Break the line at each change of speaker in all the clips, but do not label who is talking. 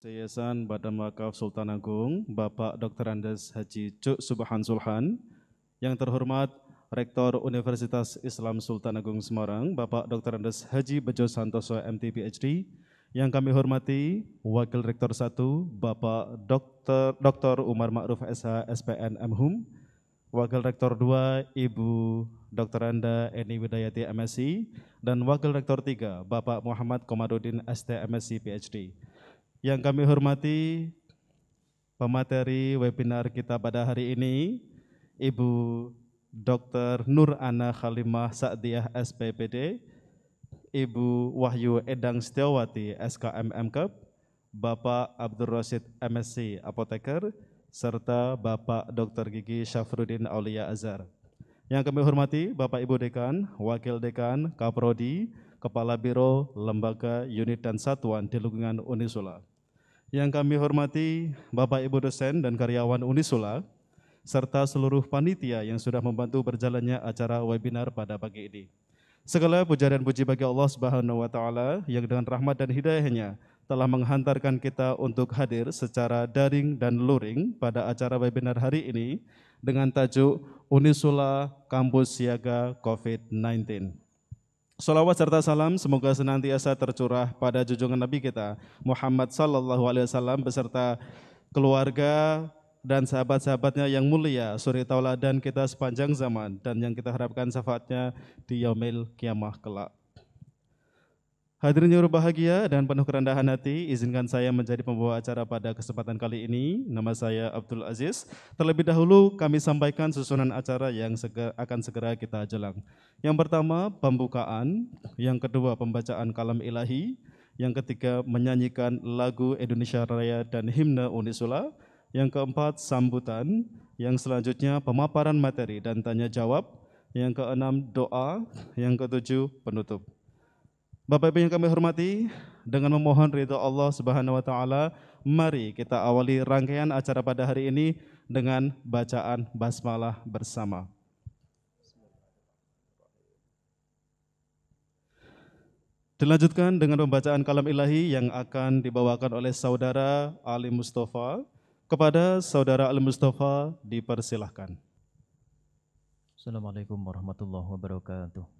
Yayasan Badan Wakaf Sultan Agung, Bapak Dr. Andes Haji Cuk Subhan Sulhan, yang terhormat Rektor Universitas Islam Sultan Agung Semarang, Bapak Dr. Andes Haji Bejo Santoso MT PhD, yang kami hormati Wakil Rektor 1 Bapak Dr. Dr. Umar Ma'ruf SH SPN MHUM, Wakil Rektor 2 Ibu Dr. Anda Eni Widayati M.Si, dan Wakil Rektor 3 Bapak Muhammad Komarudin ST MSc PhD. Yang kami hormati pemateri webinar kita pada hari ini, Ibu Dr. Nur Ana Khalimah Sa'diah SPPD, Ibu Wahyu Edang Setiawati SKMMK, Bapak Abdul Rashid MSc Apoteker, serta Bapak Dr. Gigi Syafruddin Aulia Azhar. Yang kami hormati Bapak Ibu Dekan, Wakil Dekan, Kaprodi, Kepala Biro Lembaga Unit dan Satuan di lingkungan Unisula. Yang kami hormati Bapak Ibu dosen dan karyawan Unisula, serta seluruh panitia yang sudah membantu berjalannya acara webinar pada pagi ini. Segala puja dan puji bagi Allah Subhanahu wa taala yang dengan rahmat dan hidayahnya telah menghantarkan kita untuk hadir secara daring dan luring pada acara webinar hari ini dengan tajuk Unisula Kampus Siaga COVID-19. Salawat serta salam semoga senantiasa tercurah pada junjungan Nabi kita Muhammad sallallahu alaihi wasallam beserta keluarga dan sahabat-sahabatnya yang mulia suri tauladan kita sepanjang zaman dan yang kita harapkan syafaatnya di yaumil kiamah kelak. Hadirin yang berbahagia dan penuh kerendahan hati, izinkan saya menjadi pembawa acara pada kesempatan kali ini. Nama saya Abdul Aziz. Terlebih dahulu kami sampaikan susunan acara yang segera, akan segera kita jelang. Yang pertama pembukaan, yang kedua pembacaan kalam ilahi, yang ketiga menyanyikan lagu Indonesia Raya dan himne Unisula, yang keempat sambutan, yang selanjutnya pemaparan materi dan tanya jawab, yang keenam doa, yang ketujuh penutup. Bapak Ibu yang kami hormati, dengan memohon ridho Allah Subhanahu wa taala, mari kita awali rangkaian acara pada hari ini dengan bacaan basmalah bersama. Dilanjutkan dengan pembacaan kalam ilahi yang akan dibawakan oleh saudara Ali Mustafa. Kepada saudara Ali Mustafa dipersilahkan. Assalamualaikum warahmatullahi wabarakatuh.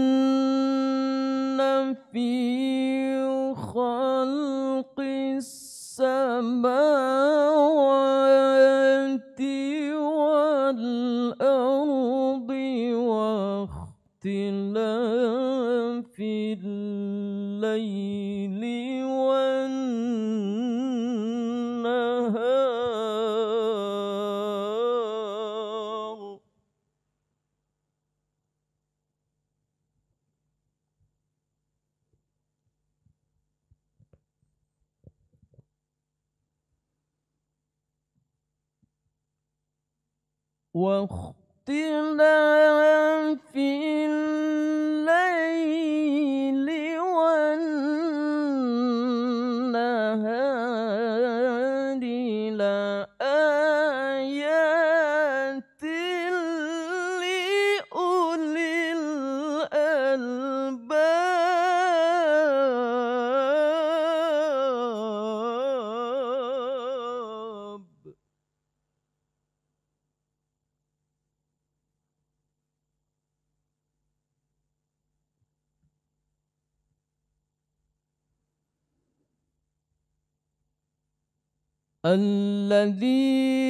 في خلق السماوات والأرض واختلاف الليل والنهار واختلاف الليل والنهار الذي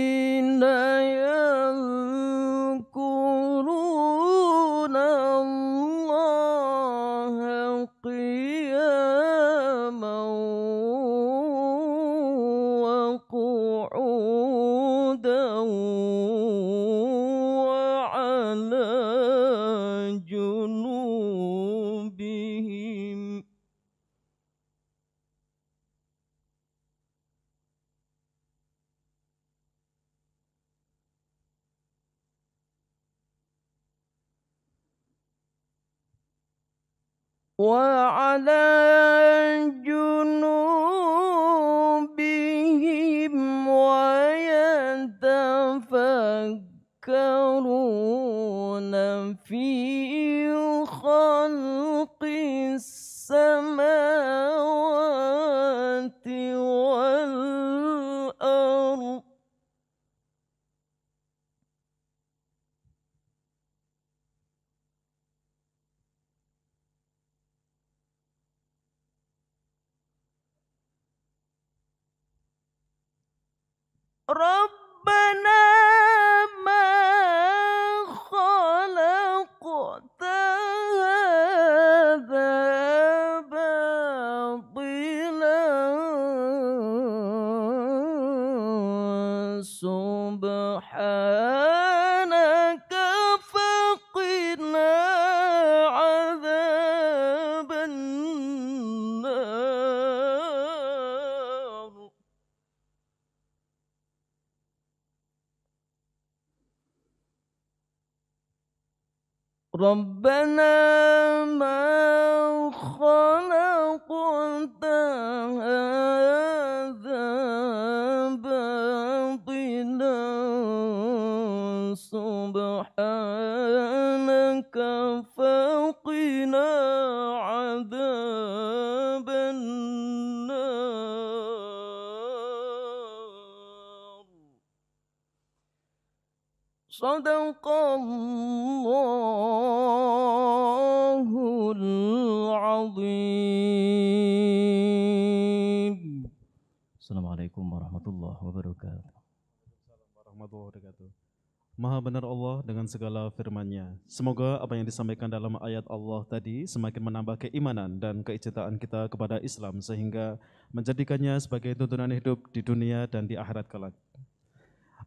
segala firman-Nya. Semoga apa yang disampaikan dalam ayat Allah tadi semakin menambah keimanan dan keictaan kita kepada Islam sehingga menjadikannya sebagai tuntunan hidup di dunia dan di akhirat kelak.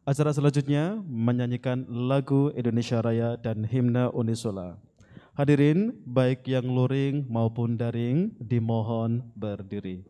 Acara selanjutnya menyanyikan lagu Indonesia Raya dan Himna Unisola. Hadirin, baik yang luring maupun daring, dimohon berdiri.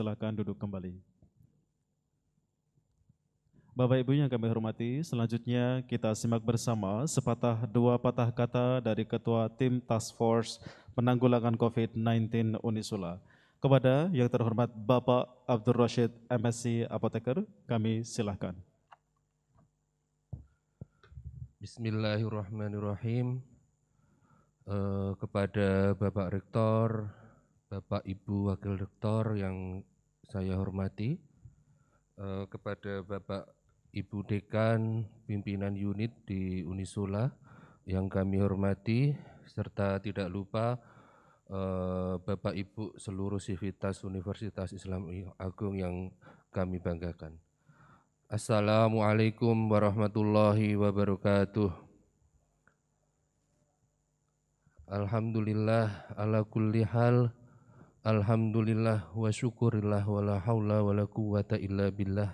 silahkan duduk kembali. Bapak Ibu yang kami hormati, selanjutnya kita simak bersama sepatah dua patah kata dari Ketua Tim Task Force Penanggulangan COVID-19 Unisula. Kepada yang terhormat Bapak Abdul Rashid MSc Apoteker,
kami silahkan. Bismillahirrahmanirrahim. Eh, kepada Bapak Rektor, Bapak Ibu Wakil Rektor yang saya hormati eh, kepada Bapak Ibu Dekan pimpinan unit di Unisula yang kami hormati serta tidak lupa eh, Bapak Ibu seluruh sivitas Universitas Islam Agung yang kami banggakan. Assalamualaikum warahmatullahi wabarakatuh. Alhamdulillah ala kulli hal Alhamdulillah wa syukurillah wa la hawla wa la quwata illa billah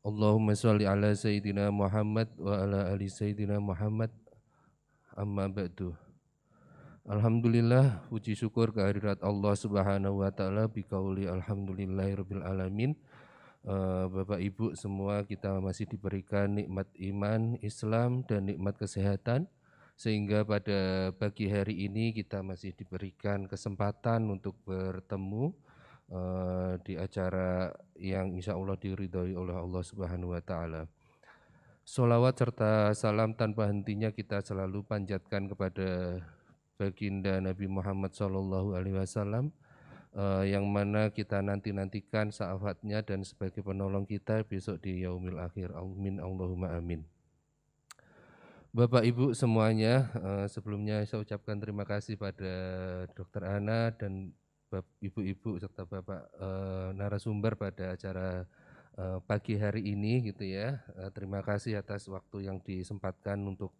Allahumma salli ala Sayyidina Muhammad wa ala ali Sayyidina Muhammad amma ba'du Alhamdulillah puji syukur kehadirat Allah Subhanahu wa taala Bikauli alamin eh, Bapak Ibu semua kita masih diberikan nikmat iman, Islam dan nikmat kesehatan sehingga pada pagi hari ini kita masih diberikan kesempatan untuk bertemu uh, di acara yang insya Allah diridhoi oleh Allah Subhanahu wa Ta'ala. Solawat serta salam tanpa hentinya kita selalu panjatkan kepada baginda Nabi Muhammad Sallallahu Alaihi Wasallam eh, yang mana kita nanti nantikan syafaatnya dan sebagai penolong kita besok di yaumil akhir. Amin Allahumma amin. Bapak Ibu semuanya, eh, sebelumnya saya ucapkan terima kasih pada Dokter Ana dan Ibu-ibu serta Bapak eh, narasumber pada acara eh, pagi hari ini gitu ya. Terima kasih atas waktu yang disempatkan untuk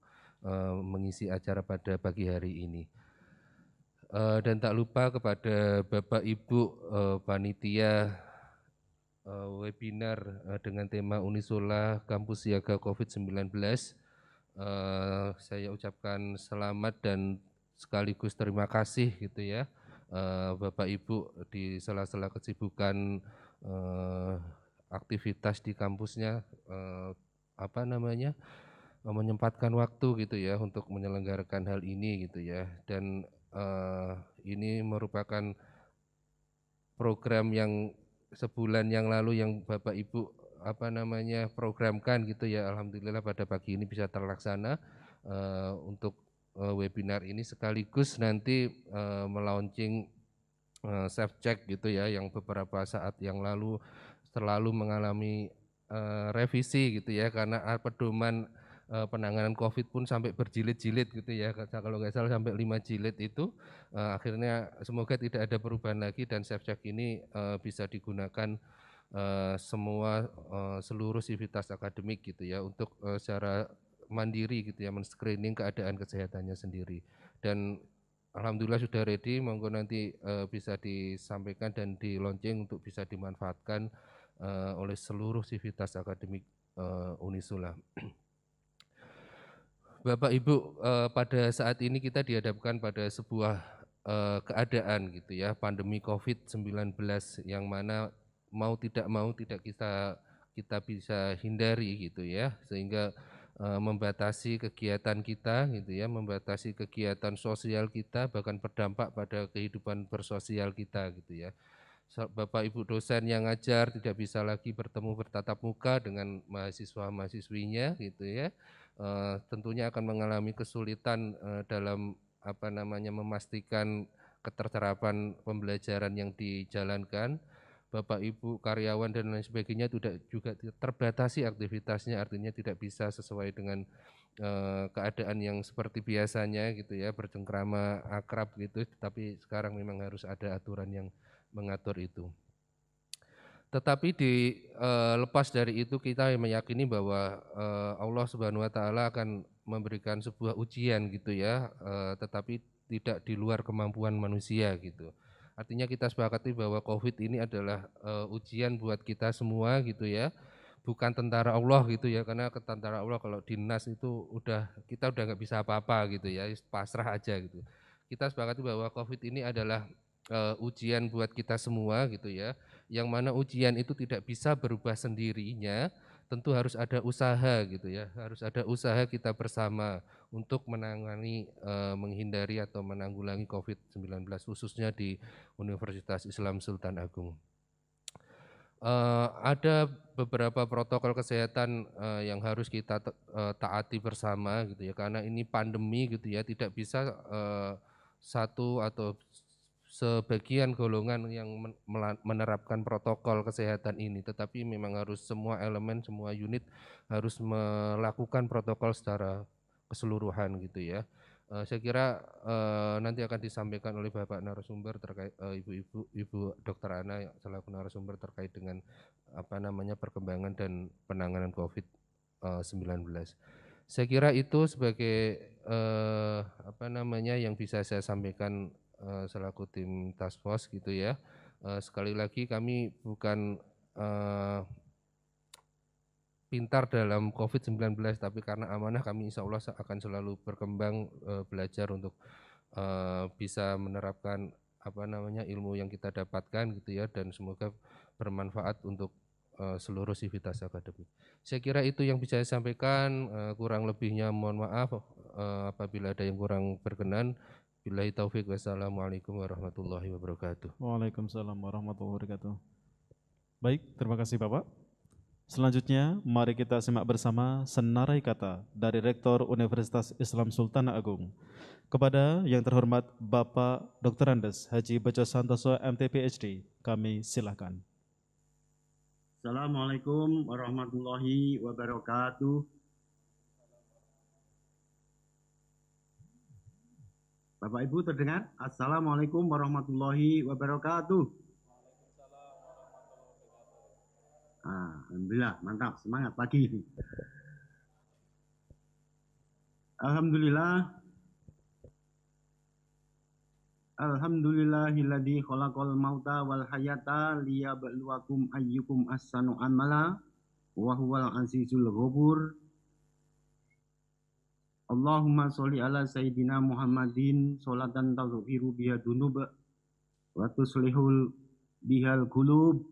mengisi acara pada pagi hari ini. Dan tak lupa kepada Bapak Ibu panitia webinar dengan tema Unisola Kampus Siaga COVID-19 uh, saya ucapkan selamat dan sekaligus terima kasih gitu ya uh, Bapak Ibu di sela-sela kesibukan uh, aktivitas di kampusnya uh, apa namanya uh, menyempatkan waktu gitu ya untuk menyelenggarakan hal ini gitu ya dan uh, ini merupakan program yang sebulan yang lalu yang Bapak Ibu apa namanya programkan gitu ya alhamdulillah pada pagi ini bisa terlaksana uh, untuk uh, webinar ini sekaligus nanti uh, melaunching uh, self check gitu ya yang beberapa saat yang lalu selalu mengalami uh, revisi gitu ya karena ah, pedoman uh, penanganan COVID pun sampai berjilid-jilid gitu ya kalau nggak salah sampai lima jilid itu uh, akhirnya semoga tidak ada perubahan lagi dan self check ini uh, bisa digunakan Eh, semua uh, seluruh sivitas akademik gitu ya untuk uh, secara mandiri gitu ya men-screening keadaan kesehatannya sendiri dan alhamdulillah sudah ready monggo nanti uh, bisa disampaikan dan di launching untuk bisa dimanfaatkan uh, oleh seluruh sivitas akademik uh, Unisula. Bapak Ibu uh, pada saat ini kita dihadapkan pada sebuah keadaan gitu ya pandemi Covid-19 yang mana mau tidak mau tidak kita kita bisa hindari gitu ya sehingga uh, membatasi kegiatan kita gitu ya membatasi kegiatan sosial kita bahkan berdampak pada kehidupan bersosial kita gitu ya Bapak Ibu dosen yang ngajar tidak bisa lagi bertemu bertatap muka dengan mahasiswa mahasiswinya gitu ya uh, tentunya akan mengalami kesulitan uh, dalam apa namanya memastikan keterterapan pembelajaran yang dijalankan Bapak Ibu, karyawan dan lain sebagainya tidak juga terbatasi aktivitasnya artinya tidak bisa sesuai dengan eh, keadaan yang seperti biasanya gitu ya bercengkrama akrab gitu tapi sekarang memang harus ada aturan yang mengatur itu. Tetapi di eh, lepas dari itu kita meyakini bahwa eh, Allah Subhanahu wa taala akan memberikan sebuah ujian gitu ya, tetapi tidak di luar kemampuan manusia gitu. Artinya kita sepakati bahwa COVID ini adalah uh, ujian buat kita semua gitu ya. Bukan tentara Allah gitu ya, karena ke tentara Allah kalau dinas itu udah kita udah nggak bisa apa-apa gitu ya, pasrah aja gitu. Kita sepakati bahwa COVID ini adalah uh, ujian buat kita semua gitu ya. Yang mana ujian itu tidak bisa berubah sendirinya, tentu harus ada usaha gitu ya, harus ada usaha kita bersama untuk menangani eh, menghindari atau menanggulangi COVID-19 khususnya di Universitas Islam Sultan Agung. Eh, ada beberapa protokol kesehatan eh, yang harus kita taati bersama gitu ya, karena ini pandemi gitu ya, tidak bisa satu atau sebagian golongan yang menerapkan protokol kesehatan ini, tetapi memang harus semua elemen, semua unit harus melakukan protokol secara keseluruhan gitu ya. Eh, saya kira eh, nanti akan disampaikan oleh Bapak narasumber terkait eh, Ibu-ibu Ibu Dokter Ana yang selaku narasumber terkait dengan apa namanya perkembangan dan penanganan COVID-19. Saya kira itu sebagai apa namanya yang bisa saya sampaikan Eh, selaku tim task force gitu ya. Uh, sekali lagi kami bukan uh, pintar dalam COVID-19 tapi karena amanah kami insya Allah akan selalu berkembang uh, belajar untuk uh, bisa menerapkan apa namanya ilmu yang kita dapatkan gitu ya dan semoga bermanfaat untuk uh, seluruh sivitas akademik. Saya kira itu yang bisa saya sampaikan, uh, kurang lebihnya mohon maaf uh, apabila ada yang kurang berkenan. Billahi taufik wassalamualaikum warahmatullahi wabarakatuh.
Waalaikumsalam warahmatullahi wabarakatuh.
Baik, terima kasih Bapak.
Selanjutnya, mari kita simak bersama senarai kata dari Rektor Universitas Islam Sultan Agung kepada yang terhormat Bapak Dr. Andes Haji Bajo Santoso MTPHD. Kami silakan.
Assalamualaikum warahmatullahi wabarakatuh. Bapak Ibu terdengar? Assalamualaikum warahmatullahi wabarakatuh. Ah, Alhamdulillah, mantap, semangat pagi. Alhamdulillah. Alhamdulillahilladzi khalaqal mauta wal hayata liyabluwakum ayyukum ahsanu amala wa huwal azizul ghafur. Allahumma sholli ala sayyidina Muhammadin sholatan tazhiru biha dunub wa tuslihul bihal qulub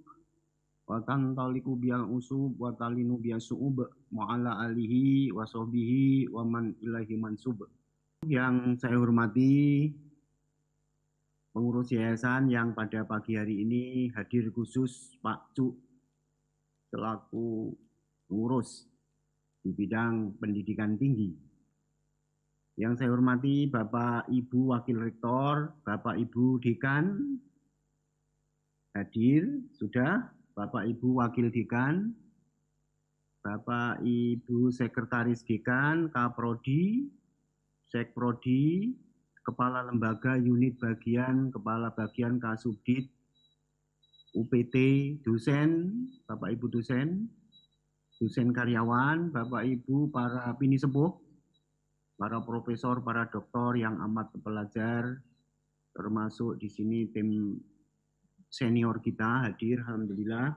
wa tantaliku bihal usub wa talinu bihal su'ub mu'ala alihi wa sahbihi wa man ilahi mansub yang saya hormati pengurus yayasan yang pada pagi hari ini hadir khusus Pak Cuk selaku pengurus di bidang pendidikan tinggi yang saya hormati Bapak Ibu Wakil Rektor, Bapak Ibu Dekan, hadir, sudah, Bapak Ibu Wakil Dekan, Bapak Ibu Sekretaris Dekan, Kaprodi, Sekprodi, Kepala Lembaga Unit Bagian, Kepala Bagian Kasubdit, UPT, dosen, Bapak Ibu dosen, dosen karyawan, Bapak Ibu para pini sepuh, para profesor, para doktor yang amat pelajar, termasuk di sini tim senior kita hadir, Alhamdulillah.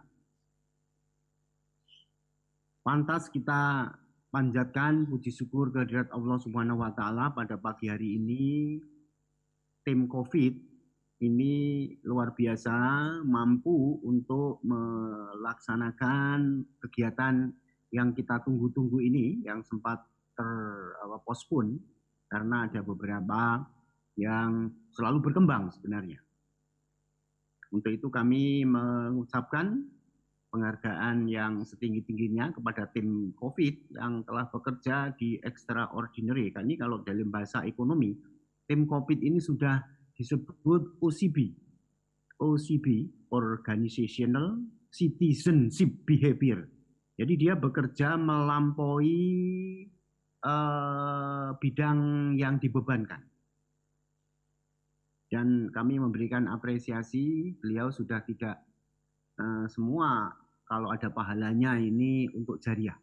Pantas kita panjatkan puji syukur kehadirat Allah Subhanahu wa taala pada pagi hari ini tim Covid ini luar biasa mampu untuk melaksanakan kegiatan yang kita tunggu-tunggu ini yang sempat ter eh, apa karena ada beberapa yang selalu berkembang sebenarnya. Untuk itu kami mengucapkan penghargaan yang setinggi-tingginya kepada tim COVID yang telah bekerja di extraordinary. Ini kalau dalam bahasa ekonomi, tim COVID ini sudah disebut OCB. OCB, Organizational Citizenship Behavior. Jadi dia bekerja melampaui eh, bidang yang dibebankan. Dan kami memberikan apresiasi, beliau sudah tidak eh, semua kalau ada pahalanya ini untuk jariah.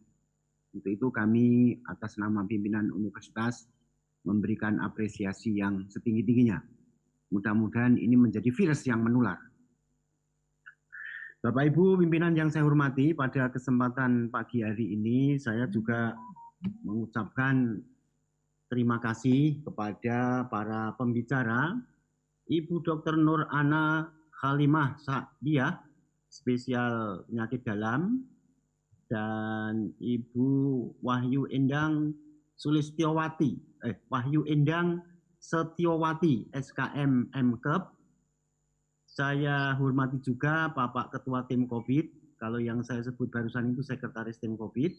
Untuk itu kami atas nama pimpinan universitas memberikan apresiasi yang setinggi-tingginya. Mudah-mudahan ini menjadi virus yang menular. Bapak Ibu pimpinan yang saya hormati, pada kesempatan pagi hari ini saya juga mengucapkan terima kasih kepada para pembicara Ibu Dr. Nur Ana Halimah Sa'biah, spesial penyakit dalam, dan Ibu Wahyu Endang Sulistiyawati, eh, Wahyu Endang Setiowati, SKM MKEP. Saya hormati juga Bapak Ketua Tim COVID, kalau yang saya sebut barusan itu Sekretaris Tim COVID,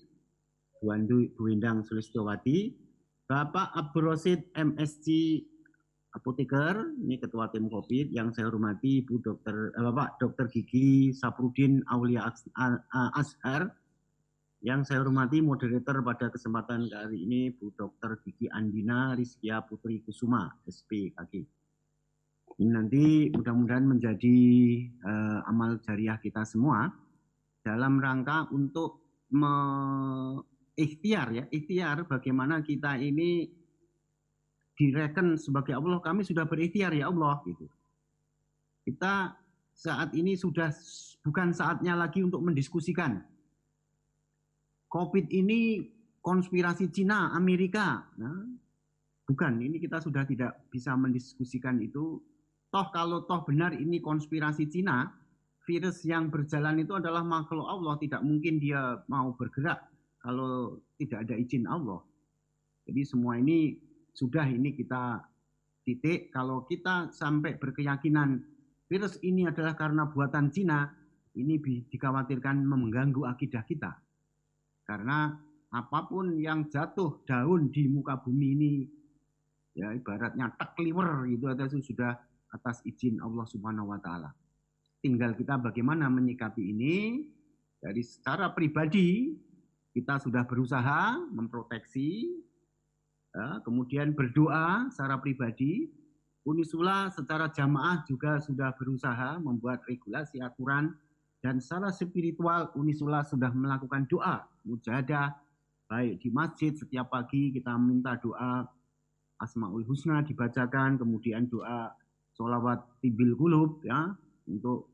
Bu, Andu, Bu Endang Sulistiowati, Bapak Abrosid Rosid MSC apoteker, ini ketua tim COVID yang saya hormati Bu Dokter eh, Bapak Dokter Gigi Saprudin Aulia Ashar yang saya hormati moderator pada kesempatan kali ini Bu Dokter Gigi Andina Rizkia Putri Kusuma SPKG. Ini nanti mudah-mudahan menjadi uh, amal jariah kita semua dalam rangka untuk ikhtiar ya, ikhtiar bagaimana kita ini direken sebagai Allah, kami sudah berikhtiar ya Allah gitu. Kita saat ini sudah bukan saatnya lagi untuk mendiskusikan. Covid ini konspirasi Cina, Amerika. Nah, bukan, ini kita sudah tidak bisa mendiskusikan itu. Toh kalau toh benar ini konspirasi Cina, virus yang berjalan itu adalah makhluk Allah, tidak mungkin dia mau bergerak kalau tidak ada izin Allah. Jadi semua ini sudah ini kita titik kalau kita sampai berkeyakinan virus ini adalah karena buatan Cina, ini dikhawatirkan mengganggu akidah kita. Karena apapun yang jatuh daun di muka bumi ini ya ibaratnya takliwer gitu itu sudah atas izin Allah Subhanahu wa taala. Tinggal kita bagaimana menyikapi ini dari secara pribadi kita sudah berusaha memproteksi, ya, kemudian berdoa secara pribadi. Unisula secara jamaah juga sudah berusaha membuat regulasi aturan dan secara spiritual Unisula sudah melakukan doa mujahadah baik di masjid setiap pagi kita minta doa Asmaul Husna dibacakan kemudian doa sholawat tibil kulub ya untuk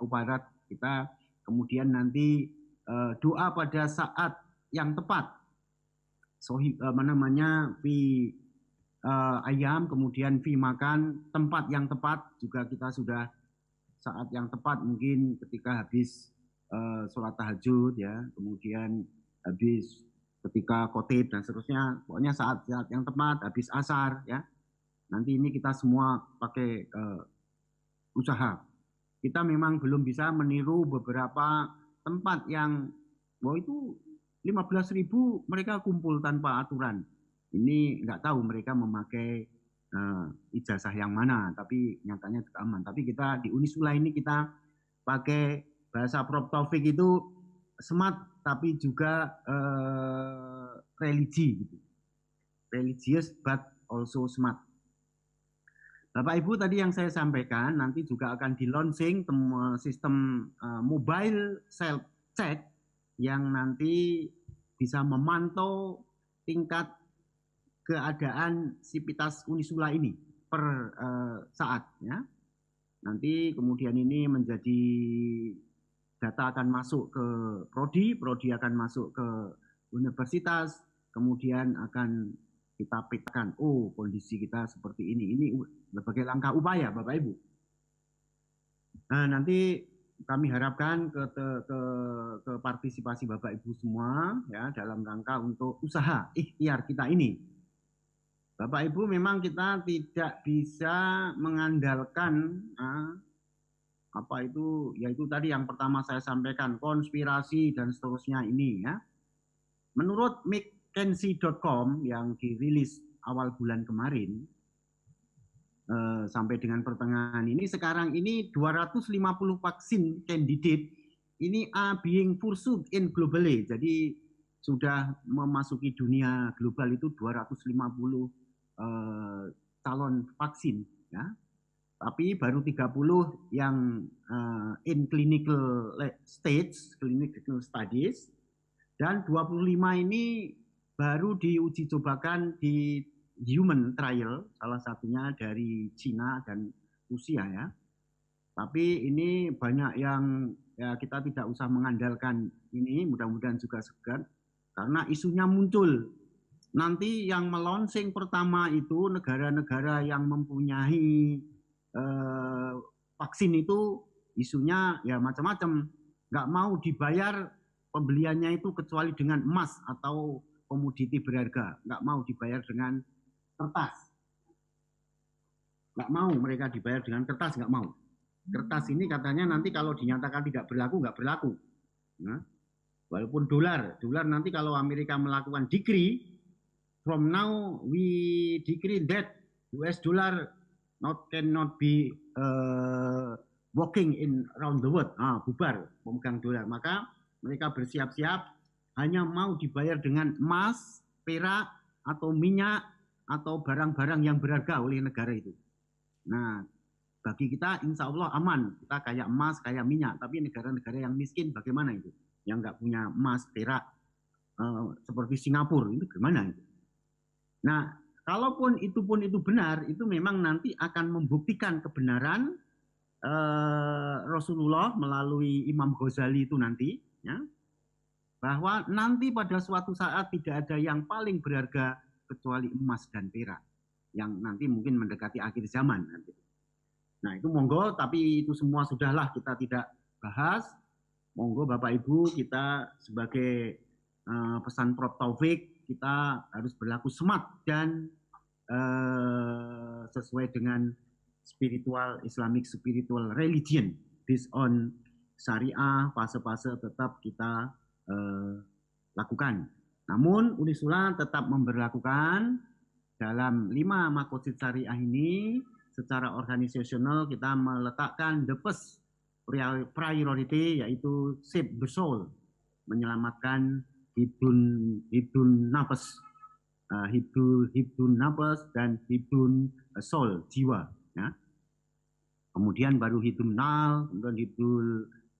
uparat kita kemudian nanti Eh, doa pada saat yang tepat. Sohi, uh, namanya fi uh, ayam, kemudian fi makan tempat yang tepat juga kita sudah saat yang tepat mungkin ketika habis uh, sholat tahajud ya, kemudian habis ketika khotib dan seterusnya, pokoknya saat-saat yang tepat habis asar ya. Nanti ini kita semua pakai uh, usaha. Kita memang belum bisa meniru beberapa tempat yang wah itu 15 ribu mereka kumpul tanpa aturan. Ini nggak tahu mereka memakai uh, ijazah yang mana, tapi nyatanya tetap aman. Tapi kita di Unisula ini kita pakai bahasa Prof. Taufik itu smart tapi juga uh, religi gitu. Religious but also smart. Bapak Ibu tadi yang saya sampaikan nanti juga akan di launching sistem eh, mobile self check yang nanti bisa memantau tingkat keadaan sipitas unisula ini per eh, saat ya. Nanti kemudian ini menjadi data akan masuk ke prodi, prodi akan masuk ke universitas, kemudian akan kita petakan, oh kondisi kita seperti ini, ini sebagai langkah upaya Bapak Ibu. Nah nanti kami harapkan ke, ke, ke partisipasi Bapak Ibu semua ya dalam rangka untuk usaha ikhtiar kita ini. Bapak Ibu memang kita tidak bisa mengandalkan nah, apa itu yaitu tadi yang pertama saya sampaikan konspirasi dan seterusnya ini ya. Menurut Mick Tensi.com yang dirilis awal bulan kemarin eh, sampai dengan pertengahan ini sekarang ini 250 vaksin candidate ini a being pursued in globally. Jadi sudah memasuki dunia global itu 250 eh, calon vaksin ya. Tapi baru 30 yang eh, in clinical stage, clinical studies dan 25 ini baru diuji cobakan di human trial, salah satunya dari Cina dan Rusia ya. Tapi ini banyak yang ya kita tidak usah mengandalkan ini, mudah-mudahan juga segar, karena isunya muncul. Nanti yang melonsing pertama itu negara-negara yang mempunyai eh, vaksin itu isunya ya macam-macam. Nggak mau dibayar pembeliannya itu kecuali dengan emas atau komoditi berharga, nggak mau dibayar dengan kertas. Nggak mau mereka dibayar dengan kertas, nggak mau. Kertas ini katanya nanti kalau dinyatakan tidak berlaku, nggak berlaku. Nah, walaupun dolar, dolar nanti kalau Amerika melakukan dikri, from now we decree that US dollar not cannot be uh, walking in around the world, ah, bubar pemegang dolar. Maka mereka bersiap-siap hanya mau dibayar dengan emas, perak, atau minyak, atau barang-barang yang berharga oleh negara itu. Nah, bagi kita insya Allah aman. Kita kayak emas, kayak minyak. Tapi negara-negara yang miskin bagaimana itu? Yang nggak punya emas, perak, uh, seperti Singapura, itu gimana itu? Nah, kalaupun itu pun itu benar, itu memang nanti akan membuktikan kebenaran uh, Rasulullah melalui Imam Ghazali itu nanti, ya, bahwa nanti pada suatu saat tidak ada yang paling berharga kecuali emas dan perak yang nanti mungkin mendekati akhir zaman Nah itu monggo tapi itu semua sudahlah kita tidak bahas. Monggo Bapak Ibu kita sebagai eh, pesan Prof Taufik kita harus berlaku smart dan eh, sesuai dengan spiritual Islamic spiritual religion based on syariah fase-fase tetap kita Eh, lakukan. Namun Unisula tetap memberlakukan dalam lima makotid syariah ini secara organisasional kita meletakkan the first priority yaitu save the menyelamatkan hidun hidun nafas, uh, eh, hidun hidun nafas dan hidun sol soul jiwa. Ya. Kemudian baru hidun nal, kemudian hidun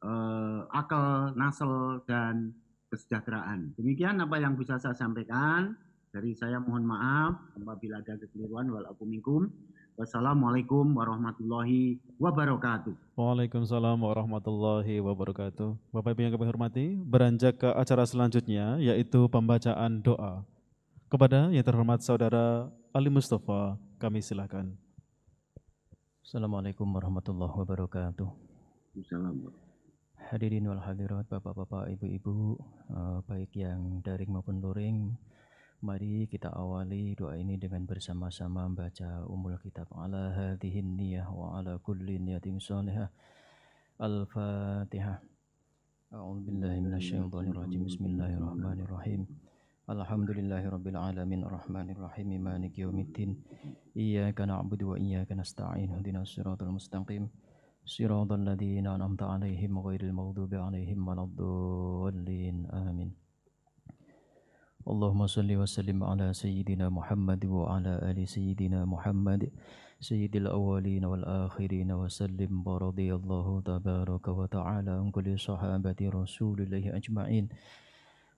uh, akal, nasel, dan kesejahteraan. Demikian apa yang bisa saya sampaikan. Dari saya mohon maaf apabila ada kekeliruan walaupun Wassalamualaikum warahmatullahi wabarakatuh.
Waalaikumsalam warahmatullahi wabarakatuh. Bapak Ibu yang kami hormati, beranjak ke acara selanjutnya yaitu pembacaan doa. Kepada yang terhormat saudara Ali Mustafa, kami silakan. Assalamualaikum warahmatullahi wabarakatuh.
Assalamualaikum. Hadirin wal hadirat, bapak-bapak, ibu-ibu, eh, baik yang daring maupun luring, mari kita awali doa ini dengan bersama-sama membaca umul kitab ala hadihin niyah wa ala kulli niyatin salihah. Al-Fatihah. A'udzu Bismillahirrahmanirrahim. Alhamdulillahirabbil alamin arrahmanir rahim maliki yaumiddin. Iyyaka na'budu wa iyyaka nasta'in. Ihdinas siratal mustaqim. صراط الذين أنعمت عليهم غير المغضوب عليهم ولا الضالين آمين اللهم صل وسلم على سيدنا محمد وعلى آل سيدنا محمد سيد الأولين والآخرين وسلم ورضي الله تبارك وتعالى عن كل صحابة رسول الله أجمعين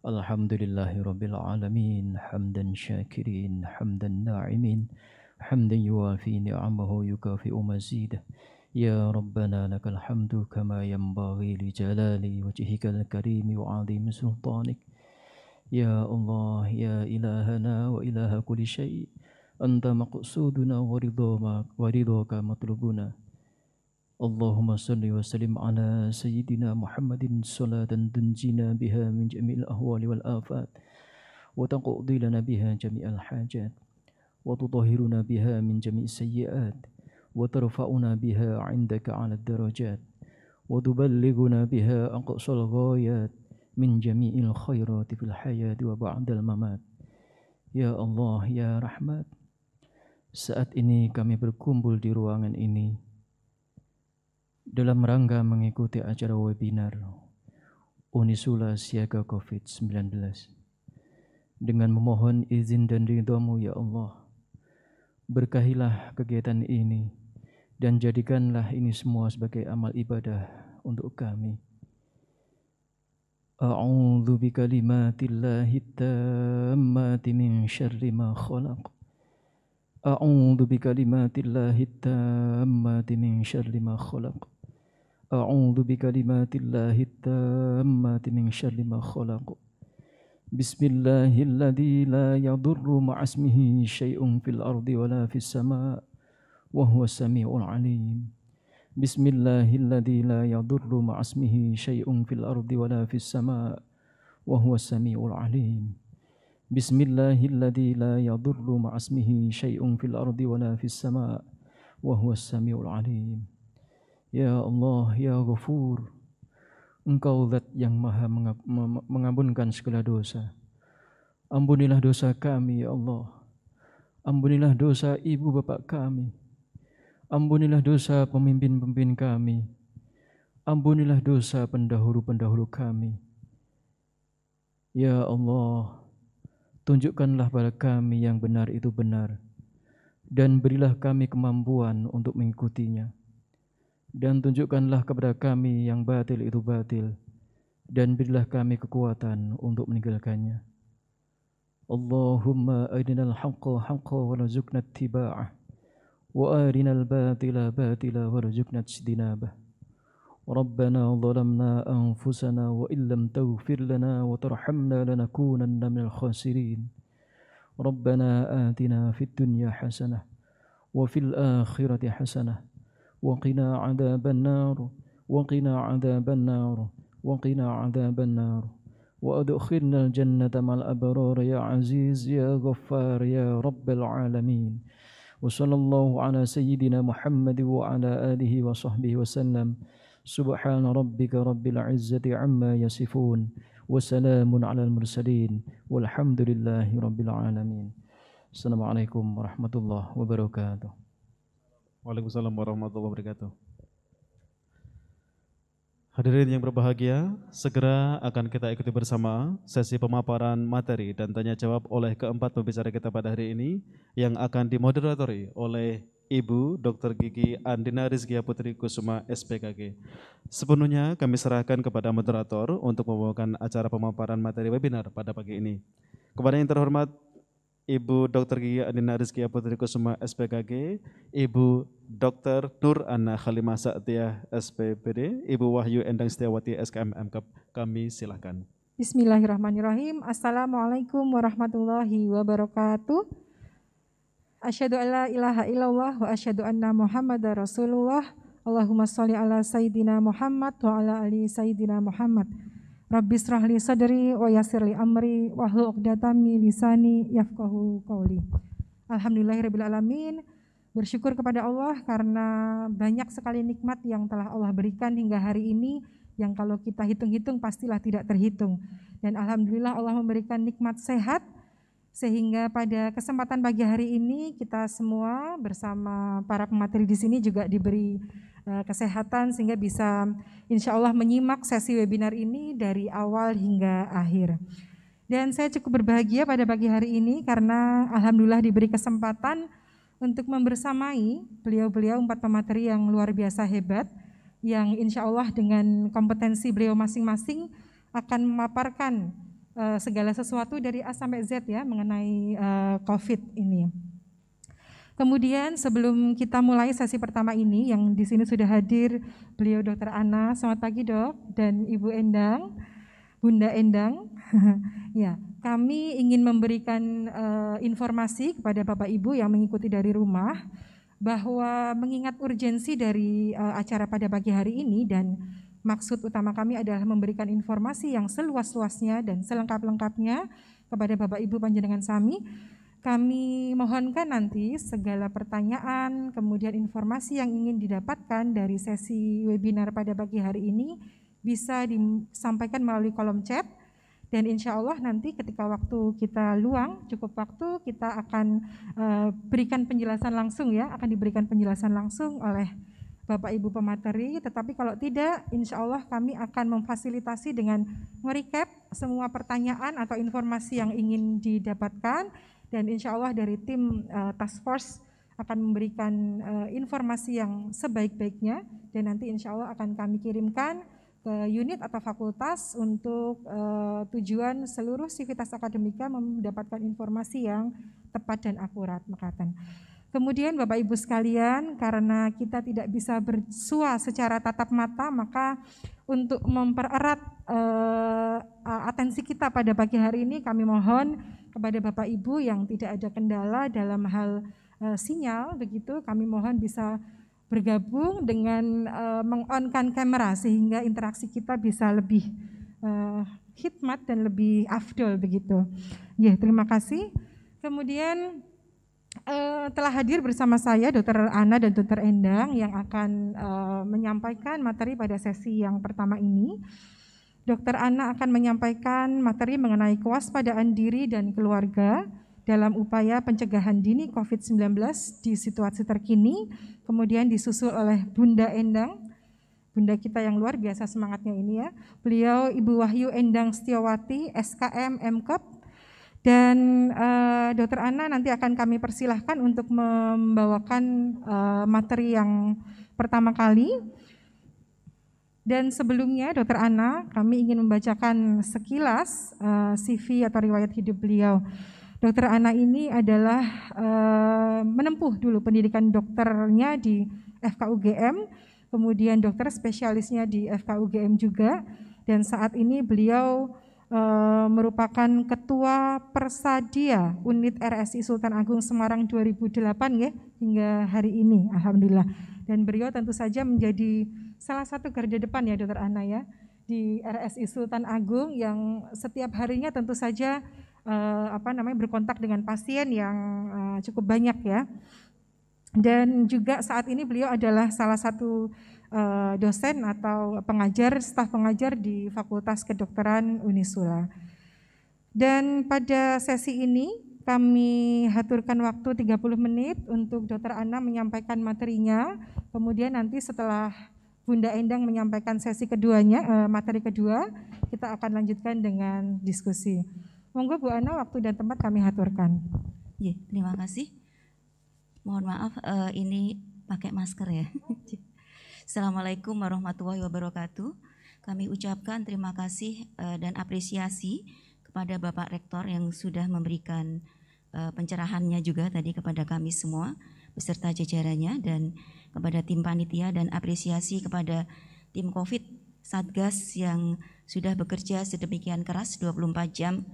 الحمد لله رب العالمين حمدا شاكرين حمدا ناعمين حمدا يوافي نعمه يكافئ مزيده يا ربنا لك الحمد كما ينبغي لجلال وجهك الكريم وعظيم سلطانك يا الله يا إلهنا وإله كل شيء أنت مقصودنا ورضاك مطلوبنا اللهم صل وسلم على سيدنا محمد صلاة تنجينا بها من جميع الأهوال والآفات وتقضي لنا بها جميع الحاجات وتطهرنا بها من جميع السيئات وترفعنا بها عندك على الدرجات وتبلغنا بها أقصى الغايات من جميع الخيرات في الحياة وبعد الممات يا الله يا رحمات Saat ini kami berkumpul di ruangan ini Dalam rangka mengikuti acara webinar Unisula Siaga COVID-19 Dengan memohon izin dan ridhamu Ya Allah Berkahilah kegiatan ini dan jadikanlah ini semua sebagai amal ibadah untuk kami. A'udzu bi kalimatillahi tammati min syarri ma khalaq. A'udzu bi kalimatillahi tammati min syarri ma khalaq. A'udzu bi kalimatillahi tammati min syarri ma khalaq. Bismillahilladzi la yadurru ma'asmihi syai'un fil ardi wala fis sama'. وهو السميع العليم بسم الله الذي لا يضر مع اسمه شيء في الأرض ولا في السماء وهو السميع العليم بسم الله الذي لا يضر مع اسمه شيء في الأرض ولا في السماء وهو السميع العليم يا الله يا غفور Engkau zat yang maha mengampunkan segala dosa. Ampunilah dosa kami, ya Allah. Ampunilah dosa ibu bapak kami. Ampunilah dosa pemimpin-pemimpin kami. Ampunilah dosa pendahulu-pendahulu kami. Ya Allah, tunjukkanlah pada kami yang benar itu benar, dan berilah kami kemampuan untuk mengikutinya. Dan tunjukkanlah kepada kami yang batil itu batil, dan berilah kami kekuatan untuk meninggalkannya. Allahumma arinal haqqa haqqa wa narzuqna وارنا الباطل باطلا وارزقنا اجتنابه ربنا ظلمنا انفسنا وان لم تغفر لنا وترحمنا لنكونن من الخاسرين ربنا اتنا في الدنيا حسنه وفي الاخره حسنه وقنا عذاب النار وقنا عذاب النار وقنا عذاب النار وادخلنا الجنه مع الابرار يا عزيز يا غفار يا رب العالمين وصلى الله على سيدنا محمد وعلى آله وصحبه وسلم سبحان ربك رب العزة عما يصفون وسلام على المرسلين والحمد لله رب العالمين السلام عليكم ورحمة
الله وبركاته Waalaikumsalam warahmatullahi wabarakatuh. Hadirin yang berbahagia, segera akan kita ikuti bersama sesi pemaparan materi dan tanya jawab oleh keempat pembicara kita pada hari ini yang akan dimoderatori oleh Ibu Dr. Gigi Andina Rizkia Putri Kusuma SPKG. Sepenuhnya kami serahkan kepada moderator untuk membawakan acara pemaparan materi webinar pada pagi ini. Kepada yang terhormat Ibu Dr. Gia Adina Rizki Putri Kusuma SPKG, Ibu Dr. Nur Ana Khalimah Saktia SPPD, Ibu Wahyu Endang Setiawati SKMM kami silahkan.
Bismillahirrahmanirrahim. Assalamualaikum warahmatullahi wabarakatuh. Asyadu an ilaha illallah wa asyadu anna Muhammad Rasulullah. Allahumma salli ala sayyidina Muhammad wa ala ali sayyidina Muhammad. Rabbi srahli sadri wa yasirli amri wa lisani yafqahu qawli. Alhamdulillahirabbil Bersyukur kepada Allah karena banyak sekali nikmat yang telah Allah berikan hingga hari ini yang kalau kita hitung-hitung pastilah tidak terhitung. Dan alhamdulillah Allah memberikan nikmat sehat sehingga pada kesempatan pagi hari ini kita semua bersama para pemateri di sini juga diberi Eh, kesehatan sehingga bisa insya Allah menyimak sesi webinar ini dari awal hingga akhir. Dan saya cukup berbahagia pada pagi hari ini karena Alhamdulillah diberi kesempatan untuk membersamai beliau-beliau empat pemateri yang luar biasa hebat yang insya Allah dengan kompetensi beliau masing-masing akan memaparkan eh, segala sesuatu dari A sampai Z ya mengenai eh, COVID ini. Kemudian sebelum kita mulai sesi pertama ini yang di sini sudah hadir beliau Dr. Ana, selamat pagi dok dan Ibu Endang, Bunda Endang. ya, kami ingin memberikan uh, informasi kepada Bapak Ibu yang mengikuti dari rumah bahwa mengingat urgensi dari uh, acara pada pagi hari ini dan maksud utama kami adalah memberikan informasi yang seluas-luasnya dan selengkap-lengkapnya kepada Bapak Ibu panjenengan sami kami mohonkan nanti segala pertanyaan, kemudian informasi yang ingin didapatkan dari sesi webinar pada pagi hari ini bisa disampaikan melalui kolom chat. Dan insya Allah nanti ketika waktu kita luang, cukup waktu, kita akan eh, berikan penjelasan langsung ya, akan diberikan penjelasan langsung oleh Bapak Ibu pemateri, tetapi kalau tidak, insya Allah kami akan memfasilitasi dengan merecap semua pertanyaan atau informasi yang ingin didapatkan, dan insya Allah dari tim uh, task force akan memberikan uh, informasi yang sebaik-baiknya dan nanti insya Allah akan kami kirimkan ke unit atau fakultas untuk uh, tujuan seluruh sivitas akademika mendapatkan informasi yang tepat dan akurat makatan. Kemudian Bapak Ibu sekalian, karena kita tidak bisa bersua secara tatap mata, maka untuk mempererat uh, atensi kita pada pagi hari ini kami mohon kepada Bapak Ibu yang tidak ada kendala dalam hal e, sinyal begitu kami mohon bisa bergabung dengan e, mengonkan kamera sehingga interaksi kita bisa lebih e, eh, hikmat dan lebih afdol begitu. Ya, yeah, terima kasih. Kemudian e, telah hadir bersama saya Dr. Ana dan Dr. Endang yang akan e, menyampaikan materi pada sesi yang pertama ini dokter Anna akan menyampaikan materi mengenai kewaspadaan diri dan keluarga dalam upaya pencegahan dini COVID-19 di situasi terkini, kemudian disusul oleh Bunda Endang, Bunda kita yang luar biasa semangatnya ini ya. Beliau Ibu Wahyu Endang Setiawati, SKM MKEP, dan uh, Dokter Ana nanti akan kami persilahkan untuk membawakan uh, materi yang pertama kali dan sebelumnya Dokter Ana, kami ingin membacakan sekilas uh, eh, CV atau riwayat hidup beliau. Dokter Ana ini adalah uh, menempuh dulu pendidikan dokternya di FKUGM, kemudian dokter spesialisnya di FKUGM juga, dan saat ini beliau uh, merupakan ketua Persadia Unit RSI Sultan Agung Semarang 2008 ya hingga hari ini, alhamdulillah. Dan beliau tentu saja menjadi salah satu garda depan ya Dokter Ana ya di RSI Sultan Agung yang setiap harinya tentu saja eh, apa namanya berkontak dengan pasien yang eh, cukup banyak ya. Dan juga saat ini beliau adalah salah satu eh, dosen atau pengajar, staf pengajar di Fakultas Kedokteran Unisula. Dan pada sesi ini kami haturkan waktu 30 menit untuk Dokter Ana menyampaikan materinya. Kemudian nanti setelah Bunda Endang menyampaikan sesi keduanya, eh, materi kedua, kita akan lanjutkan dengan diskusi. Monggo Bu Ana, waktu dan tempat kami haturkan. Ya, terima kasih.
Mohon maaf, eh, ini pakai masker ya. Assalamualaikum warahmatullahi wabarakatuh. Kami ucapkan terima kasih eh, dan apresiasi kepada Bapak Rektor yang sudah memberikan pencerahannya juga tadi kepada kami semua beserta jajarannya dan kepada tim panitia dan apresiasi kepada tim COVID Satgas yang sudah bekerja sedemikian keras 24 jam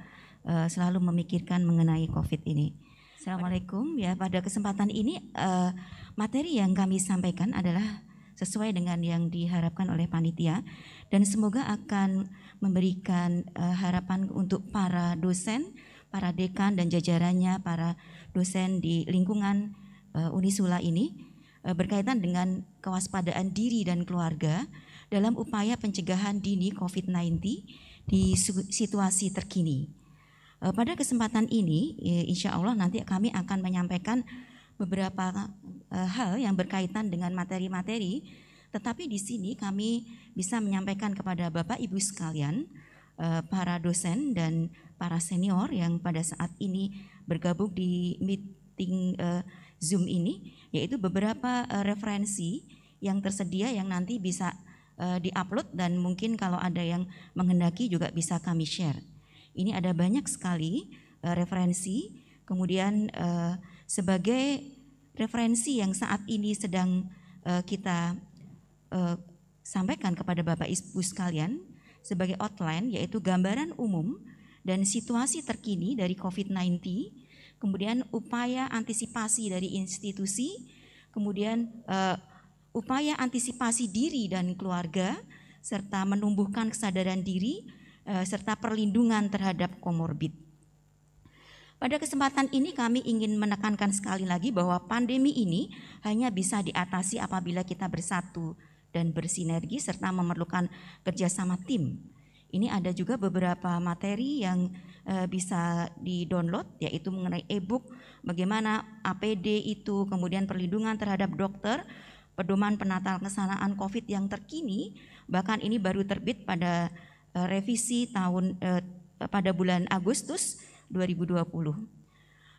eh, selalu memikirkan mengenai COVID ini. Assalamualaikum ya pada kesempatan ini eh, materi yang kami sampaikan adalah sesuai dengan yang diharapkan oleh panitia dan semoga akan memberikan eh, harapan untuk para dosen, para dekan dan jajarannya, para dosen di lingkungan Eh, Unisula ini eh, berkaitan dengan kewaspadaan diri dan keluarga dalam upaya pencegahan dini COVID-19 di situasi terkini. Eh, pada kesempatan ini, insya Allah nanti kami akan menyampaikan beberapa hal yang berkaitan dengan materi-materi, tetapi di sini kami bisa menyampaikan kepada Bapak Ibu sekalian, para dosen dan para senior yang pada saat ini bergabung di meeting Zoom ini, yaitu beberapa uh, referensi yang tersedia yang nanti bisa uh, diupload dan mungkin kalau ada yang menghendaki juga bisa kami share. Ini ada banyak sekali uh, referensi, kemudian uh, sebagai referensi yang saat ini sedang uh, kita uh, sampaikan kepada Bapak Ibu sekalian sebagai outline yaitu gambaran umum dan situasi terkini dari COVID-19 kemudian upaya antisipasi dari institusi, kemudian uh, upaya antisipasi diri dan keluarga, serta menumbuhkan kesadaran diri, uh, serta perlindungan terhadap komorbid. Pada kesempatan ini kami ingin menekankan sekali lagi bahwa pandemi ini hanya bisa diatasi apabila kita bersatu dan bersinergi serta memerlukan kerjasama tim. Ini ada juga beberapa materi yang Eh, bisa di-download yaitu mengenai e-book bagaimana APD itu, kemudian perlindungan terhadap dokter, pedoman penata kesanaan COVID yang terkini, bahkan ini baru terbit pada eh, revisi tahun eh, pada bulan Agustus 2020.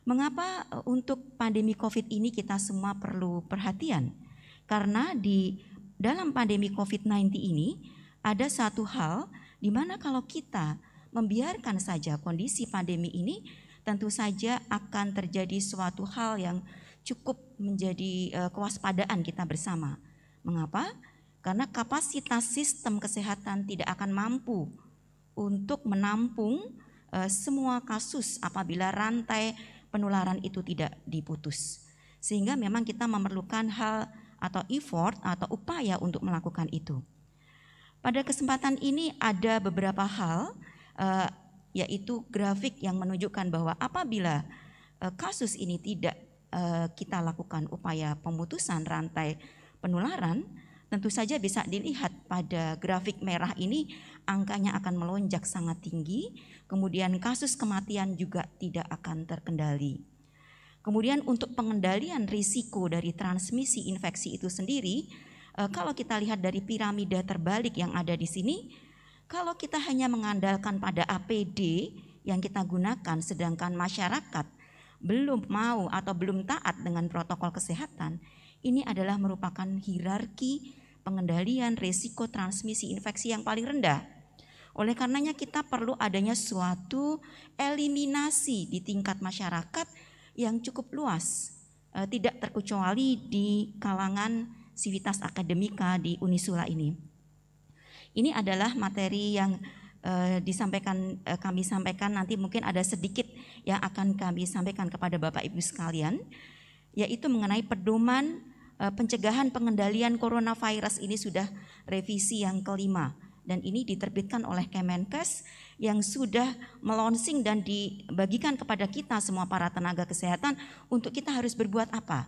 Mengapa untuk pandemi COVID ini kita semua perlu perhatian? Karena di dalam pandemi COVID-19 ini ada satu hal di mana kalau kita membiarkan saja kondisi pandemi ini, tentu saja akan terjadi suatu hal yang cukup menjadi e, kewaspadaan kita bersama. Mengapa? Karena kapasitas sistem kesehatan tidak akan mampu untuk menampung e, semua kasus apabila rantai penularan itu tidak diputus. Sehingga memang kita memerlukan hal atau effort atau upaya untuk melakukan itu. Pada kesempatan ini ada beberapa hal Eh, yaitu grafik yang menunjukkan bahwa apabila eh, kasus ini tidak eh, kita lakukan upaya pemutusan rantai penularan, tentu saja bisa dilihat pada grafik merah ini angkanya akan melonjak sangat tinggi, kemudian kasus kematian juga tidak akan terkendali. Kemudian untuk pengendalian risiko dari transmisi infeksi itu sendiri, kalau kita lihat dari piramida terbalik yang ada di sini, kalau kita hanya mengandalkan pada APD yang kita gunakan sedangkan masyarakat belum mau atau belum taat dengan protokol kesehatan, ini adalah merupakan hierarki pengendalian risiko transmisi infeksi yang paling rendah. Oleh karenanya kita perlu adanya suatu eliminasi di tingkat masyarakat yang cukup luas, eh, tidak terkecuali di kalangan civitas akademika di Unisula ini. Ini adalah materi yang uh, disampaikan uh, kami sampaikan nanti mungkin ada sedikit yang akan kami sampaikan kepada Bapak Ibu sekalian yaitu mengenai pedoman uh, pencegahan pengendalian coronavirus ini sudah revisi yang kelima dan ini diterbitkan oleh Kemenkes yang sudah melonsing dan dibagikan kepada kita semua para tenaga kesehatan untuk kita harus berbuat apa.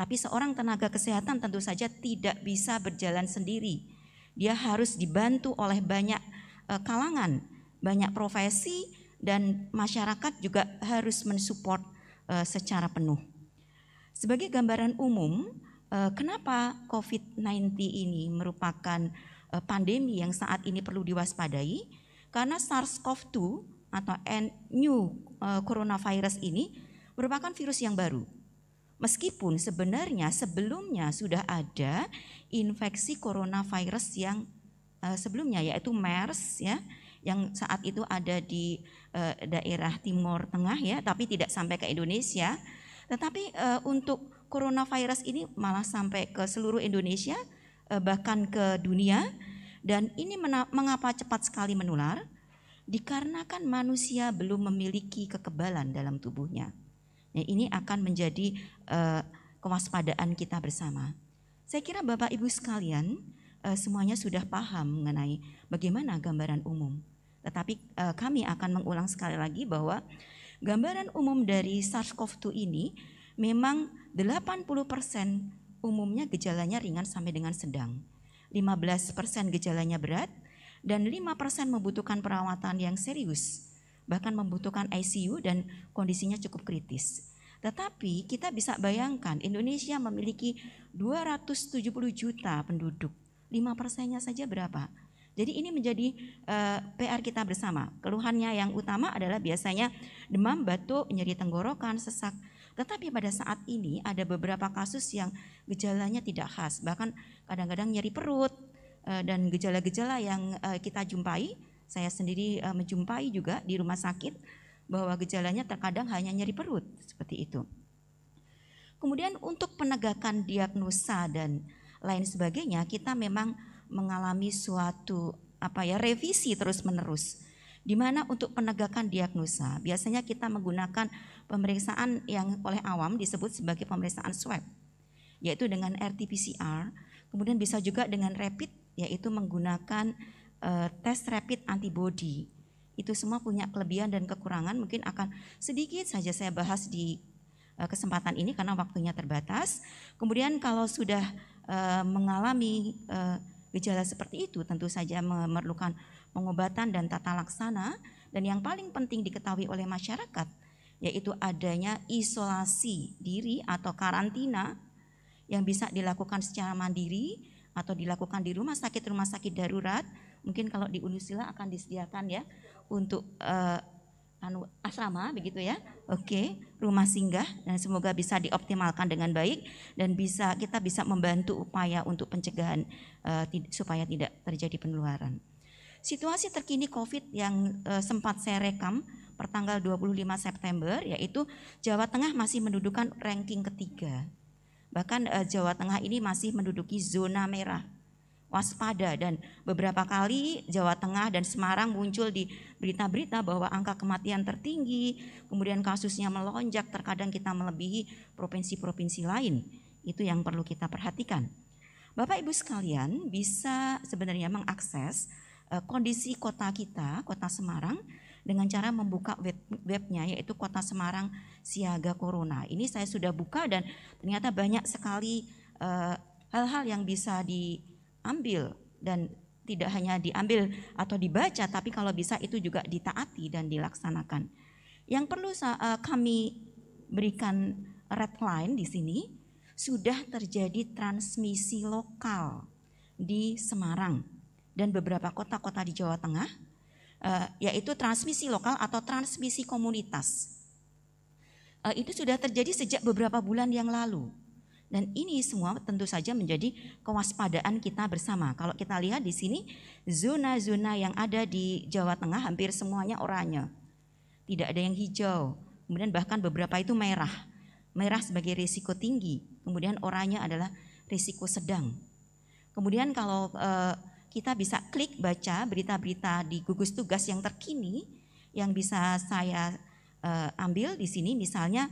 Tapi seorang tenaga kesehatan tentu saja tidak bisa berjalan sendiri. Dia harus dibantu oleh banyak eh, kalangan, banyak profesi dan masyarakat juga harus mensupport eh, secara penuh. Sebagai gambaran umum, eh, kenapa COVID-19 ini merupakan pandemi yang saat ini perlu diwaspadai? Karena SARS-CoV-2 atau new coronavirus ini merupakan virus yang baru Meskipun sebenarnya sebelumnya sudah ada infeksi coronavirus yang eh, sebelumnya yaitu MERS ya yang saat itu ada di eh, daerah Timur Tengah ya tapi tidak sampai ke Indonesia. Tetapi eh, untuk coronavirus ini malah sampai ke seluruh Indonesia bahkan ke dunia dan ini mengapa cepat sekali menular? Dikarenakan manusia belum memiliki kekebalan dalam tubuhnya. Ya, ini akan menjadi uh, kewaspadaan kita bersama. Saya kira Bapak Ibu sekalian uh, semuanya sudah paham mengenai bagaimana gambaran umum. Tetapi uh, kami akan mengulang sekali lagi bahwa gambaran umum dari SARS-CoV-2 ini memang 80% umumnya gejalanya ringan sampai dengan sedang. 15% gejalanya berat dan 5% membutuhkan perawatan yang serius bahkan membutuhkan ICU dan kondisinya cukup kritis. Tetapi kita bisa bayangkan Indonesia memiliki 270 juta penduduk, 5 persennya saja berapa? Jadi ini menjadi uh, eh, PR kita bersama. Keluhannya yang utama adalah biasanya demam, batuk, nyeri tenggorokan, sesak. Tetapi pada saat ini ada beberapa kasus yang gejalanya tidak khas, bahkan kadang-kadang nyeri perut uh, dan gejala-gejala yang uh, kita jumpai saya sendiri uh, menjumpai juga di rumah sakit bahwa gejalanya terkadang hanya nyeri perut seperti itu. Kemudian untuk penegakan diagnosa dan lain sebagainya, kita memang mengalami suatu apa ya revisi terus-menerus di mana untuk penegakan diagnosa biasanya kita menggunakan pemeriksaan yang oleh awam disebut sebagai pemeriksaan swab yaitu dengan RT-PCR kemudian bisa juga dengan rapid yaitu menggunakan Eh, tes rapid antibody itu semua punya kelebihan dan kekurangan mungkin akan sedikit saja saya bahas di eh, kesempatan ini karena waktunya terbatas. Kemudian kalau sudah eh, mengalami gejala seperti itu tentu saja memerlukan pengobatan dan tata laksana dan yang paling penting diketahui oleh masyarakat yaitu adanya isolasi diri atau karantina yang bisa dilakukan secara mandiri atau dilakukan di rumah sakit rumah sakit darurat mungkin kalau di Unusila akan disediakan ya untuk uh, anu asrama begitu ya. Oke, okay. rumah singgah dan semoga bisa dioptimalkan dengan baik dan bisa kita bisa membantu upaya untuk pencegahan uh, tid supaya tidak terjadi penularan. Situasi terkini COVID yang uh, sempat saya rekam pertanggal 25 September yaitu Jawa Tengah masih mendudukan ranking ketiga. Bahkan uh, Jawa Tengah ini masih menduduki zona merah waspada dan beberapa kali Jawa Tengah dan Semarang muncul di berita-berita bahwa angka kematian tertinggi, kemudian kasusnya melonjak, terkadang kita melebihi provinsi-provinsi lain. Itu yang perlu kita perhatikan. Bapak Ibu sekalian bisa sebenarnya mengakses eh, kondisi kota kita, kota Semarang dengan cara membuka web, webnya yaitu kota Semarang siaga corona. Ini saya sudah buka dan ternyata banyak sekali eh, hal-hal uh, yang bisa di ambil dan tidak hanya diambil atau dibaca tapi kalau bisa itu juga ditaati dan dilaksanakan. Yang perlu eh, kami berikan red line di sini sudah terjadi transmisi lokal di Semarang dan beberapa kota-kota di Jawa Tengah eh, yaitu transmisi lokal atau transmisi komunitas. Eh, itu sudah terjadi sejak beberapa bulan yang lalu dan ini semua tentu saja menjadi kewaspadaan kita bersama. Kalau kita lihat di sini, zona-zona yang ada di Jawa Tengah hampir semuanya oranye. Tidak ada yang hijau. Kemudian bahkan beberapa itu merah. Merah sebagai risiko tinggi. Kemudian oranye adalah risiko sedang. Kemudian kalau eh, kita bisa klik baca berita-berita di gugus tugas yang terkini, yang bisa saya eh, ambil di sini misalnya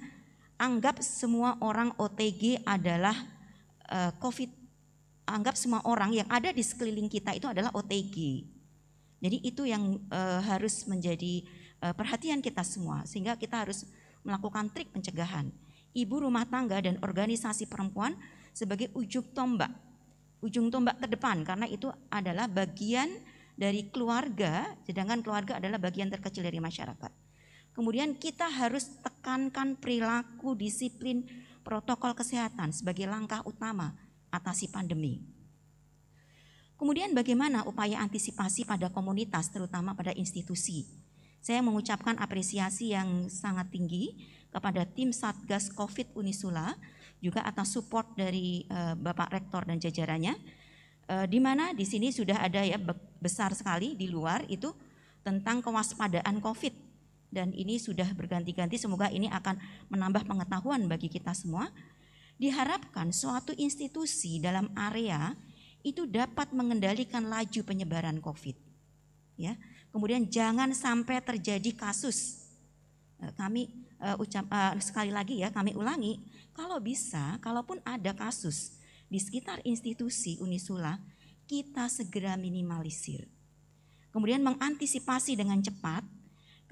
Anggap semua orang OTG adalah eh, COVID. Anggap semua orang yang ada di sekeliling kita itu adalah OTG. Jadi itu yang eh, harus menjadi eh, perhatian kita semua sehingga kita harus melakukan trik pencegahan. Ibu rumah tangga dan organisasi perempuan sebagai ujung tombak. Ujung tombak ke depan karena itu adalah bagian dari keluarga, sedangkan keluarga adalah bagian terkecil dari masyarakat. Kemudian kita harus tekankan perilaku, disiplin, protokol kesehatan sebagai langkah utama atasi pandemi. Kemudian bagaimana upaya antisipasi pada komunitas terutama pada institusi? Saya mengucapkan apresiasi yang sangat tinggi kepada tim Satgas Covid Unisula juga atas support dari eh, Bapak Rektor dan jajarannya. Eh, di mana di sini sudah ada ya besar sekali di luar itu tentang kewaspadaan Covid dan ini sudah berganti-ganti semoga ini akan menambah pengetahuan bagi kita semua. Diharapkan suatu institusi dalam area itu dapat mengendalikan laju penyebaran COVID. Ya. Kemudian jangan sampai terjadi kasus. Eh, kami uh, ucap uh, sekali lagi ya, kami ulangi, kalau bisa, kalaupun ada kasus di sekitar institusi Unisula, kita segera minimalisir. Kemudian mengantisipasi dengan cepat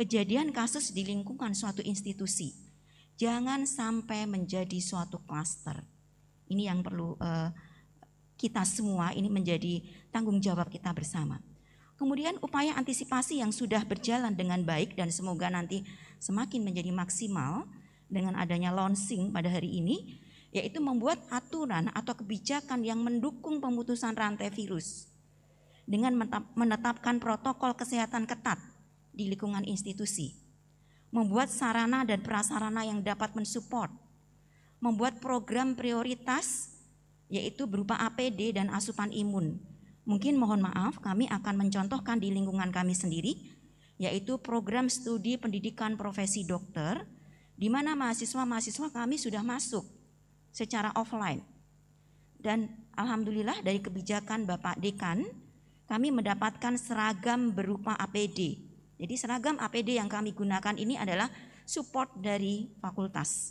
kejadian kasus di lingkungan suatu institusi. Jangan sampai menjadi suatu klaster. Ini yang perlu uh, kita semua ini menjadi tanggung jawab kita bersama. Kemudian upaya antisipasi yang sudah berjalan dengan baik dan semoga nanti semakin menjadi maksimal dengan adanya launching pada hari ini, yaitu membuat aturan atau kebijakan yang mendukung pemutusan rantai virus dengan menetapkan protokol kesehatan ketat di lingkungan institusi, membuat sarana dan prasarana yang dapat mensupport, membuat program prioritas yaitu berupa APD dan asupan imun. Mungkin mohon maaf kami akan mencontohkan di lingkungan kami sendiri yaitu program studi pendidikan profesi dokter di mana mahasiswa-mahasiswa kami sudah masuk secara offline. Dan alhamdulillah dari kebijakan Bapak Dekan kami mendapatkan seragam berupa APD jadi seragam APD yang kami gunakan ini adalah support dari fakultas.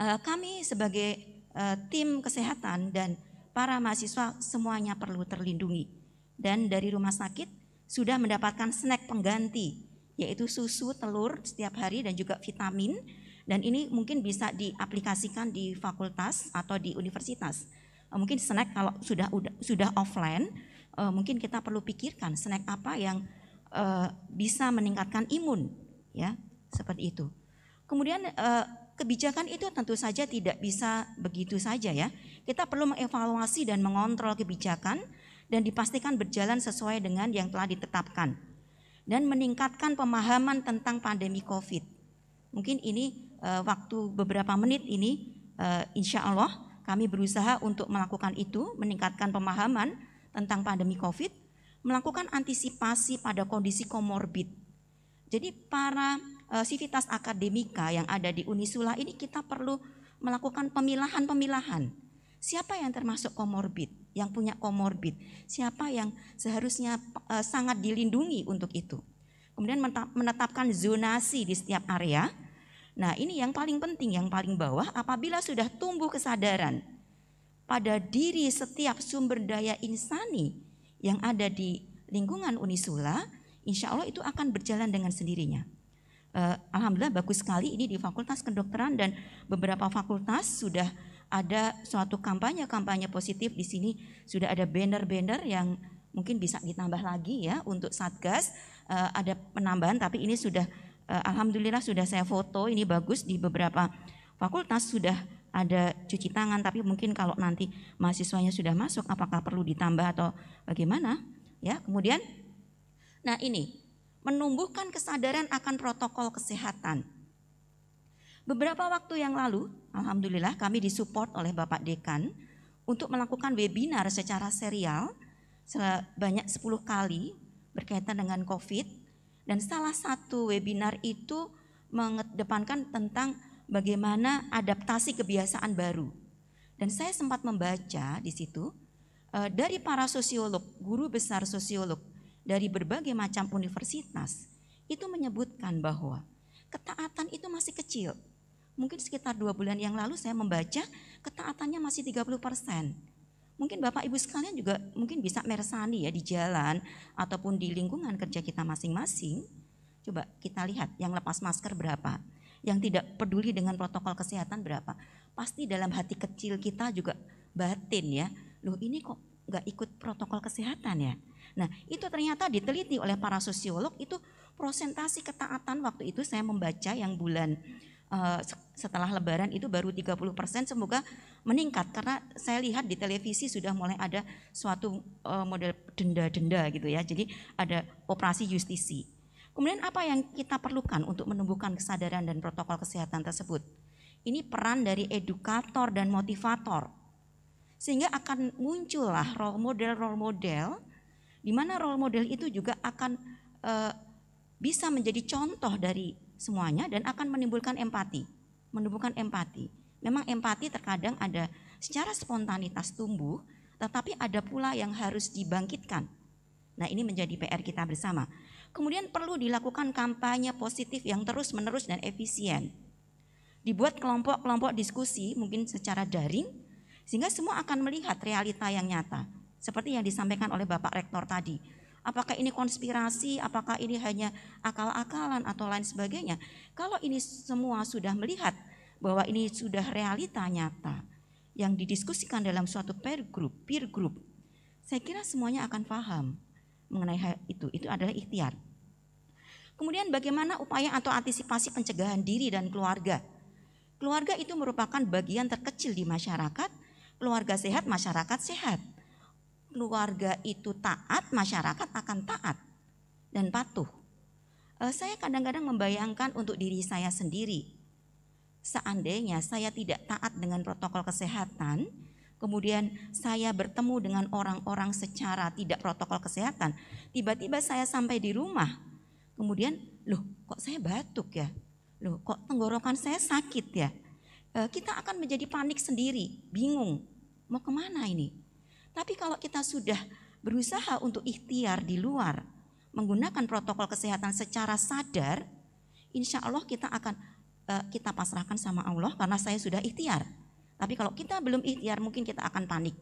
Eh, kami sebagai eh, tim kesehatan dan para mahasiswa semuanya perlu terlindungi. Dan dari rumah sakit sudah mendapatkan snack pengganti yaitu susu, telur setiap hari dan juga vitamin. Dan ini mungkin bisa diaplikasikan di fakultas atau di universitas. Eh, mungkin snack kalau sudah sudah offline, mungkin kita perlu pikirkan snack apa yang uh, bisa meningkatkan imun, ya seperti itu. Kemudian uh, kebijakan itu tentu saja tidak bisa begitu saja ya. Kita perlu mengevaluasi dan mengontrol kebijakan dan dipastikan berjalan sesuai dengan yang telah ditetapkan dan meningkatkan pemahaman tentang pandemi COVID. Mungkin ini uh, waktu beberapa menit ini, uh, insya Allah kami berusaha untuk melakukan itu, meningkatkan pemahaman tentang pandemi COVID melakukan antisipasi pada kondisi komorbid. Jadi para uh, sivitas akademika yang ada di Unisula ini kita perlu melakukan pemilahan-pemilahan. Siapa yang termasuk komorbid, yang punya komorbid, siapa yang seharusnya uh, sangat dilindungi untuk itu. Kemudian menetapkan zonasi di setiap area. Nah, ini yang paling penting, yang paling bawah apabila sudah tumbuh kesadaran pada diri setiap sumber daya insani yang ada di lingkungan Unisula, insya Allah itu akan berjalan dengan sendirinya. Uh, Alhamdulillah bagus sekali ini di Fakultas Kedokteran dan beberapa fakultas sudah ada suatu kampanye-kampanye positif di sini sudah ada banner-banner yang mungkin bisa ditambah lagi ya untuk Satgas uh, ada penambahan tapi ini sudah uh, Alhamdulillah sudah saya foto ini bagus di beberapa fakultas sudah ada cuci tangan tapi mungkin kalau nanti mahasiswanya sudah masuk apakah perlu ditambah atau bagaimana ya kemudian nah ini menumbuhkan kesadaran akan protokol kesehatan beberapa waktu yang lalu alhamdulillah kami disupport oleh Bapak Dekan untuk melakukan webinar secara serial sebanyak 10 kali berkaitan dengan Covid dan salah satu webinar itu mengedepankan tentang bagaimana adaptasi kebiasaan baru. Dan saya sempat membaca di situ eh, dari para sosiolog, guru besar sosiolog dari berbagai macam universitas itu menyebutkan bahwa ketaatan itu masih kecil. Mungkin sekitar dua bulan yang lalu saya membaca ketaatannya masih 30 persen. Mungkin Bapak Ibu sekalian juga mungkin bisa meresani ya di jalan ataupun di lingkungan kerja kita masing-masing. Coba kita lihat yang lepas masker berapa yang tidak peduli dengan protokol kesehatan berapa. Pasti dalam hati kecil kita juga batin ya, loh ini kok nggak ikut protokol kesehatan ya. Nah itu ternyata diteliti oleh para sosiolog itu prosentasi ketaatan waktu itu saya membaca yang bulan eh, setelah lebaran itu baru 30 persen semoga meningkat karena saya lihat di televisi sudah mulai ada suatu eh, model denda-denda gitu ya jadi ada operasi justisi Kemudian apa yang kita perlukan untuk menumbuhkan kesadaran dan protokol kesehatan tersebut? Ini peran dari edukator dan motivator. Sehingga akan muncullah role model-role model di mana role model itu juga akan e, bisa menjadi contoh dari semuanya dan akan menimbulkan empati, menimbulkan empati. Memang empati terkadang ada secara spontanitas tumbuh, tetapi ada pula yang harus dibangkitkan. Nah, ini menjadi PR kita bersama. Kemudian perlu dilakukan kampanye positif yang terus-menerus dan efisien. Dibuat kelompok-kelompok diskusi mungkin secara daring sehingga semua akan melihat realita yang nyata seperti yang disampaikan oleh Bapak Rektor tadi. Apakah ini konspirasi, apakah ini hanya akal-akalan atau lain sebagainya. Kalau ini semua sudah melihat bahwa ini sudah realita nyata yang didiskusikan dalam suatu peer group, peer group, saya kira semuanya akan paham mengenai hal itu. Itu adalah ikhtiar. Kemudian bagaimana upaya atau antisipasi pencegahan diri dan keluarga? Keluarga itu merupakan bagian terkecil di masyarakat. Keluarga sehat, masyarakat sehat. Keluarga itu taat, masyarakat akan taat dan patuh. Eh, saya kadang-kadang membayangkan untuk diri saya sendiri, seandainya saya tidak taat dengan protokol kesehatan, Kemudian saya bertemu dengan orang-orang secara tidak protokol kesehatan. Tiba-tiba saya sampai di rumah. Kemudian, loh kok saya batuk ya? Loh kok tenggorokan saya sakit ya? E, kita akan menjadi panik sendiri, bingung. Mau kemana ini? Tapi kalau kita sudah berusaha untuk ikhtiar di luar, menggunakan protokol kesehatan secara sadar, insya Allah kita akan eh, kita pasrahkan sama Allah karena saya sudah ikhtiar. Tapi kalau kita belum ikhtiar mungkin kita akan panik.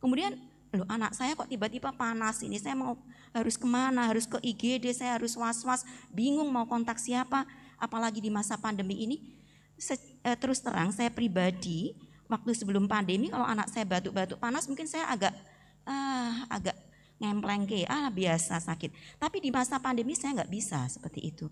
Kemudian loh anak saya kok tiba-tiba panas ini saya mau harus kemana harus ke IGD saya harus was-was bingung mau kontak siapa apalagi di masa pandemi ini eh, terus terang saya pribadi waktu sebelum pandemi kalau anak saya batuk-batuk panas mungkin saya agak ah, agak ngempleng ah biasa sakit tapi di masa pandemi saya nggak bisa seperti itu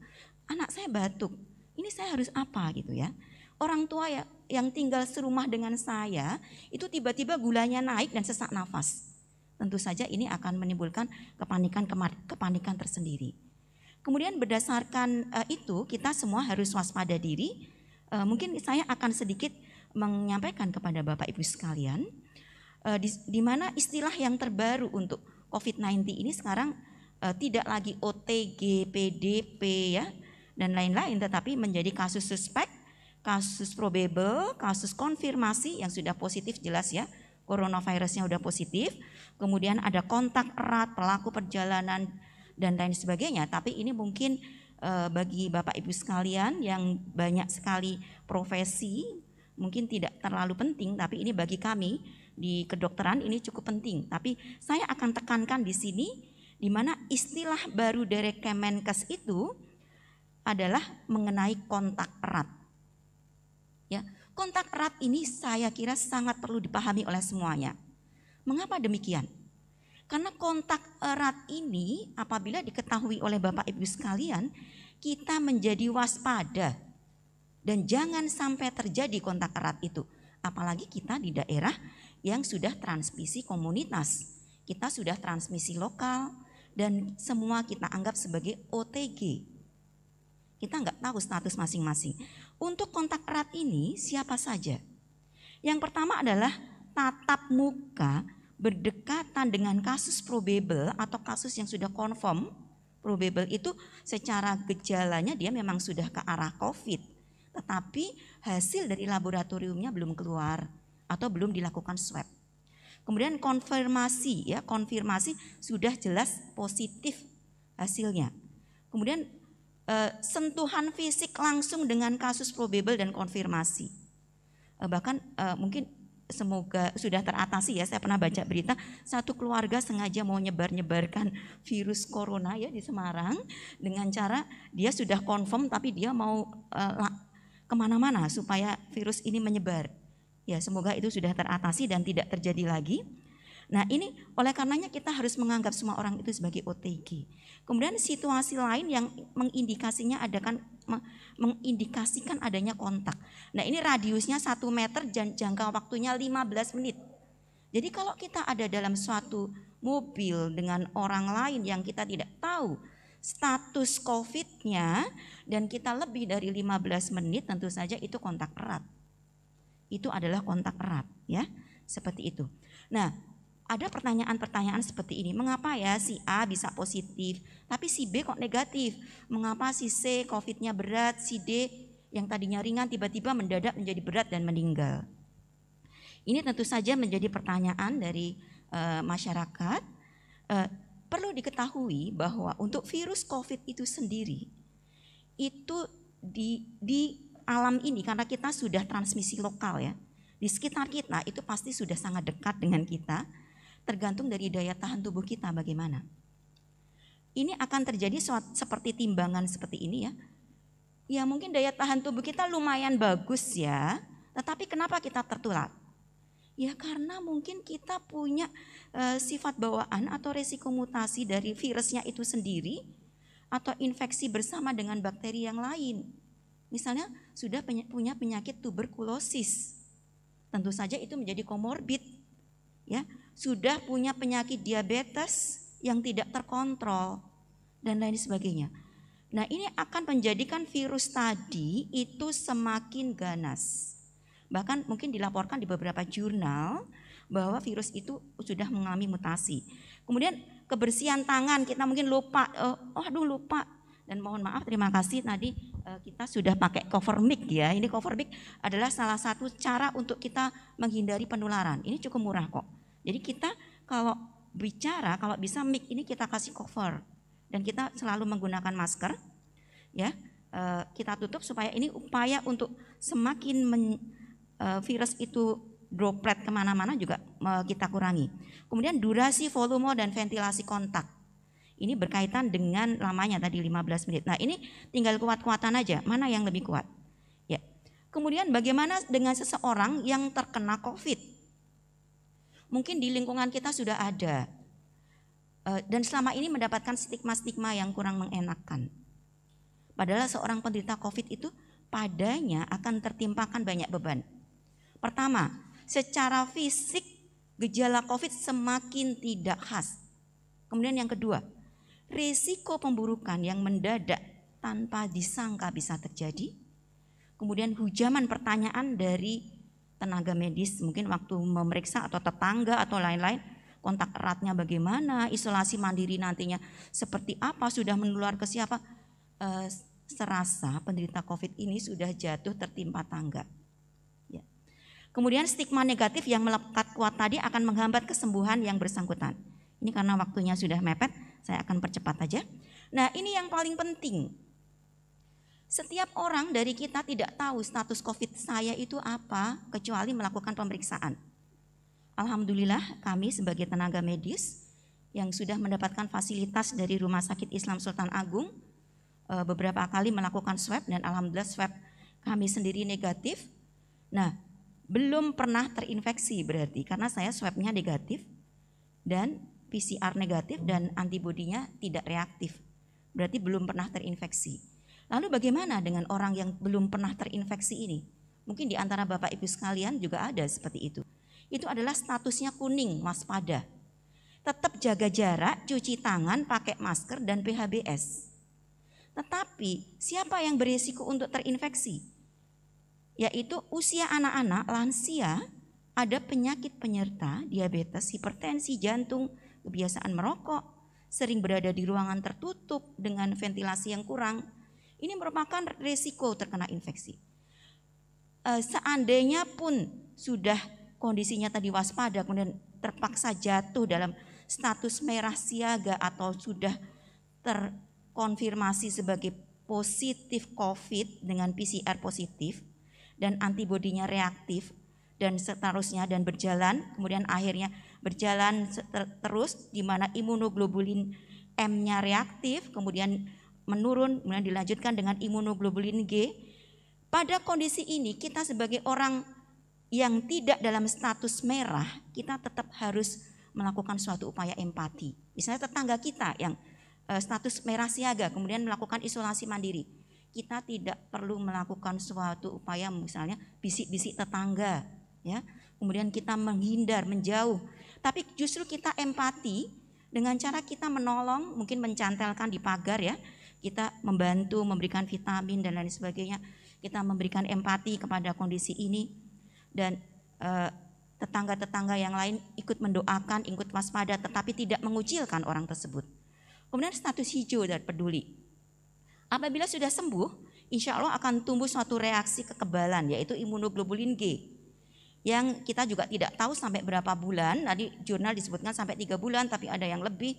anak saya batuk ini saya harus apa gitu ya orang tua ya yang tinggal serumah dengan saya itu tiba-tiba gulanya naik dan sesak nafas. Tentu saja ini akan menimbulkan kepanikan kepanikan tersendiri. Kemudian berdasarkan eh, itu kita semua harus waspada diri. Eh, mungkin saya akan sedikit menyampaikan kepada Bapak Ibu sekalian uh, di, di mana istilah yang terbaru untuk COVID-19 ini sekarang tidak lagi OTG, PDP ya dan lain-lain tetapi menjadi kasus suspek kasus probable, kasus konfirmasi yang sudah positif jelas ya, coronavirusnya sudah positif, kemudian ada kontak erat pelaku perjalanan dan lain sebagainya. Tapi ini mungkin eh, bagi Bapak Ibu sekalian yang banyak sekali profesi mungkin tidak terlalu penting, tapi ini bagi kami di kedokteran ini cukup penting. Tapi saya akan tekankan di sini di mana istilah baru dari Kemenkes itu adalah mengenai kontak erat. Ya, kontak erat ini saya kira sangat perlu dipahami oleh semuanya. Mengapa demikian? Karena kontak erat ini apabila diketahui oleh Bapak Ibu sekalian, kita menjadi waspada dan jangan sampai terjadi kontak erat itu. Apalagi kita di daerah yang sudah transmisi komunitas. Kita sudah transmisi lokal dan semua kita anggap sebagai OTG. Kita nggak tahu status masing-masing. Untuk kontak erat ini siapa saja? Yang pertama adalah tatap muka berdekatan dengan kasus probable atau kasus yang sudah confirm probable itu secara gejalanya dia memang sudah ke arah COVID, tetapi hasil dari laboratoriumnya belum keluar atau belum dilakukan swab. Kemudian konfirmasi ya, konfirmasi sudah jelas positif hasilnya. Kemudian Eh, sentuhan fisik langsung dengan kasus probable dan konfirmasi. Eh, bahkan eh, mungkin semoga sudah teratasi ya. Saya pernah baca berita satu keluarga sengaja mau nyebar-nyebarkan virus corona ya di Semarang dengan cara dia sudah confirm tapi dia mau kemana-mana supaya virus ini menyebar. Ya semoga itu sudah teratasi dan tidak terjadi lagi. Nah ini oleh karenanya kita harus menganggap semua orang itu sebagai OTG. Kemudian situasi lain yang mengindikasinya ada kan mengindikasikan adanya kontak. Nah ini radiusnya 1 meter dan jangka waktunya 15 menit. Jadi kalau kita ada dalam suatu mobil dengan orang lain yang kita tidak tahu status COVID-nya dan kita lebih dari 15 menit tentu saja itu kontak erat. Itu adalah kontak erat ya, seperti itu. Nah, ada pertanyaan-pertanyaan seperti ini. Mengapa ya si A bisa positif, tapi si B kok negatif? Mengapa si C COVID-nya berat, si D yang tadinya ringan tiba-tiba mendadak menjadi berat dan meninggal? Ini tentu saja menjadi pertanyaan dari uh, masyarakat. Uh, perlu diketahui bahwa untuk virus COVID itu sendiri, itu di, di alam ini karena kita sudah transmisi lokal ya, di sekitar kita itu pasti sudah sangat dekat dengan kita tergantung dari daya tahan tubuh kita bagaimana. Ini akan terjadi suat, seperti timbangan seperti ini ya. Ya mungkin daya tahan tubuh kita lumayan bagus ya, tetapi kenapa kita tertular? Ya karena mungkin kita punya e, sifat bawaan atau resiko mutasi dari virusnya itu sendiri atau infeksi bersama dengan bakteri yang lain. Misalnya sudah punya penyakit tuberkulosis. Tentu saja itu menjadi komorbid. Ya, sudah punya penyakit diabetes yang tidak terkontrol dan lain sebagainya. Nah, ini akan menjadikan virus tadi itu semakin ganas. Bahkan mungkin dilaporkan di beberapa jurnal bahwa virus itu sudah mengalami mutasi. Kemudian kebersihan tangan kita mungkin lupa, uh, oh aduh lupa. Dan mohon maaf terima kasih tadi eh, kita sudah pakai cover mic ya. Ini cover mic adalah salah satu cara untuk kita menghindari penularan. Ini cukup murah kok jadi kita kalau bicara, kalau bisa mic ini kita kasih cover dan kita selalu menggunakan masker, ya eh, kita tutup supaya ini upaya untuk semakin men, eh, virus itu droplet kemana-mana juga eh, kita kurangi. Kemudian durasi volume dan ventilasi kontak. Ini berkaitan dengan lamanya tadi 15 menit. Nah ini tinggal kuat-kuatan aja, mana yang lebih kuat. Ya. Kemudian bagaimana dengan seseorang yang terkena COVID? mungkin di lingkungan kita sudah ada eh, dan selama ini mendapatkan stigma-stigma yang kurang mengenakan. Padahal seorang penderita COVID itu padanya akan tertimpakan banyak beban. Pertama, secara fisik gejala COVID semakin tidak khas. Kemudian yang kedua, risiko pemburukan yang mendadak tanpa disangka bisa terjadi. Kemudian hujaman pertanyaan dari tenaga medis mungkin waktu memeriksa atau tetangga atau lain-lain kontak eratnya bagaimana isolasi mandiri nantinya seperti apa sudah menular ke siapa e, serasa penderita covid ini sudah jatuh tertimpa tangga ya. kemudian stigma negatif yang melekat kuat tadi akan menghambat kesembuhan yang bersangkutan ini karena waktunya sudah mepet saya akan percepat aja nah ini yang paling penting setiap orang dari kita tidak tahu status COVID saya itu apa kecuali melakukan pemeriksaan. Alhamdulillah kami sebagai tenaga medis yang sudah mendapatkan fasilitas dari Rumah Sakit Islam Sultan Agung e, beberapa kali melakukan swab dan alhamdulillah swab kami sendiri negatif. Nah, belum pernah terinfeksi berarti karena saya swabnya negatif dan PCR negatif dan antibodinya tidak reaktif. Berarti belum pernah terinfeksi. Lalu bagaimana dengan orang yang belum pernah terinfeksi ini? Mungkin di antara Bapak Ibu sekalian juga ada seperti itu. Itu adalah statusnya kuning, waspada. Tetap jaga jarak, cuci tangan, pakai masker dan PHBS. Tetapi siapa yang berisiko untuk terinfeksi? Yaitu usia anak-anak, lansia, ada penyakit penyerta, diabetes, hipertensi, jantung, kebiasaan merokok, sering berada di ruangan tertutup dengan ventilasi yang kurang, ini merupakan risiko terkena infeksi. Eh, seandainya pun sudah kondisinya tadi waspada kemudian terpaksa jatuh dalam status merah siaga atau sudah terkonfirmasi sebagai positif COVID dengan PCR positif dan antibodinya reaktif dan seterusnya dan berjalan kemudian akhirnya berjalan terus di mana imunoglobulin M-nya reaktif kemudian menurun, kemudian dilanjutkan dengan imunoglobulin G. Pada kondisi ini kita sebagai orang yang tidak dalam status merah, kita tetap harus melakukan suatu upaya empati. Misalnya tetangga kita yang eh, status merah siaga kemudian melakukan isolasi mandiri. Kita tidak perlu melakukan suatu upaya misalnya bisik-bisik tetangga ya. Kemudian kita menghindar, menjauh. Tapi justru kita empati dengan cara kita menolong, mungkin mencantelkan di pagar ya, kita membantu memberikan vitamin dan lain sebagainya kita memberikan empati kepada kondisi ini dan eh, tetangga-tetangga yang lain ikut mendoakan ikut waspada tetapi tidak mengucilkan orang tersebut kemudian status hijau dan peduli apabila sudah sembuh insya Allah akan tumbuh suatu reaksi kekebalan yaitu imunoglobulin G yang kita juga tidak tahu sampai berapa bulan. Tadi jurnal disebutkan sampai tiga bulan, tapi ada yang lebih.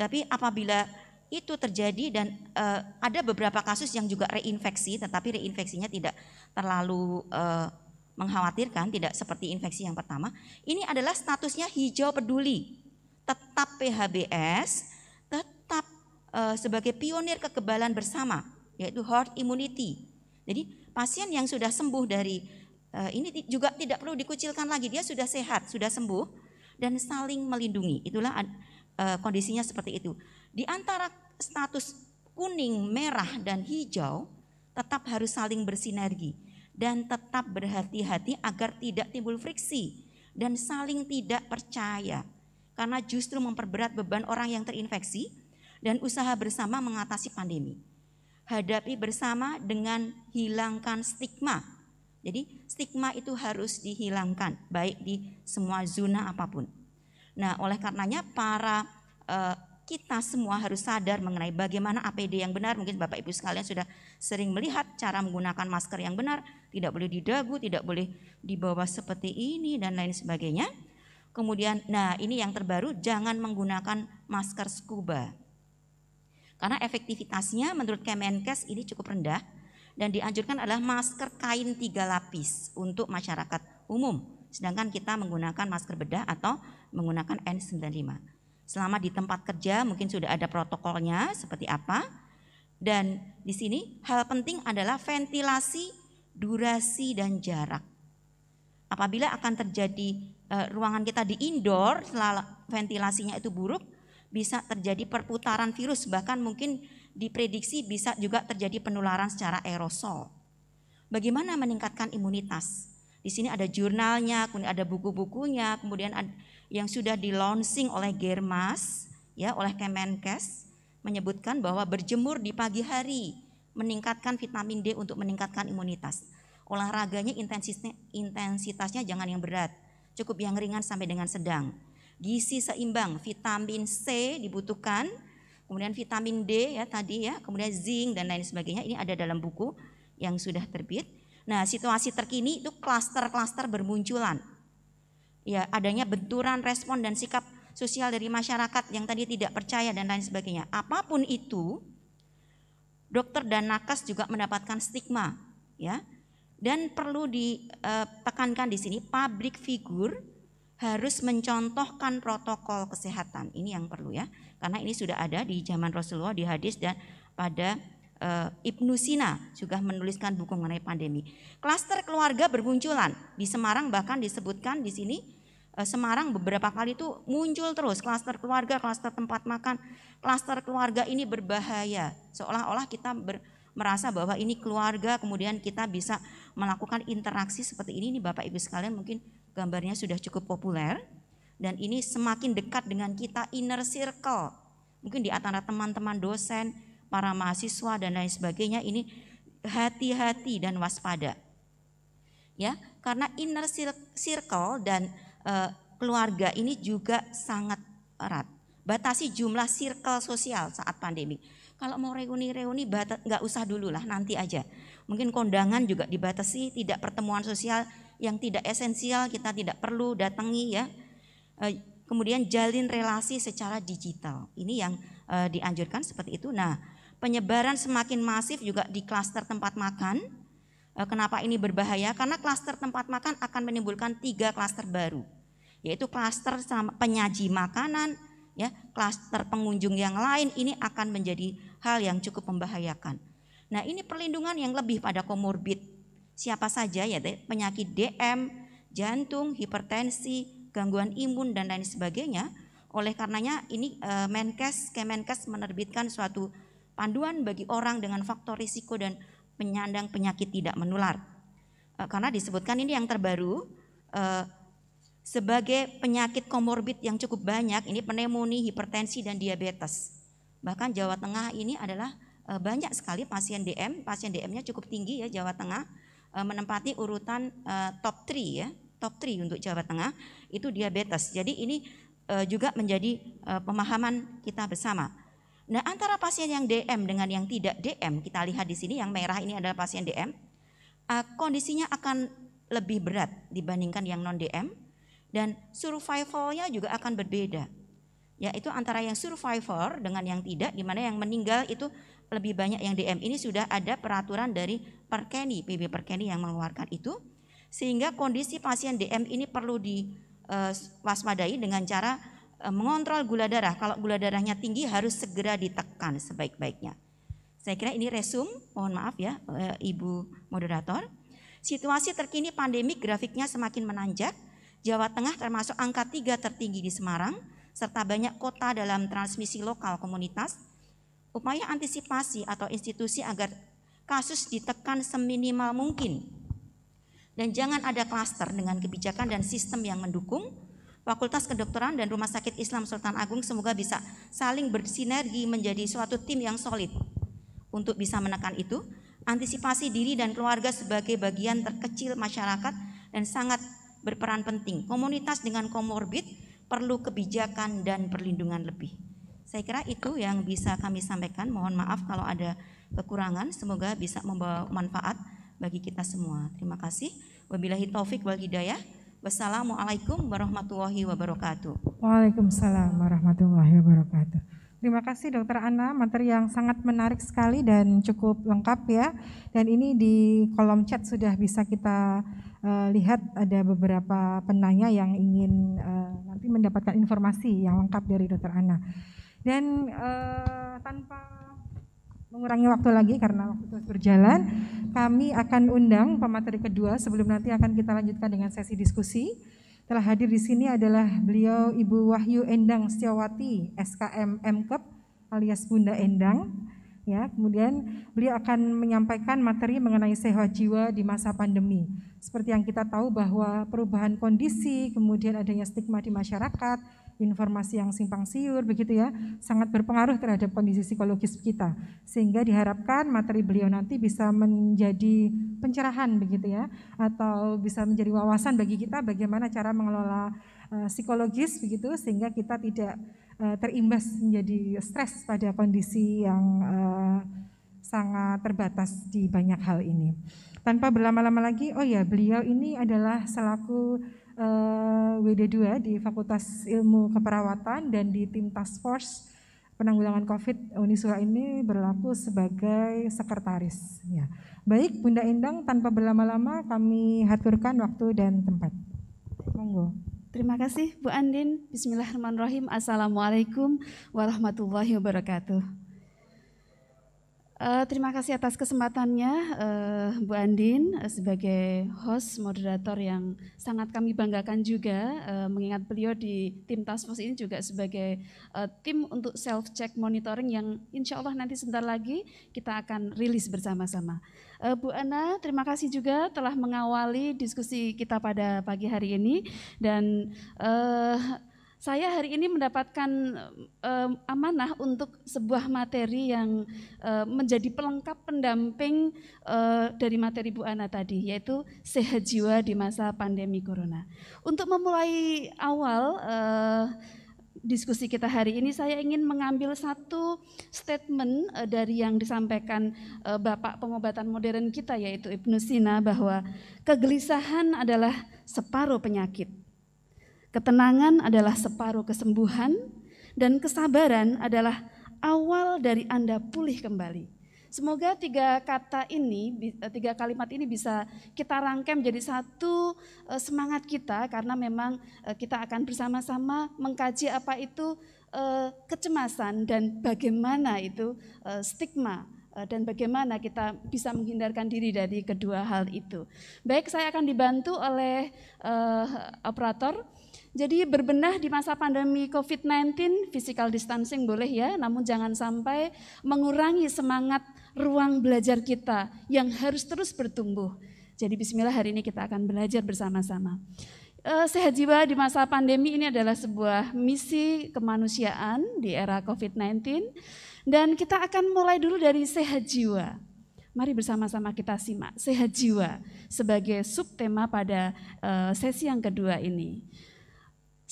Tapi apabila itu terjadi dan uh, ada beberapa kasus yang juga reinfeksi tetapi reinfeksinya tidak terlalu uh, mengkhawatirkan tidak seperti infeksi yang pertama ini adalah statusnya hijau peduli tetap PHBS tetap uh, sebagai pionir kekebalan bersama yaitu herd immunity jadi pasien yang sudah sembuh dari uh, ini juga tidak perlu dikucilkan lagi dia sudah sehat sudah sembuh dan saling melindungi itulah uh, kondisinya seperti itu di antara status kuning, merah, dan hijau tetap harus saling bersinergi dan tetap berhati-hati agar tidak timbul friksi dan saling tidak percaya karena justru memperberat beban orang yang terinfeksi dan usaha bersama mengatasi pandemi. Hadapi bersama dengan hilangkan stigma. Jadi stigma itu harus dihilangkan baik di semua zona apapun. Nah, oleh karenanya para eh, kita semua harus sadar mengenai bagaimana APD yang benar. Mungkin Bapak Ibu sekalian sudah sering melihat cara menggunakan masker yang benar, tidak boleh didagu, tidak boleh dibawa seperti ini dan lain sebagainya. Kemudian, nah ini yang terbaru, jangan menggunakan masker scuba. Karena efektivitasnya menurut Kemenkes ini cukup rendah dan dianjurkan adalah masker kain tiga lapis untuk masyarakat umum. Sedangkan kita menggunakan masker bedah atau menggunakan N95. Selama di tempat kerja mungkin sudah ada protokolnya seperti apa. Dan di sini hal penting adalah ventilasi, durasi dan jarak. Apabila akan terjadi e, ruangan kita di indoor, ventilasinya itu buruk, bisa terjadi perputaran virus bahkan mungkin diprediksi bisa juga terjadi penularan secara aerosol. Bagaimana meningkatkan imunitas? Di sini ada jurnalnya, kemudian ada buku-bukunya, kemudian yang sudah di launching oleh Germas ya oleh Kemenkes menyebutkan bahwa berjemur di pagi hari meningkatkan vitamin D untuk meningkatkan imunitas. Olahraganya intensitasnya, intensitasnya jangan yang berat, cukup yang ringan sampai dengan sedang. Gizi seimbang, vitamin C dibutuhkan, kemudian vitamin D ya tadi ya, kemudian zinc dan lain sebagainya. Ini ada dalam buku yang sudah terbit. Nah, situasi terkini itu klaster-klaster bermunculan ya adanya benturan respon dan sikap sosial dari masyarakat yang tadi tidak percaya dan lain sebagainya. Apapun itu, dokter dan nakes juga mendapatkan stigma, ya. Dan perlu ditekankan eh, di sini public figure harus mencontohkan protokol kesehatan. Ini yang perlu ya. Karena ini sudah ada di zaman Rasulullah di hadis dan pada uh, Ibnu Sina juga menuliskan buku mengenai pandemi. Klaster keluarga bermunculan di Semarang bahkan disebutkan di sini uh, Semarang beberapa kali itu muncul terus klaster keluarga, klaster tempat makan, klaster keluarga ini berbahaya. Seolah-olah kita ber, merasa bahwa ini keluarga, kemudian kita bisa melakukan interaksi seperti ini. Ini Bapak Ibu sekalian mungkin gambarnya sudah cukup populer dan ini semakin dekat dengan kita inner circle. Mungkin di antara teman-teman dosen, para mahasiswa dan lain sebagainya ini hati-hati dan waspada. Ya, karena inner circle dan e, keluarga ini juga sangat erat. Batasi jumlah circle sosial saat pandemi. Kalau mau reuni-reuni nggak usah dulu lah, nanti aja. Mungkin kondangan juga dibatasi, tidak pertemuan sosial yang tidak esensial kita tidak perlu datangi ya. Eh, kemudian jalin relasi secara digital. Ini yang eh, dianjurkan seperti itu. Nah, penyebaran semakin masif juga di klaster tempat makan. E, kenapa ini berbahaya? Karena klaster tempat makan akan menimbulkan tiga klaster baru, yaitu klaster penyaji makanan, ya, klaster pengunjung yang lain. Ini akan menjadi hal yang cukup membahayakan. Nah, ini perlindungan yang lebih pada komorbid. Siapa saja ya, penyakit DM, jantung, hipertensi, gangguan imun dan lain sebagainya. Oleh karenanya ini e, Menkes Kemenkes menerbitkan suatu panduan bagi orang dengan faktor risiko dan penyandang penyakit tidak menular. Eh, karena disebutkan ini yang terbaru eh, sebagai penyakit komorbid yang cukup banyak ini pneumonia, hipertensi dan diabetes. Bahkan Jawa Tengah ini adalah eh, banyak sekali pasien DM, pasien DM-nya cukup tinggi ya Jawa Tengah menempati urutan top 3 ya, top 3 untuk Jawa Tengah itu diabetes. Jadi ini juga menjadi pemahaman kita bersama Nah, antara pasien yang DM dengan yang tidak DM, kita lihat di sini yang merah ini adalah pasien DM, eh, kondisinya akan lebih berat dibandingkan yang non DM dan survivalnya juga akan berbeda. Yaitu antara yang survivor dengan yang tidak, di mana yang meninggal itu lebih banyak yang DM. Ini sudah ada peraturan dari Perkeni, PB Perkeni yang mengeluarkan itu, sehingga kondisi pasien DM ini perlu diwaspadai eh, dengan cara Eh, mengontrol gula darah. Kalau gula darahnya tinggi harus segera ditekan sebaik-baiknya. Saya kira ini resum, mohon maaf ya eh, Ibu moderator. Situasi terkini pandemik grafiknya semakin menanjak. Jawa Tengah termasuk angka tiga tertinggi di Semarang, serta banyak kota dalam transmisi lokal komunitas. Upaya antisipasi atau institusi agar kasus ditekan seminimal mungkin. Dan jangan ada klaster dengan kebijakan dan sistem yang mendukung, Fakultas Kedokteran dan Rumah Sakit Islam Sultan Agung semoga bisa saling bersinergi menjadi suatu tim yang solid. Untuk bisa menekan itu, antisipasi diri dan keluarga sebagai bagian terkecil masyarakat dan sangat berperan penting. Komunitas dengan komorbid perlu kebijakan dan perlindungan lebih. Saya kira itu yang bisa kami sampaikan. Mohon maaf kalau ada kekurangan. Semoga bisa membawa manfaat bagi kita semua. Terima kasih. Wabillahi taufik wal hidayah. Wassalamualaikum warahmatullahi wabarakatuh.
Waalaikumsalam warahmatullahi wabarakatuh. Terima kasih Dokter Ana, materi yang sangat menarik sekali dan cukup lengkap ya. Dan ini di kolom chat sudah bisa kita uh, lihat ada beberapa penanya yang ingin uh, nanti mendapatkan informasi yang lengkap dari Dokter Ana. Dan uh, tanpa mengurangi waktu lagi karena waktu terus berjalan, kami akan undang pemateri kedua sebelum nanti akan kita lanjutkan dengan sesi diskusi. Telah hadir di sini adalah beliau Ibu Wahyu Endang Setiawati, SKM MKEP alias Bunda Endang. Ya, kemudian beliau akan menyampaikan materi mengenai sehat jiwa di masa pandemi. Seperti yang kita tahu bahwa perubahan kondisi, kemudian adanya stigma di masyarakat, informasi yang simpang siur begitu ya, sangat berpengaruh terhadap kondisi psikologis kita. Sehingga diharapkan materi beliau nanti bisa menjadi pencerahan begitu ya, atau bisa menjadi wawasan bagi kita bagaimana cara mengelola uh, psikologis begitu sehingga kita tidak uh, terimbas menjadi stres pada kondisi yang uh, sangat terbatas di banyak hal ini. Tanpa berlama-lama lagi, oh ya, beliau ini adalah selaku Eh, WD2 ya, di Fakultas Ilmu Keperawatan dan di tim Task Force penanggulangan COVID Unisura ini berlaku sebagai sekretaris. Ya. Baik, Bunda Endang, tanpa berlama-lama kami haturkan waktu dan tempat. Monggo.
Terima kasih Bu Andin. Bismillahirrahmanirrahim. Assalamualaikum warahmatullahi wabarakatuh. Uh, terima kasih atas kesempatannya uh, Bu Andin uh, sebagai host moderator yang sangat kami banggakan juga uh, mengingat beliau di tim task force ini juga sebagai uh, tim untuk self check monitoring yang insya Allah nanti sebentar lagi kita akan rilis bersama-sama. Uh, Bu Ana, terima kasih juga telah mengawali diskusi kita pada pagi hari ini dan uh, saya hari ini mendapatkan uh, amanah untuk sebuah materi yang uh, menjadi pelengkap pendamping uh, dari materi Bu Ana tadi, yaitu sehat jiwa di masa pandemi Corona. Untuk memulai awal diskusi kita hari ini saya ingin mengambil satu statement uh, dari yang disampaikan uh, Bapak pengobatan modern kita yaitu Ibnu Sina bahwa kegelisahan adalah separuh penyakit Ketenangan adalah separuh kesembuhan dan kesabaran adalah awal dari Anda pulih kembali. Semoga tiga kata ini, eh, tiga kalimat ini bisa kita rangkai menjadi satu eh, semangat kita karena memang eh, kita akan bersama-sama mengkaji apa itu kecemasan dan bagaimana itu stigma dan bagaimana kita bisa menghindarkan diri dari kedua hal itu. Baik, saya akan dibantu oleh operator jadi berbenah di masa pandemi COVID-19, physical distancing boleh ya, namun jangan sampai mengurangi semangat ruang belajar kita yang harus terus bertumbuh. Jadi bismillah hari ini kita akan belajar bersama-sama. Eh, sehat jiwa di masa pandemi ini adalah sebuah misi kemanusiaan di era COVID-19 dan kita akan mulai dulu dari sehat jiwa. Mari bersama-sama kita simak sehat jiwa sebagai subtema pada eh, sesi yang kedua ini.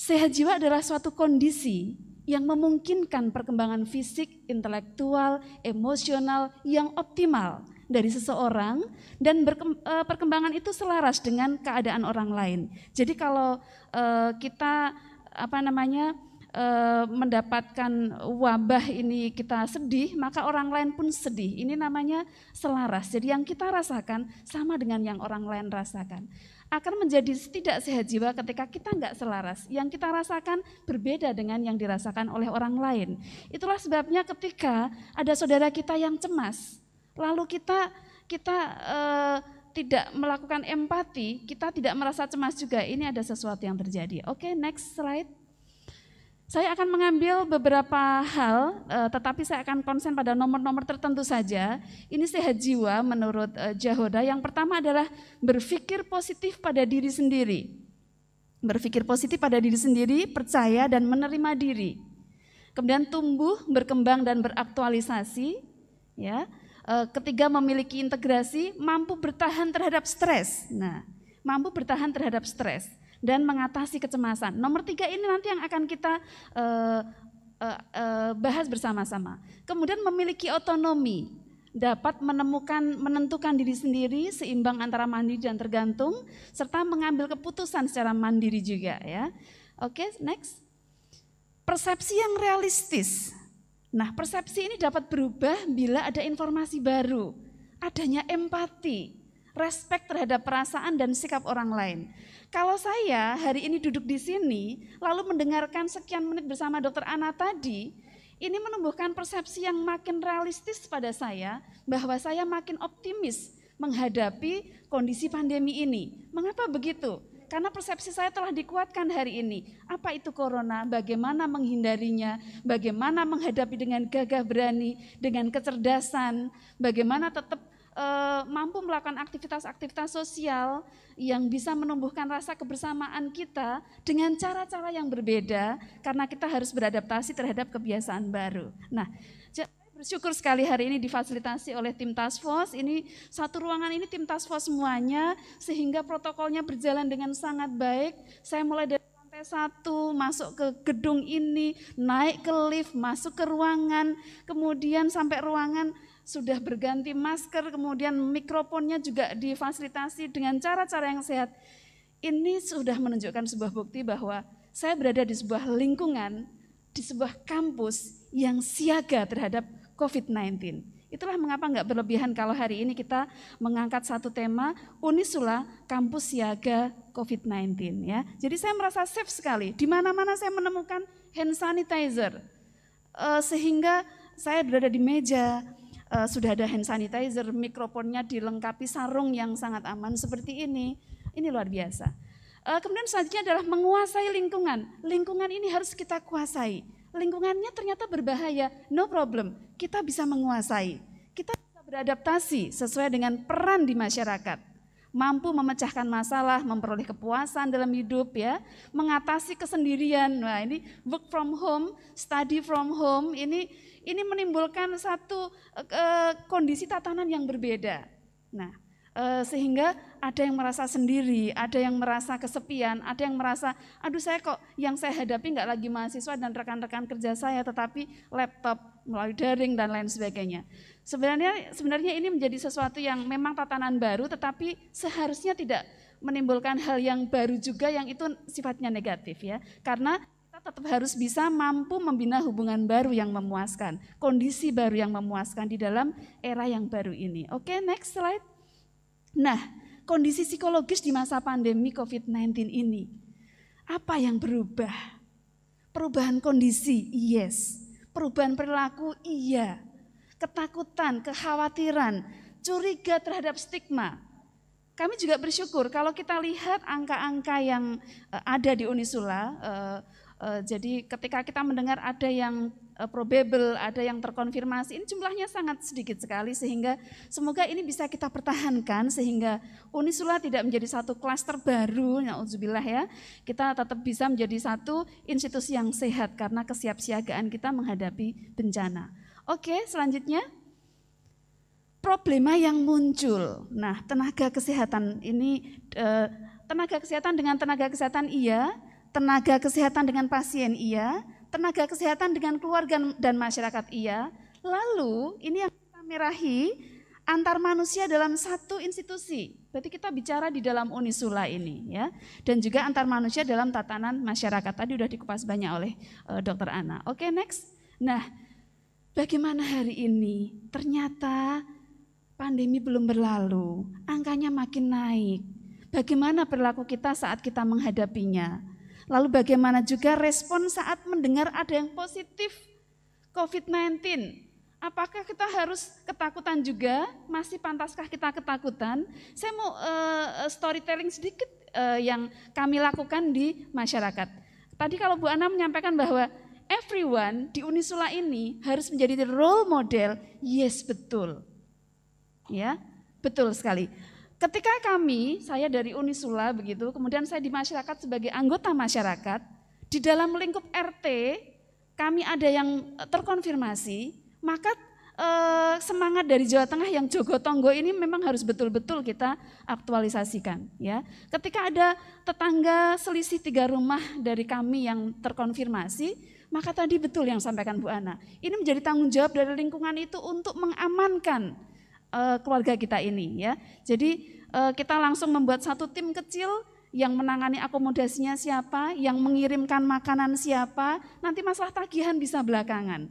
Sehat jiwa adalah suatu kondisi yang memungkinkan perkembangan fisik, intelektual, emosional yang optimal dari seseorang dan eh, perkembangan itu selaras dengan keadaan orang lain. Jadi kalau eh, kita apa namanya eh, mendapatkan wabah ini kita sedih, maka orang lain pun sedih. Ini namanya selaras. Jadi yang kita rasakan sama dengan yang orang lain rasakan akan menjadi tidak sehat jiwa ketika kita nggak selaras. Yang kita rasakan berbeda dengan yang dirasakan oleh orang lain. Itulah sebabnya ketika ada saudara kita yang cemas, lalu kita kita eh, tidak melakukan empati, kita tidak merasa cemas juga. Ini ada sesuatu yang terjadi. Oke, okay, next slide. Saya akan mengambil beberapa hal, uh, tetapi saya akan konsen pada nomor-nomor tertentu saja. Ini sehat jiwa menurut uh, Jahoda. Yang pertama adalah berpikir positif pada diri sendiri. Berpikir positif pada diri sendiri, percaya dan menerima diri. Kemudian tumbuh, berkembang dan beraktualisasi. Ya, eh, ketiga memiliki integrasi, mampu bertahan terhadap stres. Nah, mampu bertahan terhadap stres dan mengatasi kecemasan. Nomor tiga ini nanti yang akan kita uh, uh, uh, bahas bersama-sama. Kemudian memiliki otonomi, dapat menemukan menentukan diri sendiri seimbang antara mandiri dan tergantung serta mengambil keputusan secara mandiri juga ya. Oke, okay, next. Persepsi yang realistis. Nah, persepsi ini dapat berubah bila ada informasi baru, adanya empati, respect terhadap perasaan dan sikap orang lain. Kalau saya hari ini duduk di sini, lalu mendengarkan sekian menit bersama dokter Ana tadi, ini menumbuhkan persepsi yang makin realistis pada saya bahwa saya makin optimis menghadapi kondisi pandemi ini. Mengapa begitu? Karena persepsi saya telah dikuatkan hari ini. Apa itu corona? Bagaimana menghindarinya? Bagaimana menghadapi dengan gagah berani, dengan kecerdasan? Bagaimana tetap uh, mampu melakukan aktivitas-aktivitas sosial yang bisa menumbuhkan rasa kebersamaan kita dengan cara-cara yang berbeda karena kita harus beradaptasi terhadap kebiasaan baru. Nah, bersyukur sekali hari ini difasilitasi oleh tim task force. Ini satu ruangan ini tim task force semuanya sehingga protokolnya berjalan dengan sangat baik. Saya mulai dari lantai satu masuk ke gedung ini, naik ke lift, masuk ke ruangan, kemudian sampai ruangan sudah berganti masker, kemudian mikrofonnya juga difasilitasi dengan cara-cara yang sehat. Ini sudah menunjukkan sebuah bukti bahwa saya berada di sebuah lingkungan, di sebuah kampus yang siaga terhadap COVID-19. Itulah mengapa nggak berlebihan kalau hari ini kita mengangkat satu tema Unisula Kampus Siaga COVID-19 ya. Jadi saya merasa safe sekali. Di mana-mana saya menemukan hand sanitizer, eh, sehingga saya berada di meja, uh, sudah ada hand sanitizer, mikrofonnya dilengkapi sarung yang sangat aman seperti ini. Ini luar biasa. Uh, kemudian selanjutnya adalah menguasai lingkungan. Lingkungan ini harus kita kuasai. Lingkungannya ternyata berbahaya, no problem. Kita bisa menguasai. Kita bisa beradaptasi sesuai dengan peran di masyarakat mampu memecahkan masalah, memperoleh kepuasan dalam hidup ya, mengatasi kesendirian. Nah, ini work from home, study from home, ini ini menimbulkan satu uh, kondisi tatanan yang berbeda. Nah, uh, sehingga ada yang merasa sendiri, ada yang merasa kesepian, ada yang merasa, aduh saya kok yang saya hadapi nggak lagi mahasiswa dan rekan-rekan kerja saya, tetapi laptop melalui daring dan lain sebagainya. Sebenarnya sebenarnya ini menjadi sesuatu yang memang tatanan baru, tetapi seharusnya tidak menimbulkan hal yang baru juga yang itu sifatnya negatif ya. Karena tetap harus bisa mampu membina hubungan baru yang memuaskan, kondisi baru yang memuaskan di dalam era yang baru ini. Oke, okay, next slide. Nah, kondisi psikologis di masa pandemi COVID-19 ini, apa yang berubah? Perubahan kondisi, yes. Perubahan perilaku, iya. Ketakutan, kekhawatiran, curiga terhadap stigma, kami juga bersyukur kalau kita lihat angka-angka yang eh, ada di Unisula eh, Eh, jadi ketika kita mendengar ada yang eh, probable, ada yang terkonfirmasi, ini jumlahnya sangat sedikit sekali sehingga semoga ini bisa kita pertahankan sehingga Unisula tidak menjadi satu klaster baru, na'udzubillah ya. Kita tetap bisa menjadi satu institusi yang sehat karena kesiapsiagaan kita menghadapi bencana. Oke, selanjutnya problema yang muncul. Nah, tenaga kesehatan ini eh, tenaga kesehatan dengan tenaga kesehatan iya, tenaga kesehatan dengan pasien iya, tenaga kesehatan dengan keluarga dan masyarakat iya. Lalu ini yang kita merahi antar manusia dalam satu institusi. Berarti kita bicara di dalam Unisula ini ya. Dan juga antar manusia dalam tatanan masyarakat. Tadi udah dikupas banyak oleh uh, Dokter Ana. Oke, okay, next. Nah, bagaimana hari ini? Ternyata pandemi belum berlalu, angkanya makin naik. Bagaimana perilaku kita saat kita menghadapinya? Lalu bagaimana juga respon saat mendengar ada yang positif COVID-19? Apakah kita harus ketakutan juga? Masih pantaskah kita ketakutan? Saya mau uh, storytelling sedikit uh, yang kami lakukan di masyarakat. Tadi kalau Bu Ana menyampaikan bahwa everyone di Unisula ini harus menjadi role model, yes betul. Ya, betul sekali. Ketika kami, saya dari Unisula begitu, kemudian saya di masyarakat sebagai anggota masyarakat, di dalam lingkup RT kami ada yang eh, terkonfirmasi, maka eh, semangat dari Jawa Tengah yang Jogotongo ini memang harus betul-betul kita aktualisasikan. Ya, ketika ada tetangga selisih tiga rumah dari kami yang terkonfirmasi, maka tadi betul yang sampaikan Bu Ana. Ini menjadi tanggung jawab dari lingkungan itu untuk mengamankan uh, keluarga kita ini ya. Jadi uh, kita langsung membuat satu tim kecil yang menangani akomodasinya siapa, yang mengirimkan makanan siapa, nanti masalah tagihan bisa belakangan.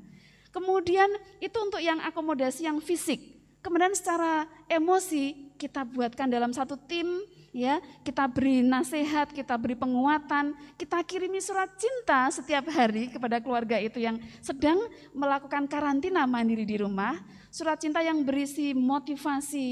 Kemudian itu untuk yang akomodasi yang fisik. Kemudian secara emosi kita buatkan dalam satu tim ya kita beri nasihat, kita beri penguatan, kita kirimi surat cinta setiap hari kepada keluarga itu yang sedang melakukan karantina mandiri di rumah Surat cinta yang berisi motivasi,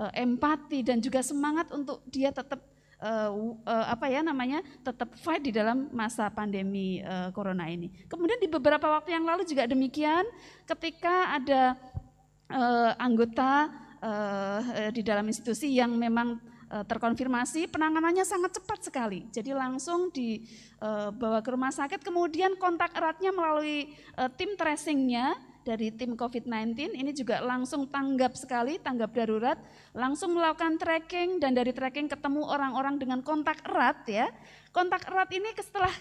eh, empati dan juga semangat untuk dia tetap eh, eh, apa ya namanya tetap fight di dalam masa pandemi corona ini. Kemudian di beberapa waktu yang lalu juga demikian ketika ada anggota di dalam institusi yang memang terkonfirmasi penanganannya sangat cepat sekali. Jadi langsung dibawa ke rumah sakit kemudian kontak eratnya melalui tim tracingnya dari tim COVID-19 ini juga langsung tanggap sekali, tanggap darurat, langsung melakukan tracking dan dari tracking ketemu orang-orang dengan kontak erat ya. Kontak erat ini setelah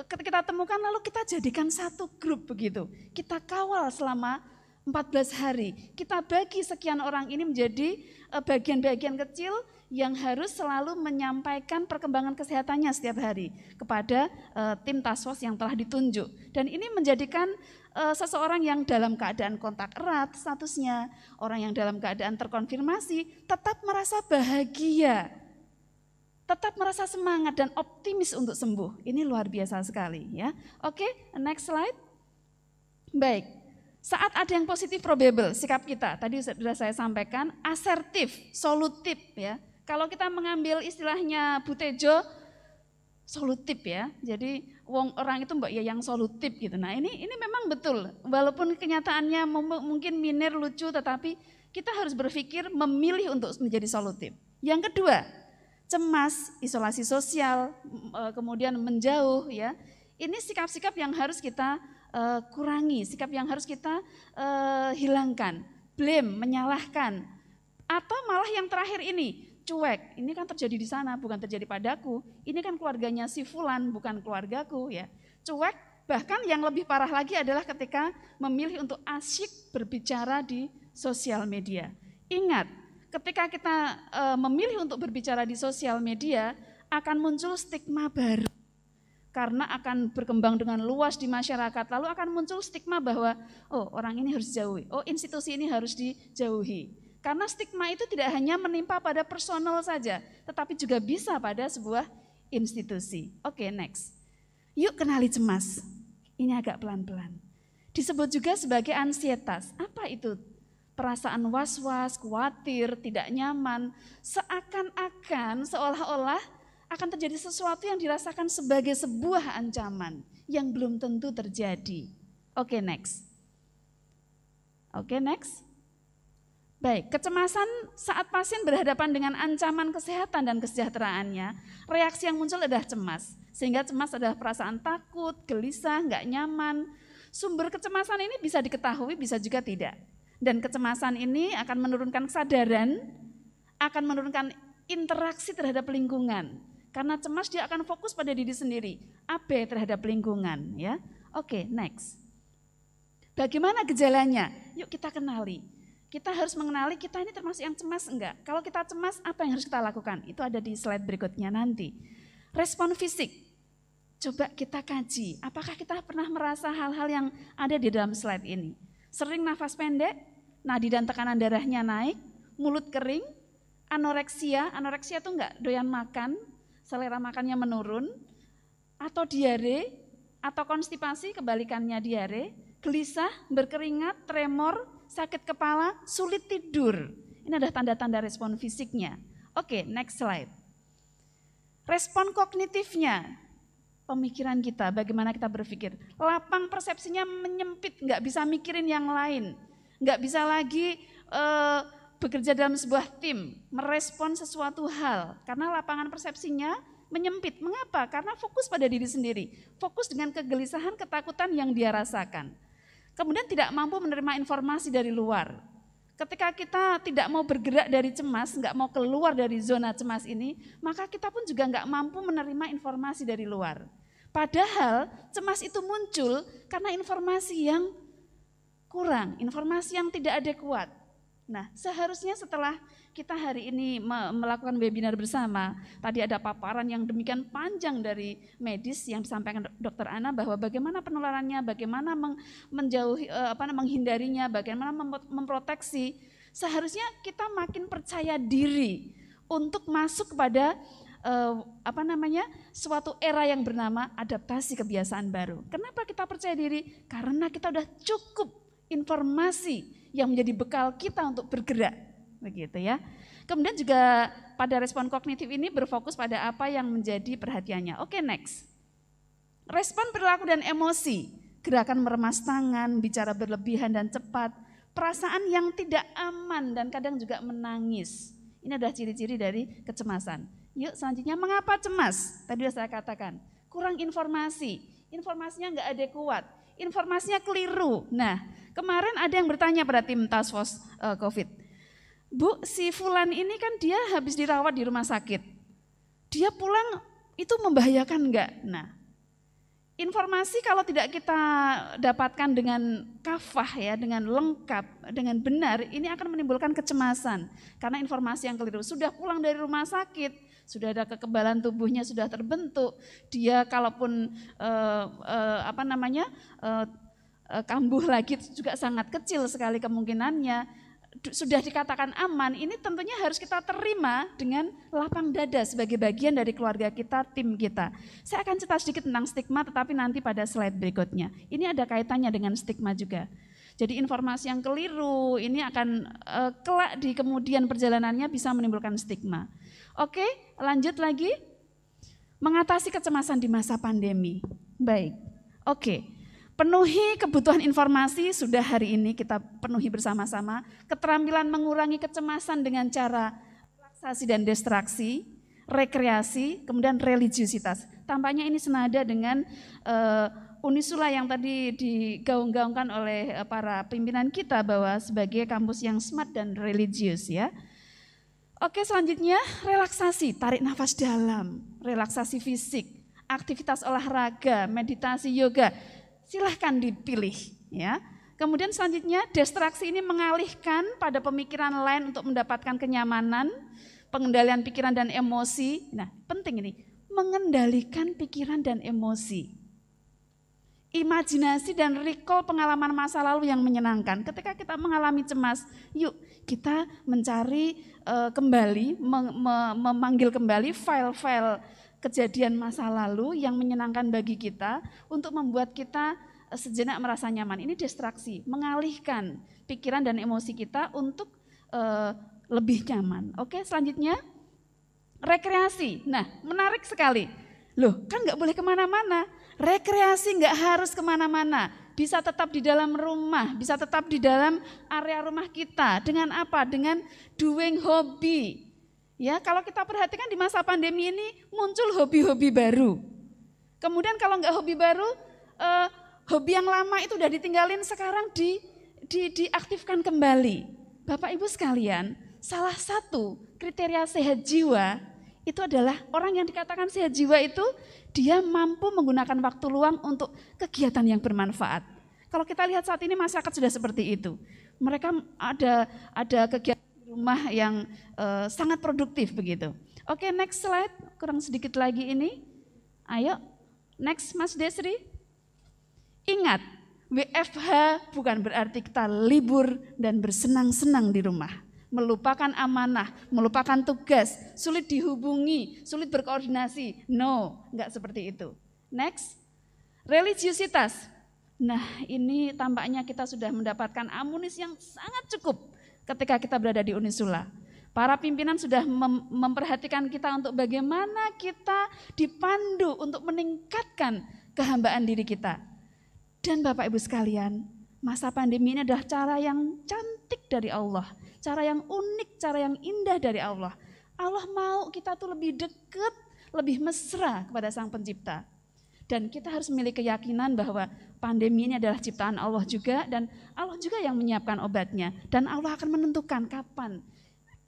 eh, kita temukan lalu kita jadikan satu grup begitu. Kita kawal selama 14 hari. Kita bagi sekian orang ini menjadi eh, bagian-bagian kecil yang harus selalu menyampaikan perkembangan kesehatannya setiap hari kepada uh, tim task force yang telah ditunjuk. Dan ini menjadikan Eh, seseorang yang dalam keadaan kontak erat statusnya, orang yang dalam keadaan terkonfirmasi tetap merasa bahagia, tetap merasa semangat dan optimis untuk sembuh. Ini luar biasa sekali ya. Oke, okay, next slide. Baik. Saat ada yang positif probable sikap kita, tadi sudah saya sampaikan asertif, solutif ya. Kalau kita mengambil istilahnya Butejo, solutif ya. Jadi wong orang itu mbak ya yang solutif gitu. Nah ini ini memang betul. Walaupun kenyataannya mungkin miner lucu tetapi kita harus berpikir memilih untuk menjadi solutif. Yang kedua, cemas, isolasi sosial, e, kemudian menjauh ya. Ini sikap-sikap yang harus kita uh, kurangi, sikap yang harus kita uh, hilangkan. Blame, menyalahkan. Atau malah yang terakhir ini, cuek. Ini kan terjadi di sana, bukan terjadi padaku. Ini kan keluarganya si Fulan, bukan keluargaku ya. Cuek, bahkan yang lebih parah lagi adalah ketika memilih untuk asyik berbicara di sosial media. Ingat, ketika kita e, memilih untuk berbicara di sosial media, akan muncul stigma baru. Karena akan berkembang dengan luas di masyarakat, lalu akan muncul stigma bahwa, oh orang ini harus dijauhi, oh institusi ini harus dijauhi. Karena stigma itu tidak hanya menimpa pada personal saja, tetapi juga bisa pada sebuah institusi. Oke, okay, next. Yuk kenali cemas. Ini agak pelan-pelan. Disebut juga sebagai ansietas. Apa itu? Perasaan was-was, khawatir, tidak nyaman, seakan-akan seolah-olah akan terjadi sesuatu yang dirasakan sebagai sebuah ancaman yang belum tentu terjadi. Oke, okay, next. Oke, okay, next. Baik, kecemasan saat pasien berhadapan dengan ancaman kesehatan dan kesejahteraannya, reaksi yang muncul adalah cemas. Sehingga cemas adalah perasaan takut, gelisah, nggak nyaman. Sumber kecemasan ini bisa diketahui, bisa juga tidak. Dan kecemasan ini akan menurunkan kesadaran, akan menurunkan interaksi terhadap lingkungan. Karena cemas dia akan fokus pada diri sendiri, AB terhadap lingkungan. ya. Oke, next. Bagaimana gejalanya? Yuk kita kenali kita harus mengenali kita ini termasuk yang cemas enggak. Kalau kita cemas, apa yang harus kita lakukan? Itu ada di slide berikutnya nanti. Respon fisik, coba kita kaji. Apakah kita pernah merasa hal-hal yang ada di dalam slide ini? Sering nafas pendek, nadi dan tekanan darahnya naik, mulut kering, anoreksia, anoreksia itu enggak doyan makan, selera makannya menurun, atau diare, atau konstipasi, kebalikannya diare, gelisah, berkeringat, tremor, sakit kepala, sulit tidur. Ini adalah tanda-tanda respon fisiknya. Oke, okay, next slide. Respon kognitifnya, pemikiran kita, bagaimana kita berpikir. Lapang persepsinya menyempit, nggak bisa mikirin yang lain. Nggak bisa lagi uh, bekerja dalam sebuah tim, merespon sesuatu hal. Karena lapangan persepsinya menyempit. Mengapa? Karena fokus pada diri sendiri. Fokus dengan kegelisahan, ketakutan yang dia rasakan. Kemudian tidak mampu menerima informasi dari luar. Ketika kita tidak mau bergerak dari cemas, nggak mau keluar dari zona cemas ini, maka kita pun juga nggak mampu menerima informasi dari luar. Padahal cemas itu muncul karena informasi yang kurang, informasi yang tidak adekuat. Nah, seharusnya setelah kita hari ini melakukan webinar bersama. Tadi ada paparan yang demikian panjang dari medis yang disampaikan Dokter Ana bahwa bagaimana penularannya, bagaimana menjauhi eh, apa menghindarinya, bagaimana memproteksi. Seharusnya kita makin percaya diri untuk masuk kepada eh, apa namanya suatu era yang bernama adaptasi kebiasaan baru. Kenapa kita percaya diri? Karena kita sudah cukup informasi yang menjadi bekal kita untuk bergerak begitu ya. Kemudian juga pada respon kognitif ini berfokus pada apa yang menjadi perhatiannya. Oke, okay, next. Respon perilaku dan emosi, gerakan meremas tangan, bicara berlebihan dan cepat, perasaan yang tidak aman dan kadang juga menangis. Ini adalah ciri-ciri dari kecemasan. Yuk selanjutnya mengapa cemas? Tadi sudah saya katakan, kurang informasi, informasinya nggak kuat, informasinya keliru. Nah, kemarin ada yang bertanya pada tim task force eh, COVID, Bu, si Fulan ini kan dia habis dirawat di rumah sakit. Dia pulang itu membahayakan enggak? Nah, informasi kalau tidak kita dapatkan dengan kafah ya, dengan lengkap, dengan benar, ini akan menimbulkan kecemasan. Karena informasi yang keliru, sudah pulang dari rumah sakit, sudah ada kekebalan tubuhnya sudah terbentuk, dia kalaupun eh, eh, apa namanya eh, eh kambuh lagi juga sangat kecil sekali kemungkinannya sudah dikatakan aman, ini tentunya harus kita terima dengan lapang dada sebagai bagian dari keluarga kita, tim kita. Saya akan cerita sedikit tentang stigma tetapi nanti pada slide berikutnya. Ini ada kaitannya dengan stigma juga. Jadi informasi yang keliru ini akan uh, kelak di kemudian perjalanannya bisa menimbulkan stigma. Oke, lanjut lagi. Mengatasi kecemasan di masa pandemi. Baik. Oke. Penuhi kebutuhan informasi sudah hari ini kita penuhi bersama-sama. Keterampilan mengurangi kecemasan dengan cara relaksasi dan distraksi, rekreasi, kemudian religiusitas. Tampaknya ini senada dengan uh, Unisula yang tadi digaung-gaungkan oleh eh, para pimpinan kita bahwa sebagai kampus yang smart dan religius ya. Oke selanjutnya relaksasi, tarik nafas dalam, relaksasi fisik, aktivitas olahraga, meditasi, yoga Silahkan dipilih ya. Kemudian selanjutnya distraksi ini mengalihkan pada pemikiran lain untuk mendapatkan kenyamanan, pengendalian pikiran dan emosi. Nah, penting ini, mengendalikan pikiran dan emosi. Imajinasi dan recall pengalaman masa lalu yang menyenangkan. Ketika kita mengalami cemas, yuk kita mencari uh, kembali, mem memanggil kembali file-file kejadian masa lalu yang menyenangkan bagi kita untuk membuat kita eh, sejenak merasa nyaman. Ini distraksi, mengalihkan pikiran dan emosi kita untuk uh, lebih nyaman. Oke, selanjutnya rekreasi. Nah, menarik sekali. Loh, kan nggak boleh kemana-mana. Rekreasi nggak harus kemana-mana. Bisa tetap di dalam rumah, bisa tetap di dalam area rumah kita. Dengan apa? Dengan doing hobi Ya, kalau kita perhatikan di masa pandemi ini muncul hobi-hobi baru. Kemudian kalau nggak hobi baru, eh, hobi yang lama itu udah ditinggalin sekarang di, di diaktifkan kembali. Bapak Ibu sekalian, salah satu kriteria sehat jiwa itu adalah orang yang dikatakan sehat jiwa itu dia mampu menggunakan waktu luang untuk kegiatan yang bermanfaat. Kalau kita lihat saat ini masyarakat sudah seperti itu. Mereka ada ada kegiatan rumah yang uh, sangat produktif begitu. Oke, okay, next slide. Kurang sedikit lagi ini. Ayo, next Mas Desri. Ingat, WFH bukan berarti kita libur dan bersenang-senang di rumah. Melupakan amanah, melupakan tugas, sulit dihubungi, sulit berkoordinasi. No, enggak seperti itu. Next, religiusitas. Nah, ini tampaknya kita sudah mendapatkan amunis yang sangat cukup ketika kita berada di Unisula. Para pimpinan sudah mem memperhatikan kita untuk bagaimana kita dipandu untuk meningkatkan kehambaan diri kita. Dan Bapak Ibu sekalian, masa pandemi ini adalah cara yang cantik dari Allah, cara yang unik, cara yang indah dari Allah. Allah mau kita tuh lebih dekat, lebih mesra kepada Sang Pencipta dan kita harus memiliki keyakinan bahwa pandemi ini adalah ciptaan Allah juga dan Allah juga yang menyiapkan obatnya dan Allah akan menentukan kapan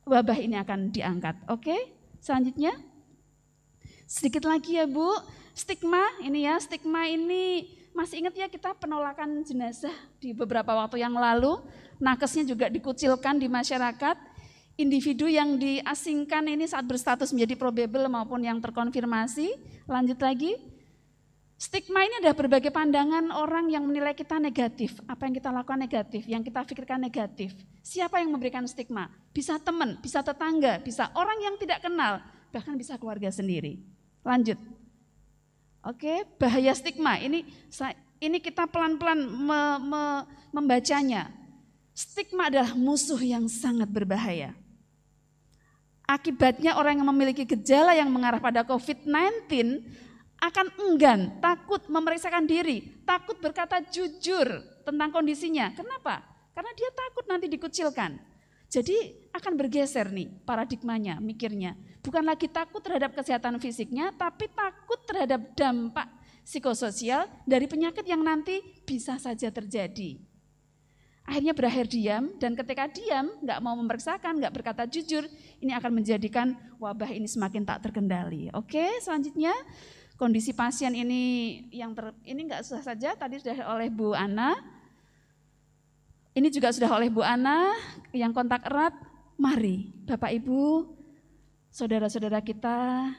wabah ini akan diangkat. Oke? Selanjutnya sedikit lagi ya Bu, stigma ini ya, stigma ini masih ingat ya kita penolakan jenazah di beberapa waktu yang lalu, nakesnya juga dikucilkan di masyarakat individu yang diasingkan ini saat berstatus menjadi probable maupun yang terkonfirmasi. Lanjut lagi, Stigma ini adalah berbagai pandangan orang yang menilai kita negatif, apa yang kita lakukan negatif, yang kita pikirkan negatif. Siapa yang memberikan stigma? Bisa teman, bisa tetangga, bisa orang yang tidak kenal, bahkan bisa keluarga sendiri. Lanjut. Oke, bahaya stigma. Ini ini kita pelan-pelan me, me, membacanya. Stigma adalah musuh yang sangat berbahaya. Akibatnya orang yang memiliki gejala yang mengarah pada COVID-19 akan enggan, takut memeriksakan diri, takut berkata jujur tentang kondisinya. Kenapa? Karena dia takut nanti dikucilkan. Jadi akan bergeser nih paradigmanya, mikirnya. Bukan lagi takut terhadap kesehatan fisiknya, tapi takut terhadap dampak psikososial dari penyakit yang nanti bisa saja terjadi. Akhirnya berakhir diam, dan ketika diam, nggak mau memeriksakan, nggak berkata jujur, ini akan menjadikan wabah ini semakin tak terkendali. Oke, selanjutnya kondisi pasien ini yang ter, ini enggak susah saja tadi sudah oleh Bu Ana. Ini juga sudah oleh Bu Ana yang kontak erat. Mari Bapak Ibu, saudara-saudara kita,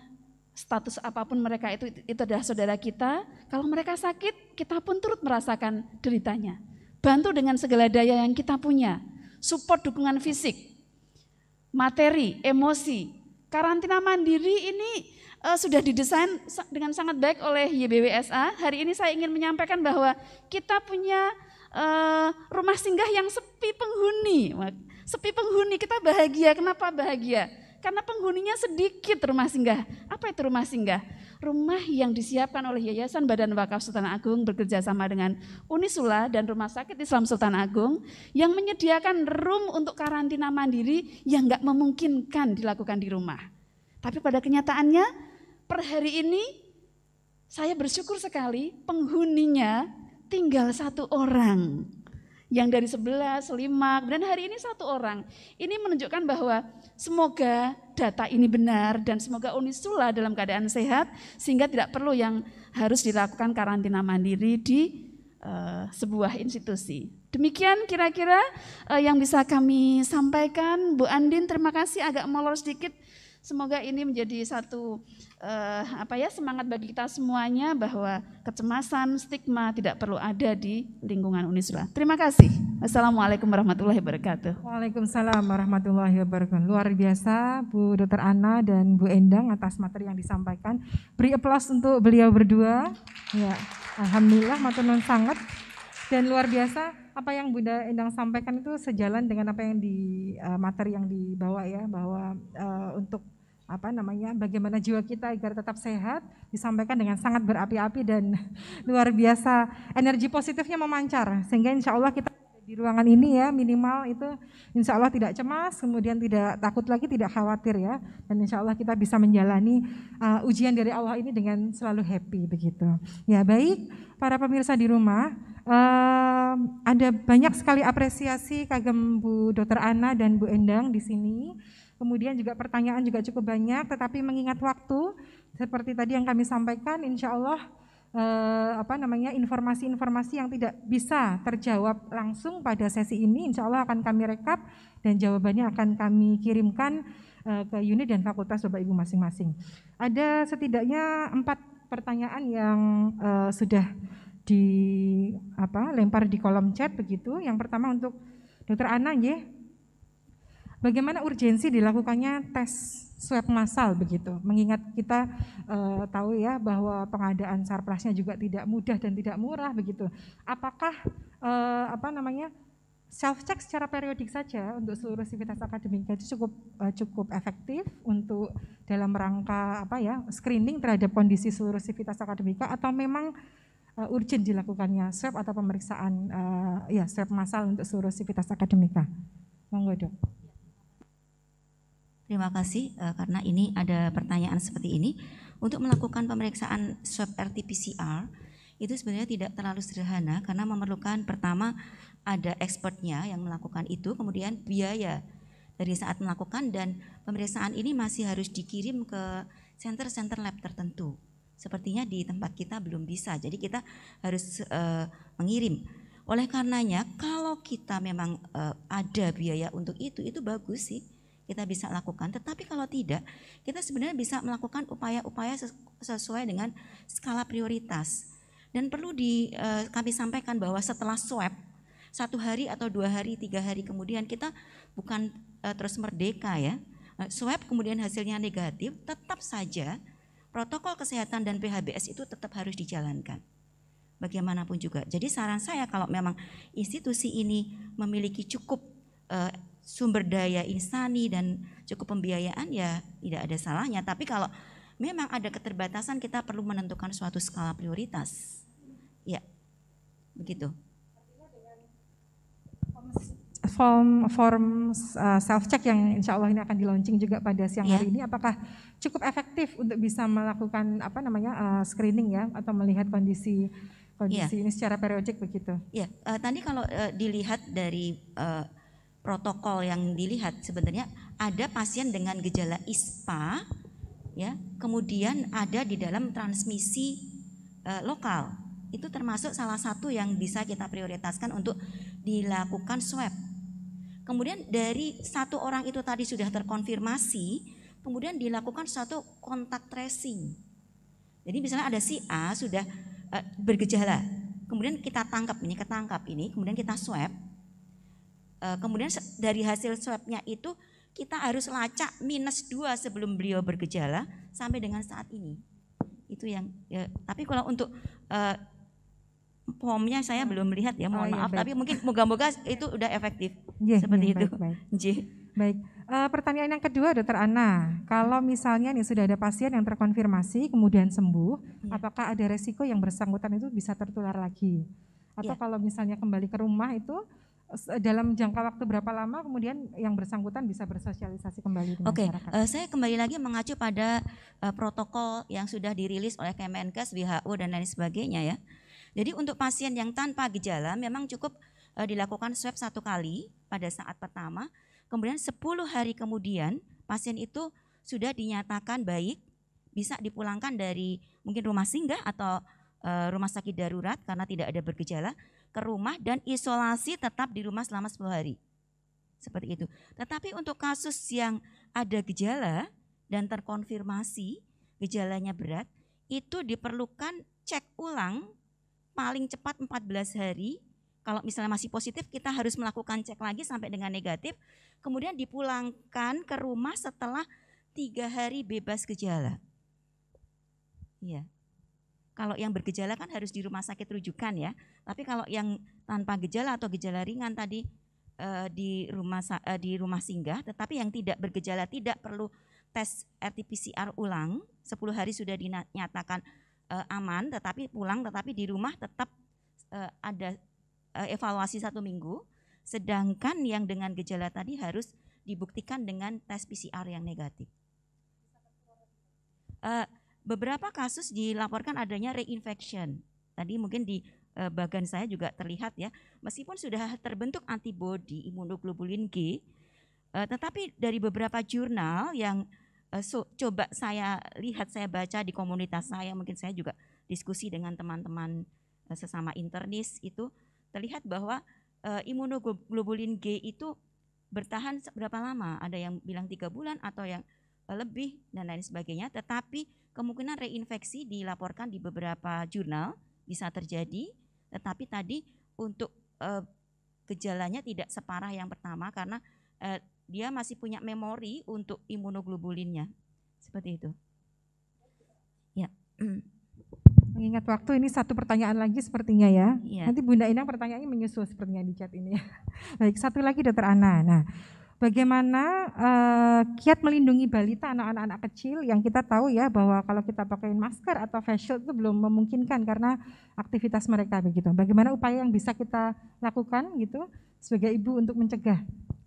status apapun mereka itu itu adalah saudara kita. Kalau mereka sakit, kita pun turut merasakan deritanya. Bantu dengan segala daya yang kita punya. Support dukungan fisik, materi, emosi. Karantina mandiri ini uh, sudah didesain dengan sangat baik oleh YBWSA. Hari ini saya ingin menyampaikan bahwa kita punya uh, rumah singgah yang sepi penghuni. Sepi penghuni, kita bahagia. Kenapa bahagia? Karena penghuninya sedikit rumah singgah. Apa itu rumah singgah? Rumah yang disiapkan oleh Yayasan Badan Wakaf Sultan Agung bekerja sama dengan Unisula dan Rumah Sakit Islam Sultan Agung yang menyediakan room untuk karantina mandiri yang nggak memungkinkan dilakukan di rumah. Tapi pada kenyataannya per hari ini saya bersyukur sekali penghuninya tinggal satu orang. Yang dari sebelas, lima, dan hari ini satu orang. Ini menunjukkan bahwa semoga data ini benar dan semoga Unisula dalam keadaan sehat sehingga tidak perlu yang harus dilakukan karantina mandiri di uh, sebuah institusi. Demikian kira-kira uh, yang bisa kami sampaikan. Bu Andin terima kasih agak molor sedikit Semoga ini menjadi satu eh, apa ya semangat bagi kita semuanya bahwa kecemasan, stigma tidak perlu ada di lingkungan Unisba. Terima kasih.
Assalamualaikum warahmatullahi wabarakatuh. Waalaikumsalam warahmatullahi wabarakatuh. Luar biasa Bu Dr. Ana dan Bu Endang atas materi yang disampaikan. Beri aplaus untuk beliau berdua. Ya, alhamdulillah matur sangat dan luar biasa apa yang Bunda Endang sampaikan itu sejalan dengan apa yang di uh, materi yang dibawa ya bahwa uh, untuk apa namanya bagaimana jiwa kita agar tetap sehat disampaikan dengan sangat berapi-api dan luar biasa energi positifnya memancar sehingga insya Allah kita di ruangan ini ya minimal itu insya Allah tidak cemas, kemudian tidak takut lagi, tidak khawatir ya. Dan insya Allah kita bisa menjalani uh, ujian dari Allah ini dengan selalu happy begitu. Ya baik, para pemirsa di rumah, uh, ada banyak sekali apresiasi kagem Bu Dokter Ana dan Bu Endang di sini. Kemudian juga pertanyaan juga cukup banyak, tetapi mengingat waktu, seperti tadi yang kami sampaikan, insya Allah eh, apa namanya informasi-informasi yang tidak bisa terjawab langsung pada sesi ini insya Allah akan kami rekap dan jawabannya akan kami kirimkan eh, ke unit dan fakultas Bapak Ibu masing-masing. Ada setidaknya empat pertanyaan yang eh, sudah di apa lempar di kolom chat begitu. Yang pertama untuk Dokter Ana ya. Bagaimana urgensi dilakukannya tes swab massal begitu. Mengingat kita e, tahu ya bahwa pengadaan sarprasnya juga tidak mudah dan tidak murah begitu. Apakah e, apa namanya self check secara periodik saja untuk seluruh sivitas akademik itu cukup e, cukup efektif untuk dalam rangka apa ya screening terhadap kondisi seluruh sivitas akademika atau memang uh, urgent dilakukannya swab atau pemeriksaan uh, ya swab massal untuk seluruh sivitas akademika. Monggo dok.
Terima kasih uh, karena ini ada pertanyaan seperti ini. Untuk melakukan pemeriksaan swab RT-PCR itu sebenarnya tidak terlalu sederhana karena memerlukan pertama ada expertnya yang melakukan itu, kemudian biaya dari saat melakukan dan pemeriksaan ini masih harus dikirim ke center-center lab tertentu. Sepertinya di tempat kita belum bisa, jadi kita harus uh, mengirim. Oleh karenanya, kalau kita memang uh, ada biaya untuk itu, itu bagus sih kita bisa lakukan. Tetapi kalau tidak, kita sebenarnya bisa melakukan upaya-upaya sesuai dengan skala prioritas. Dan perlu di eh, kami sampaikan bahwa setelah swab satu hari atau dua hari, tiga hari kemudian kita bukan eh, terus merdeka ya. Eh, swab kemudian hasilnya negatif, tetap saja protokol kesehatan dan PHBS itu tetap harus dijalankan. Bagaimanapun juga. Jadi saran saya kalau memang institusi ini memiliki cukup eh, sumber daya insani dan cukup pembiayaan ya tidak ada salahnya. Tapi kalau memang ada keterbatasan kita perlu menentukan suatu skala prioritas. Ya, begitu.
Form form eh, self check yang insya Allah ini akan di juga pada siang yeah. hari ini, apakah cukup efektif untuk bisa melakukan apa namanya eh, screening ya atau melihat kondisi kondisi yeah. ini secara periodik begitu?
Ya, uh, tadi kalau uh, dilihat dari uh, protokol yang dilihat sebenarnya ada pasien dengan gejala ISPA ya kemudian ada di dalam transmisi e, lokal itu termasuk salah satu yang bisa kita prioritaskan untuk dilakukan swab kemudian dari satu orang itu tadi sudah terkonfirmasi kemudian dilakukan suatu kontak tracing jadi misalnya ada si A sudah e, bergejala kemudian kita tangkap ini ketangkap ini kemudian kita swab Eh, kemudian dari hasil swabnya itu kita harus lacak minus dua sebelum beliau bergejala sampai dengan saat ini. Itu yang ya, tapi kalau untuk uh, formnya saya hmm. belum melihat ya, oh mohon oh, maaf. baik. tapi mungkin moga-moga itu udah efektif yeah, seperti yeah, itu. Baik, baik. Iya.
baik. Uh, pertanyaan yang kedua, Dokter Ana, kalau misalnya nih sudah ada pasien yang terkonfirmasi kemudian sembuh, yeah. apakah ada resiko yang bersangkutan itu bisa tertular lagi? Atau yeah. kalau misalnya kembali ke rumah itu Eh, dalam jangka waktu berapa lama kemudian yang bersangkutan bisa bersosialisasi kembali dengan Oke, okay. masyarakat? Oke, uh, saya
kembali lagi mengacu pada uh, protokol yang sudah dirilis oleh Kemenkes, WHO dan lain sebagainya ya. Jadi untuk pasien yang tanpa gejala memang cukup uh, dilakukan swab satu kali pada saat pertama, kemudian 10 hari kemudian pasien itu sudah dinyatakan baik, bisa dipulangkan dari mungkin rumah singgah atau uh, rumah sakit darurat karena tidak ada bergejala ke rumah dan isolasi tetap di rumah selama 10 hari. Seperti itu. Tetapi untuk kasus yang ada gejala dan terkonfirmasi gejalanya berat, itu diperlukan cek ulang paling cepat 14 hari. Kalau misalnya masih positif, kita harus melakukan cek lagi sampai dengan negatif. Kemudian dipulangkan ke rumah setelah tiga hari bebas gejala. Ya kalau yang bergejala kan harus di rumah sakit rujukan ya. Tapi kalau yang tanpa gejala atau gejala ringan tadi uh, di rumah uh, di rumah singgah, tetapi yang tidak bergejala tidak perlu tes RT-PCR ulang, 10 hari sudah dinyatakan uh, aman, tetapi pulang, tetapi di rumah tetap uh, ada uh, evaluasi satu minggu. Sedangkan yang dengan gejala tadi harus dibuktikan dengan tes PCR yang negatif. Uh, beberapa kasus dilaporkan adanya reinfection. Tadi mungkin di eh, bagian bagan saya juga terlihat ya, meskipun sudah terbentuk antibodi imunoglobulin G, eh, tetapi dari beberapa jurnal yang eh, so, coba saya lihat, saya baca di komunitas saya, mungkin saya juga diskusi dengan teman-teman sesama internis itu terlihat bahwa imunoglobulin G itu bertahan berapa lama? Ada yang bilang tiga bulan atau yang lebih dan lain sebagainya. Tetapi kemungkinan reinfeksi dilaporkan di beberapa jurnal bisa terjadi, tetapi tadi untuk e, gejalanya tidak separah yang pertama karena e, dia masih punya memori untuk imunoglobulinnya. Seperti itu.
Ya. Mengingat waktu ini satu pertanyaan lagi sepertinya ya. ya. Nanti Bunda Inang pertanyaannya menyusul sepertinya di chat ini. Baik, satu lagi Dokter Ana. Nah, bagaimana uh, kiat melindungi balita anak-anak kecil yang kita tahu ya bahwa kalau kita pakai masker atau facial itu belum memungkinkan karena aktivitas mereka begitu. Bagaimana upaya yang bisa kita lakukan gitu sebagai ibu untuk mencegah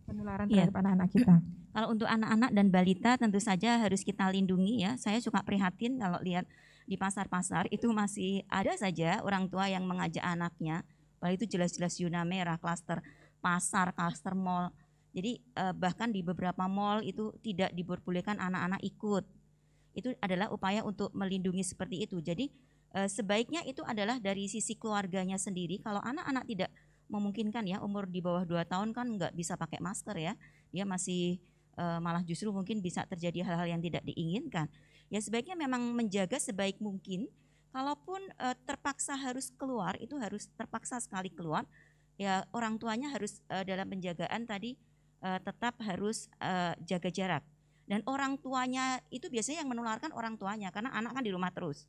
penularan iya. terhadap anak-anak kita? Kalau untuk anak-anak dan balita tentu saja harus kita lindungi ya. Saya suka prihatin kalau lihat di pasar-pasar itu masih ada saja orang tua yang mengajak anaknya, padahal itu jelas-jelas zona merah, klaster pasar, klaster mall jadi eh, bahkan di beberapa mall itu tidak diperbolehkan anak-anak ikut. Itu adalah upaya untuk melindungi seperti itu. Jadi eh, sebaiknya itu adalah dari sisi keluarganya sendiri. Kalau anak-anak tidak memungkinkan ya umur di bawah 2 tahun kan nggak bisa pakai masker ya. Dia masih eh, malah justru mungkin bisa terjadi hal-hal yang tidak diinginkan. Ya sebaiknya memang menjaga sebaik mungkin. Kalaupun eh, terpaksa harus keluar itu harus terpaksa sekali keluar. Ya orang tuanya harus eh, dalam penjagaan tadi uh, tetap harus uh, jaga jarak. Dan orang tuanya itu biasanya yang menularkan orang tuanya karena anak kan di rumah terus.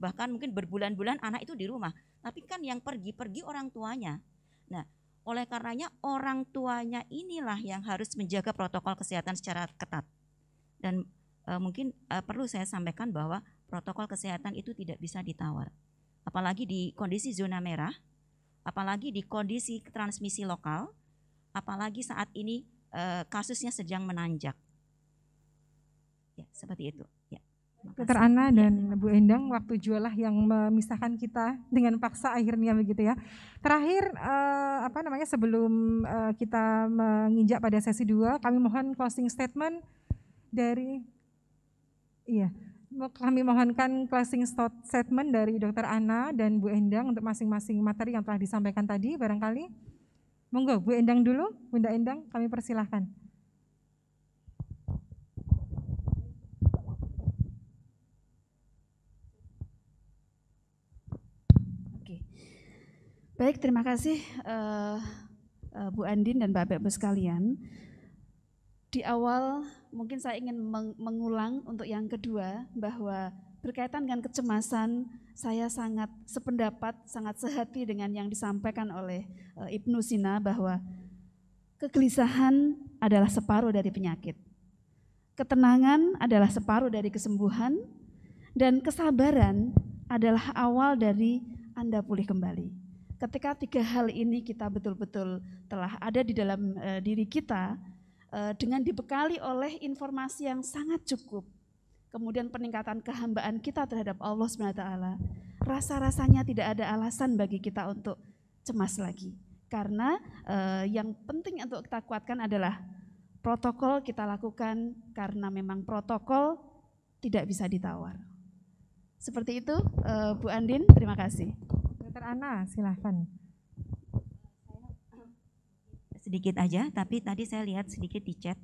Bahkan mungkin berbulan-bulan anak itu di rumah, tapi kan yang pergi-pergi orang tuanya. Nah, oleh karenanya orang tuanya inilah yang harus menjaga protokol kesehatan secara ketat. Dan uh, mungkin uh, perlu saya sampaikan bahwa protokol kesehatan itu tidak bisa ditawar. Apalagi di kondisi zona merah, apalagi di kondisi transmisi lokal, apalagi saat ini uh, kasusnya sedang menanjak. Ya, seperti itu. Ya. Dokter Ana
ya, dan ya. Bu Endang, waktu jualah yang memisahkan kita dengan paksa akhirnya begitu ya. Terakhir, eh, apa namanya sebelum eh, kita menginjak pada sesi dua, kami mohon closing statement dari, iya, kami mohonkan closing statement dari Dokter Ana dan Bu Endang untuk masing-masing materi yang telah disampaikan tadi, barangkali. Monggo, Bu Endang dulu. Bunda Endang, kami persilahkan.
Oke. Baik, terima kasih uh, uh, Bu Andin dan Bapak Ibu sekalian. Di awal mungkin saya ingin mengulang untuk yang kedua bahwa berkaitan dengan kecemasan saya sangat sependapat, sangat sehati dengan yang disampaikan oleh eh, Ibnu Sina bahwa kegelisahan adalah separuh dari penyakit. Ketenangan adalah separuh dari kesembuhan dan kesabaran adalah awal dari Anda pulih kembali ketika tiga hal ini kita betul-betul telah ada di dalam eh, diri kita eh, dengan dibekali oleh informasi yang sangat cukup kemudian peningkatan kehambaan kita terhadap Allah SWT, rasa-rasanya tidak ada alasan bagi kita untuk cemas lagi. Karena eh, yang penting untuk kita kuatkan adalah protokol kita lakukan karena memang protokol tidak bisa ditawar. Seperti itu, eh, Bu Andin, terima
kasih. Dokter Ana, silahkan.
Sedikit aja, tapi tadi saya lihat sedikit di chat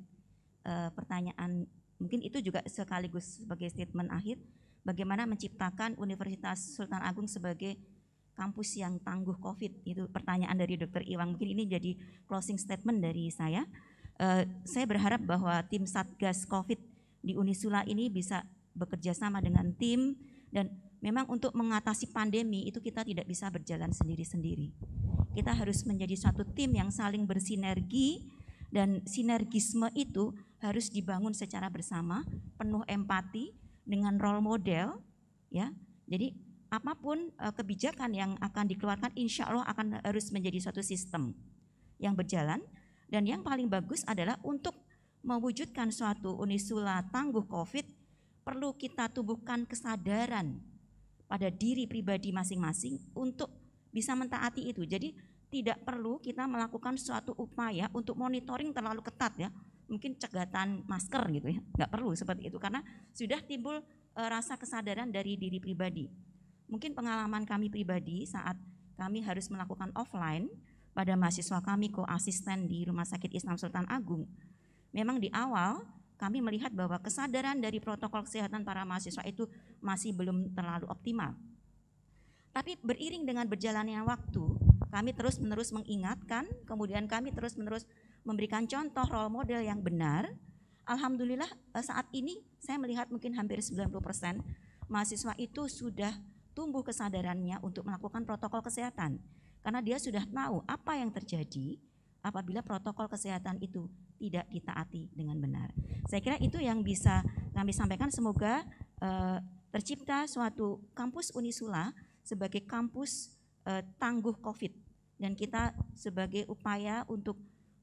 eh, pertanyaan Mungkin itu juga sekaligus sebagai statement akhir bagaimana menciptakan Universitas Sultan Agung sebagai kampus yang tangguh COVID. Itu pertanyaan dari Dr. Iwang. Mungkin ini jadi closing statement dari saya. Uh, saya berharap bahwa tim Satgas COVID di Unisula ini bisa bekerja sama dengan tim dan memang untuk mengatasi pandemi itu kita tidak bisa berjalan sendiri-sendiri. Kita harus menjadi satu tim yang saling bersinergi dan sinergisme itu harus dibangun secara bersama, penuh empati dengan role model ya. Jadi apapun e, kebijakan yang akan dikeluarkan insya Allah akan harus menjadi suatu sistem yang berjalan dan yang paling bagus adalah untuk mewujudkan suatu unisula tangguh COVID perlu kita tubuhkan kesadaran pada diri pribadi masing-masing untuk bisa mentaati itu. Jadi tidak perlu kita melakukan suatu upaya untuk monitoring terlalu ketat ya mungkin cegatan masker gitu ya nggak perlu seperti itu karena sudah timbul e, rasa kesadaran dari diri pribadi mungkin pengalaman kami pribadi saat kami harus melakukan offline pada mahasiswa kami koasisten di Rumah Sakit Islam Sultan Agung memang di awal kami melihat bahwa kesadaran dari protokol kesehatan para mahasiswa itu masih belum terlalu optimal. Tapi beriring dengan berjalannya waktu, kami terus-menerus mengingatkan, kemudian kami terus-menerus memberikan contoh role model yang benar, alhamdulillah eh, saat ini saya melihat mungkin hampir 90% mahasiswa itu sudah tumbuh kesadarannya untuk melakukan protokol kesehatan. Karena dia sudah tahu apa yang terjadi apabila protokol kesehatan itu tidak ditaati dengan benar. Saya kira itu yang bisa kami sampaikan semoga eh, tercipta suatu kampus Unisula sebagai kampus eh, tangguh Covid dan kita sebagai upaya untuk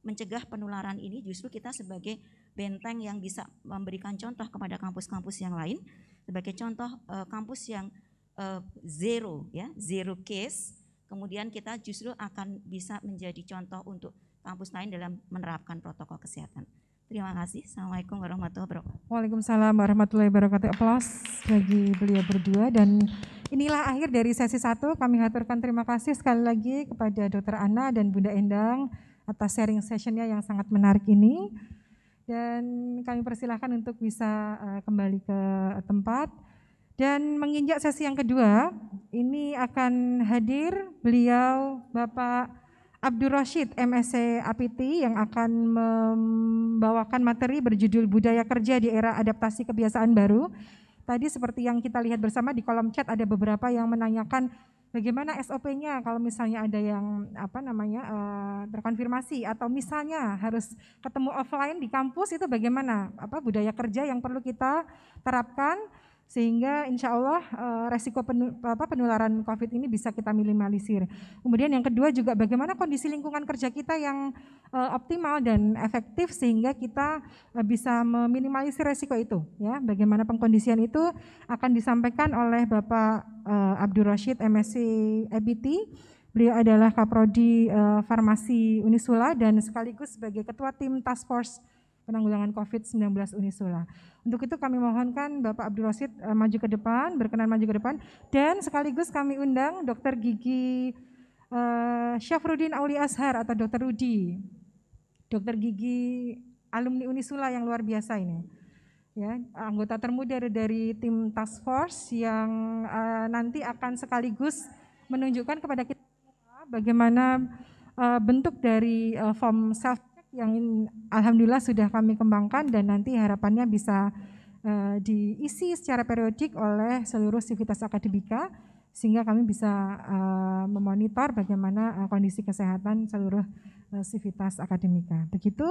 mencegah penularan ini justru kita sebagai benteng yang bisa memberikan contoh kepada kampus-kampus yang lain sebagai contoh uh, kampus yang uh, zero ya zero case kemudian kita justru akan bisa menjadi contoh untuk kampus lain dalam menerapkan protokol kesehatan. Terima kasih. Assalamualaikum warahmatullahi wabarakatuh. Waalaikumsalam
warahmatullahi wabarakatuh. Aplaus bagi beliau berdua dan inilah akhir dari sesi satu. Kami haturkan terima kasih sekali lagi kepada Dr. Ana dan Bunda Endang atas sharing sessionnya yang sangat menarik ini. Dan kami persilahkan untuk bisa eh, kembali ke tempat. Dan menginjak sesi yang kedua, ini akan hadir beliau Bapak Abdur Rashid MSc APT yang akan membawakan materi berjudul Budaya Kerja di Era Adaptasi Kebiasaan Baru. Tadi seperti yang kita lihat bersama di kolom chat ada beberapa yang menanyakan Bagaimana SOP-nya kalau misalnya ada yang apa namanya uh, terkonfirmasi atau misalnya harus ketemu offline di kampus itu bagaimana? Apa budaya kerja yang perlu kita terapkan? sehingga insya Allah eh, resiko penularan COVID ini bisa kita minimalisir. Kemudian yang kedua juga bagaimana kondisi lingkungan kerja kita yang eh, optimal dan efektif sehingga kita eh, bisa meminimalisir resiko itu. Ya, bagaimana pengkondisian itu akan disampaikan oleh Bapak Abdul Rashid MSc EBT Beliau adalah Kaprodi Farmasi Unisula dan sekaligus sebagai Ketua Tim Task Force Penanggulangan COVID-19 Unisula. Untuk itu kami mohonkan Bapak Abdul Rosid uh, maju ke depan, berkenan maju ke depan dan sekaligus kami undang Dr Gigi uh, Syafruddin Auli Ashar atau Dr Rudi. Dr Gigi alumni Unisula yang luar biasa ini. Ya, anggota termuda dari tim task force yang uh, nanti akan sekaligus menunjukkan kepada kita bagaimana uh, bentuk dari uh, form self yang alhamdulillah sudah kami kembangkan dan nanti harapannya bisa uh, diisi secara periodik oleh seluruh sivitas akademika sehingga kami bisa uh, memonitor bagaimana uh, kondisi kesehatan seluruh uh, sivitas akademika. Begitu.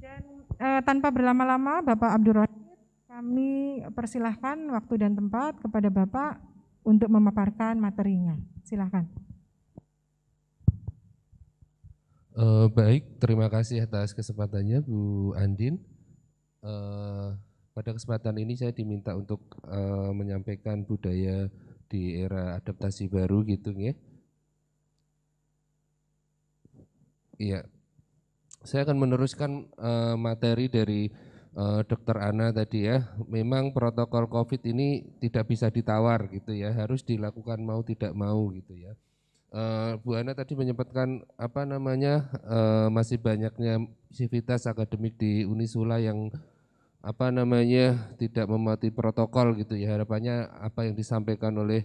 Dan uh, tanpa berlama-lama Bapak Abdul Rahim, kami persilahkan waktu dan tempat kepada Bapak untuk memaparkan materinya. Silahkan.
Uh, baik, terima kasih atas kesempatannya Bu Andin. Uh, pada kesempatan ini saya diminta untuk uh, menyampaikan budaya di era adaptasi baru gitu ya. Iya. Saya akan meneruskan uh, materi dari uh, Dokter Ana tadi ya. Memang protokol COVID ini tidak bisa ditawar gitu ya, harus dilakukan mau tidak mau gitu ya. Uh, Bu Ana tadi menyempatkan apa namanya uh, masih banyaknya sivitas akademik di Unisula yang apa namanya tidak mematuhi protokol gitu ya harapannya apa yang disampaikan oleh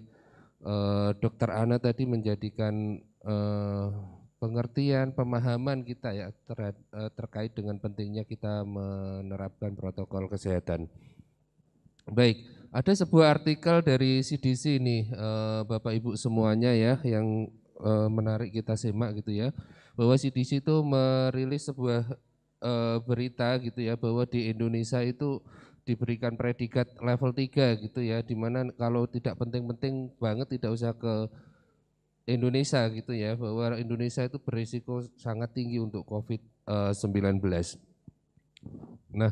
uh, Dokter Ana tadi menjadikan uh, pengertian pemahaman kita ya ter, uh, terkait dengan pentingnya kita menerapkan protokol kesehatan. Baik. Ada sebuah artikel dari CDC ini, eh, Bapak Ibu semuanya ya, yang eh, menarik kita simak gitu ya, bahwa CDC itu merilis sebuah eh, berita gitu ya, bahwa di Indonesia itu diberikan predikat level 3 gitu ya, dimana kalau tidak penting-penting banget tidak usah ke Indonesia gitu ya, bahwa Indonesia itu berisiko sangat tinggi untuk COVID-19. Nah,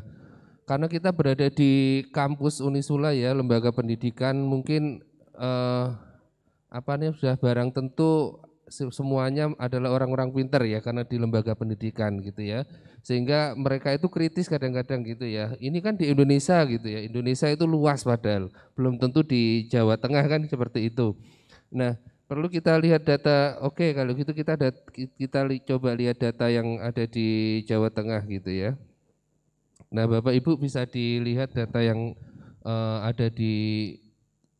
karena kita berada di kampus Unisula ya, lembaga pendidikan mungkin eh, apa nih sudah barang tentu semuanya adalah orang-orang pinter ya karena di lembaga pendidikan gitu ya sehingga mereka itu kritis kadang-kadang gitu ya ini kan di Indonesia gitu ya Indonesia itu luas padahal belum tentu di Jawa Tengah kan seperti itu nah perlu kita lihat data oke okay, kalau gitu kita kita coba lihat data yang ada di Jawa Tengah gitu ya Nah, Bapak Ibu bisa dilihat data yang uh, ada di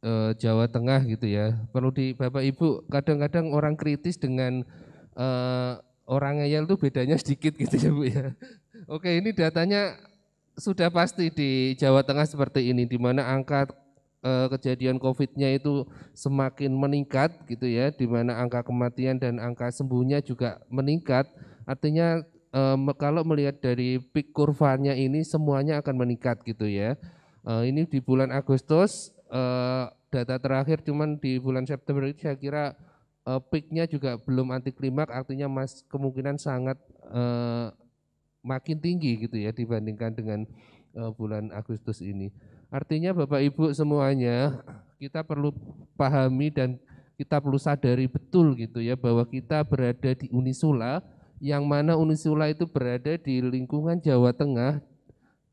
uh, Jawa Tengah gitu ya. Perlu di Bapak Ibu kadang-kadang orang kritis dengan uh, orang ngeyel itu bedanya sedikit gitu ya Bu ya. Oke, ini datanya sudah pasti di Jawa Tengah seperti ini di mana angka kejadian Covid-nya itu semakin meningkat gitu ya, di mana angka kematian dan angka sembuhnya juga meningkat. Artinya um, kalau melihat dari peak kurvanya ini semuanya akan meningkat gitu ya. Uh, ini di bulan Agustus uh, data terakhir cuman di bulan September itu saya kira uh, peaknya juga belum anti klimaks artinya mas kemungkinan sangat uh, makin tinggi gitu ya dibandingkan dengan uh, bulan Agustus ini. Artinya Bapak Ibu semuanya kita perlu pahami dan kita perlu sadari betul gitu ya bahwa kita berada di Unisula yang mana Unisula itu berada di lingkungan Jawa Tengah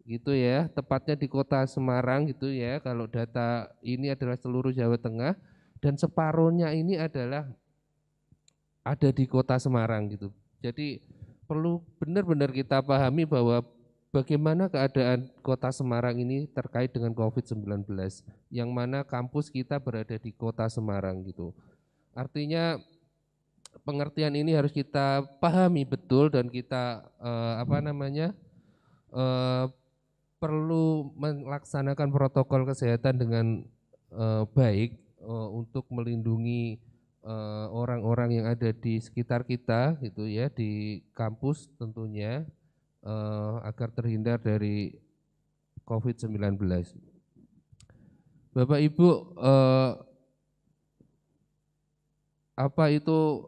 gitu ya, tepatnya di kota Semarang gitu ya. Kalau data ini adalah seluruh Jawa Tengah dan separuhnya ini adalah ada di kota Semarang gitu. Jadi perlu benar-benar kita pahami bahwa bagaimana keadaan kota Semarang ini terkait dengan COVID-19 yang mana kampus kita berada di kota Semarang gitu. Artinya pengertian ini harus kita pahami betul dan kita uh, apa namanya uh, perlu melaksanakan protokol kesehatan dengan uh, baik uh, untuk melindungi orang-orang uh, yang ada di sekitar kita gitu ya di kampus tentunya uh, agar terhindar dari COVID-19. Bapak Ibu eh, apa itu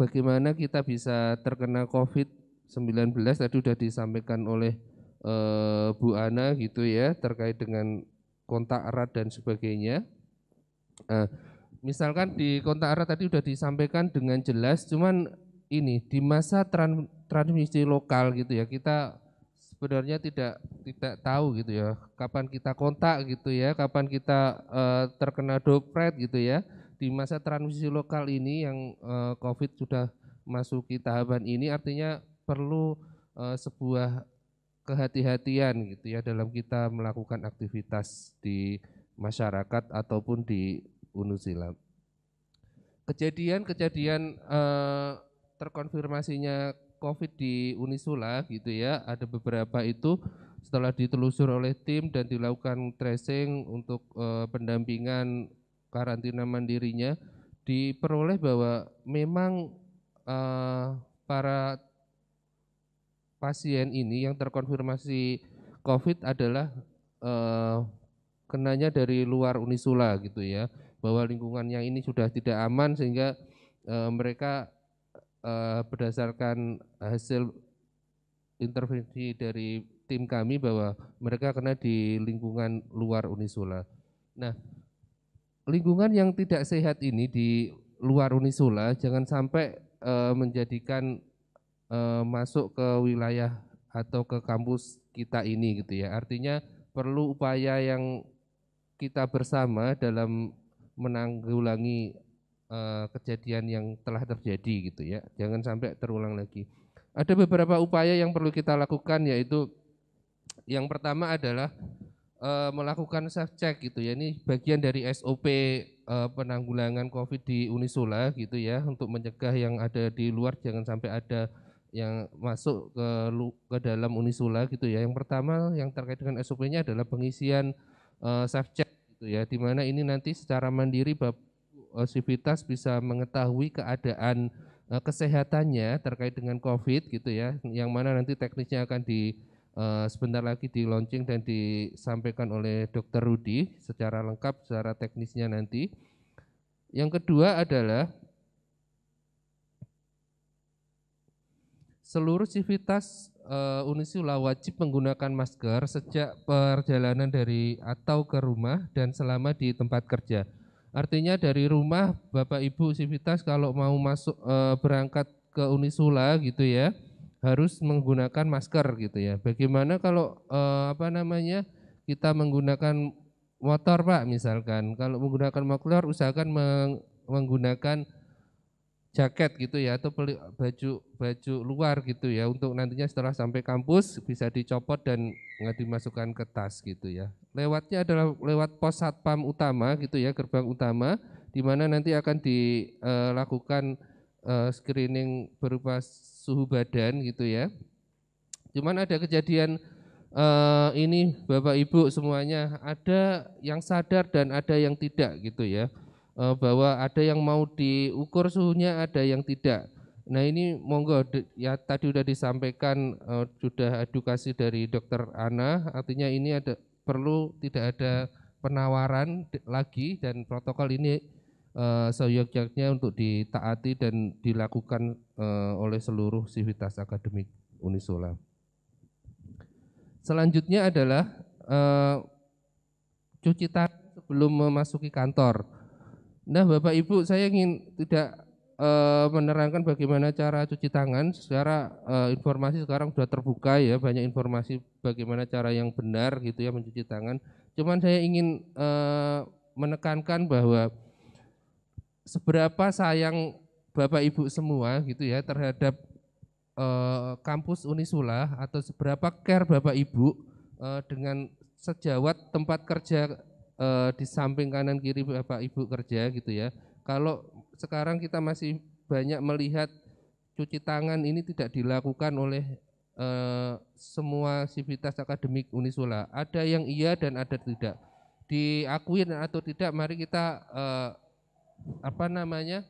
bagaimana kita bisa terkena COVID-19 tadi sudah disampaikan oleh e, Bu Ana gitu ya terkait dengan kontak erat dan sebagainya. Nah, misalkan di kontak erat tadi sudah disampaikan dengan jelas, cuman ini di masa trans, transmisi lokal gitu ya kita sebenarnya tidak tidak tahu gitu ya kapan kita kontak gitu ya, kapan kita e, terkena dopret gitu ya di masa transisi lokal ini yang uh, COVID sudah masuki tahapan ini artinya perlu uh, sebuah kehati-hatian gitu ya dalam kita melakukan aktivitas di masyarakat ataupun di Unusilam. Kejadian-kejadian eh, terkonfirmasinya COVID di Unisula gitu ya, ada beberapa itu setelah ditelusur oleh tim dan dilakukan tracing untuk eh, pendampingan karantina mandirinya diperoleh bahwa memang uh, para pasien ini yang terkonfirmasi COVID adalah uh, kenanya dari luar Unisula gitu ya, bahwa lingkungan yang ini sudah tidak aman sehingga uh, mereka uh, berdasarkan hasil intervensi dari tim kami bahwa mereka kena di lingkungan luar Unisula. Nah, lingkungan yang tidak sehat ini di luar Unisula jangan sampai e, menjadikan e, masuk ke wilayah atau ke kampus kita ini gitu ya. Artinya perlu upaya yang kita bersama dalam menanggulangi e, kejadian yang telah terjadi gitu ya. Jangan sampai terulang lagi. Ada beberapa upaya yang perlu kita lakukan yaitu yang pertama adalah uh, melakukan self check gitu ya. Ini bagian dari SOP uh, eh, penanggulangan COVID di Unisola gitu ya untuk mencegah yang ada di luar jangan sampai ada yang masuk ke ke dalam Unisola gitu ya. Yang pertama yang terkait dengan SOP-nya adalah pengisian uh, eh, self check gitu ya. Di mana ini nanti secara mandiri Bapak Sivitas bisa mengetahui keadaan kesehatannya terkait dengan COVID gitu ya. Yang mana nanti teknisnya akan di uh, sebentar lagi di launching dan disampaikan oleh Dr. Rudi secara lengkap secara teknisnya nanti. Yang kedua adalah seluruh civitas uh, eh, Unisula wajib menggunakan masker sejak perjalanan dari atau ke rumah dan selama di tempat kerja. Artinya dari rumah Bapak Ibu civitas kalau mau masuk uh, berangkat ke Unisula gitu ya harus menggunakan masker gitu ya. Bagaimana kalau eh, apa namanya kita menggunakan motor Pak misalkan. Kalau menggunakan motor usahakan meng, menggunakan jaket gitu ya atau beli baju baju luar gitu ya untuk nantinya setelah sampai kampus bisa dicopot dan nggak dimasukkan ke tas gitu ya. Lewatnya adalah lewat pos satpam utama gitu ya gerbang utama di mana nanti akan dilakukan eh, eh, screening berupa suhu badan gitu ya. Cuman ada kejadian uh, ini Bapak Ibu semuanya ada yang sadar dan ada yang tidak gitu ya uh, bahwa ada yang mau diukur suhunya ada yang tidak nah ini monggo ya tadi sudah disampaikan uh, sudah edukasi dari dokter Ana artinya ini ada perlu tidak ada penawaran lagi dan protokol ini uh, seyogyaknya untuk ditaati dan dilakukan uh, oleh seluruh sivitas akademik Unisola. Selanjutnya adalah uh, cuci tangan sebelum memasuki kantor. Nah, Bapak Ibu, saya ingin tidak menerangkan bagaimana cara cuci tangan. Secara uh, informasi sekarang sudah terbuka ya, banyak informasi bagaimana cara yang benar gitu ya mencuci tangan. Cuman saya ingin uh, menekankan bahwa seberapa sayang Bapak Ibu semua gitu ya terhadap eh, kampus Unisula atau seberapa care Bapak Ibu eh, dengan sejawat tempat kerja eh, di samping kanan kiri Bapak Ibu kerja gitu ya. Kalau sekarang kita masih banyak melihat cuci tangan ini tidak dilakukan oleh eh, semua sivitas akademik Unisula. Ada yang iya dan ada tidak. Diakui atau tidak mari kita eh, apa namanya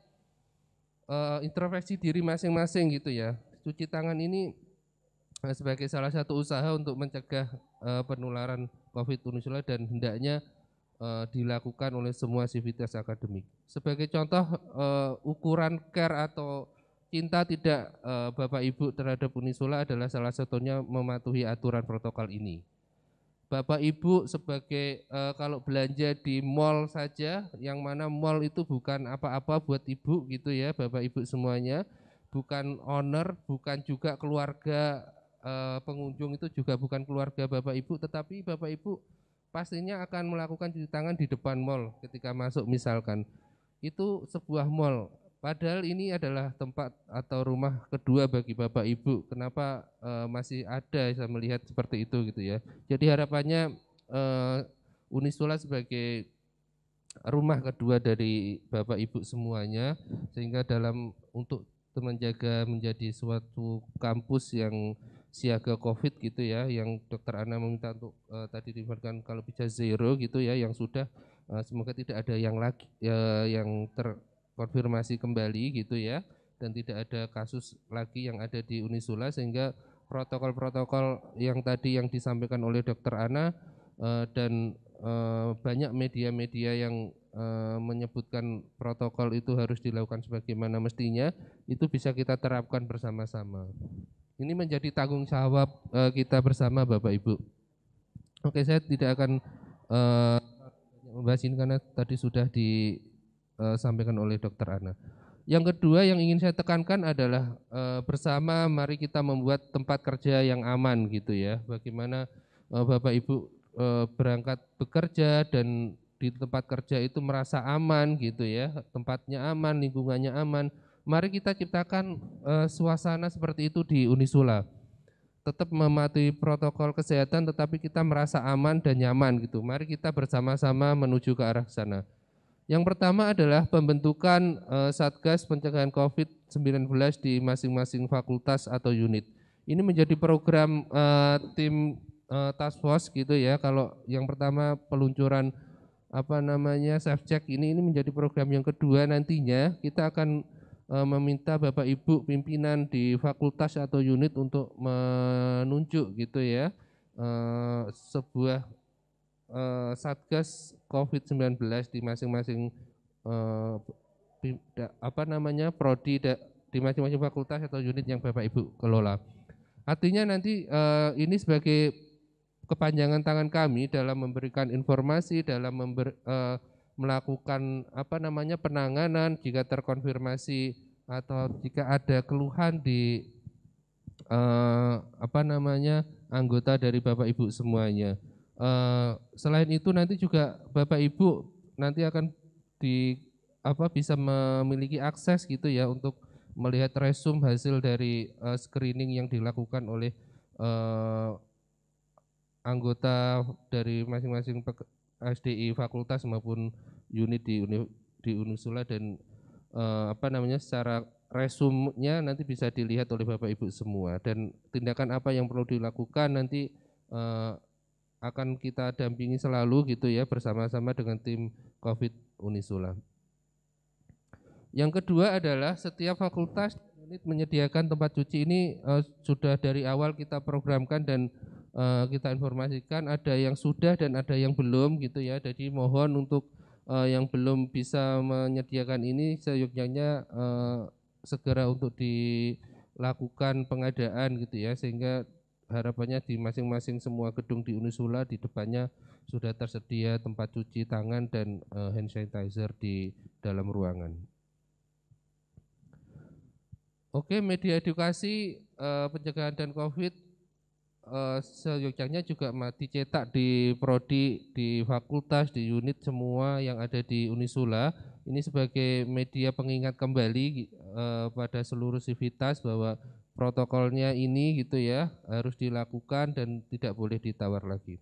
uh, introspeksi diri masing-masing gitu ya. Cuci tangan ini eh, sebagai salah satu usaha untuk mencegah uh, penularan COVID-19 dan hendaknya uh, dilakukan oleh semua civitas akademik. Sebagai contoh uh, ukuran care atau cinta tidak Bapak Ibu terhadap Unisula adalah salah satunya mematuhi aturan protokol ini. Bapak Ibu sebagai e, kalau belanja di mall saja yang mana mall itu bukan apa-apa buat Ibu gitu ya Bapak Ibu semuanya bukan owner bukan juga keluarga e, pengunjung itu juga bukan keluarga Bapak Ibu tetapi Bapak Ibu pastinya akan melakukan cuci tangan di depan mall ketika masuk misalkan itu sebuah mall Padahal ini adalah tempat atau rumah kedua bagi Bapak Ibu. Kenapa uh, masih ada ya saya melihat seperti itu gitu ya. Jadi harapannya uh, Unisula sebagai rumah kedua dari Bapak Ibu semuanya sehingga dalam untuk menjaga menjadi suatu kampus yang siaga COVID gitu ya, yang dokter Ana meminta untuk uh, tadi diberikan kalau bisa zero gitu ya, yang sudah uh, semoga tidak ada yang lagi uh, yang ter konfirmasi kembali gitu ya dan tidak ada kasus lagi yang ada di Unisula sehingga protokol-protokol yang tadi yang disampaikan oleh Dokter Ana eh, dan eh, banyak media-media yang eh, menyebutkan protokol itu harus dilakukan sebagaimana mestinya itu bisa kita terapkan bersama-sama. Ini menjadi tanggung jawab kita bersama Bapak Ibu. Oke, saya tidak akan membahas ini karena tadi sudah di uh, sampaikan oleh Dokter Ana. Yang kedua yang ingin saya tekankan adalah uh, bersama mari kita membuat tempat kerja yang aman gitu ya. Bagaimana uh, Bapak Ibu uh, berangkat bekerja dan di tempat kerja itu merasa aman gitu ya. Tempatnya aman, lingkungannya aman. Mari kita ciptakan uh, suasana seperti itu di Unisula. Tetap mematuhi protokol kesehatan tetapi kita merasa aman dan nyaman gitu. Mari kita bersama-sama menuju ke arah sana. Yang pertama adalah pembentukan eh, Satgas Pencegahan COVID-19 di masing-masing fakultas atau unit. Ini menjadi program eh, tim eh, task force gitu ya. Kalau yang pertama peluncuran apa namanya self check ini ini menjadi program yang kedua nantinya kita akan meminta Bapak Ibu pimpinan di fakultas atau unit untuk menunjuk gitu ya sebuah satgas COVID-19 di masing-masing eh, apa namanya prodi di masing-masing fakultas atau unit yang Bapak Ibu kelola. Artinya nanti eh, ini sebagai kepanjangan tangan kami dalam memberikan informasi dalam member, eh, melakukan apa namanya penanganan jika terkonfirmasi atau jika ada keluhan di eh, apa namanya anggota dari Bapak Ibu semuanya. Eh, selain itu nanti juga Bapak Ibu nanti akan di apa bisa memiliki akses gitu ya untuk melihat resum hasil dari uh, screening yang dilakukan oleh uh, anggota dari masing-masing SDI fakultas maupun unit di uni, di Unisula dan uh, apa namanya secara resumnya nanti bisa dilihat oleh Bapak Ibu semua dan tindakan apa yang perlu dilakukan nanti uh, akan kita dampingi selalu gitu ya bersama-sama dengan tim COVID Unisula. Yang kedua adalah setiap fakultas unit menyediakan tempat cuci ini uh, sudah dari awal kita programkan dan uh, kita informasikan ada yang sudah dan ada yang belum gitu ya. Jadi mohon untuk uh, yang belum bisa menyediakan ini seyogyanya uh, segera untuk dilakukan pengadaan gitu ya sehingga harapannya di masing-masing semua gedung di Unisula di depannya sudah tersedia tempat cuci tangan dan uh, hand sanitizer di dalam ruangan. Oke, media edukasi uh, pencegahan dan COVID uh, eh, seyogyaknya juga mati cetak di prodi, di fakultas, di unit semua yang ada di Unisula. Ini sebagai media pengingat kembali uh, pada seluruh sivitas bahwa protokolnya ini gitu ya harus dilakukan dan tidak boleh ditawar lagi.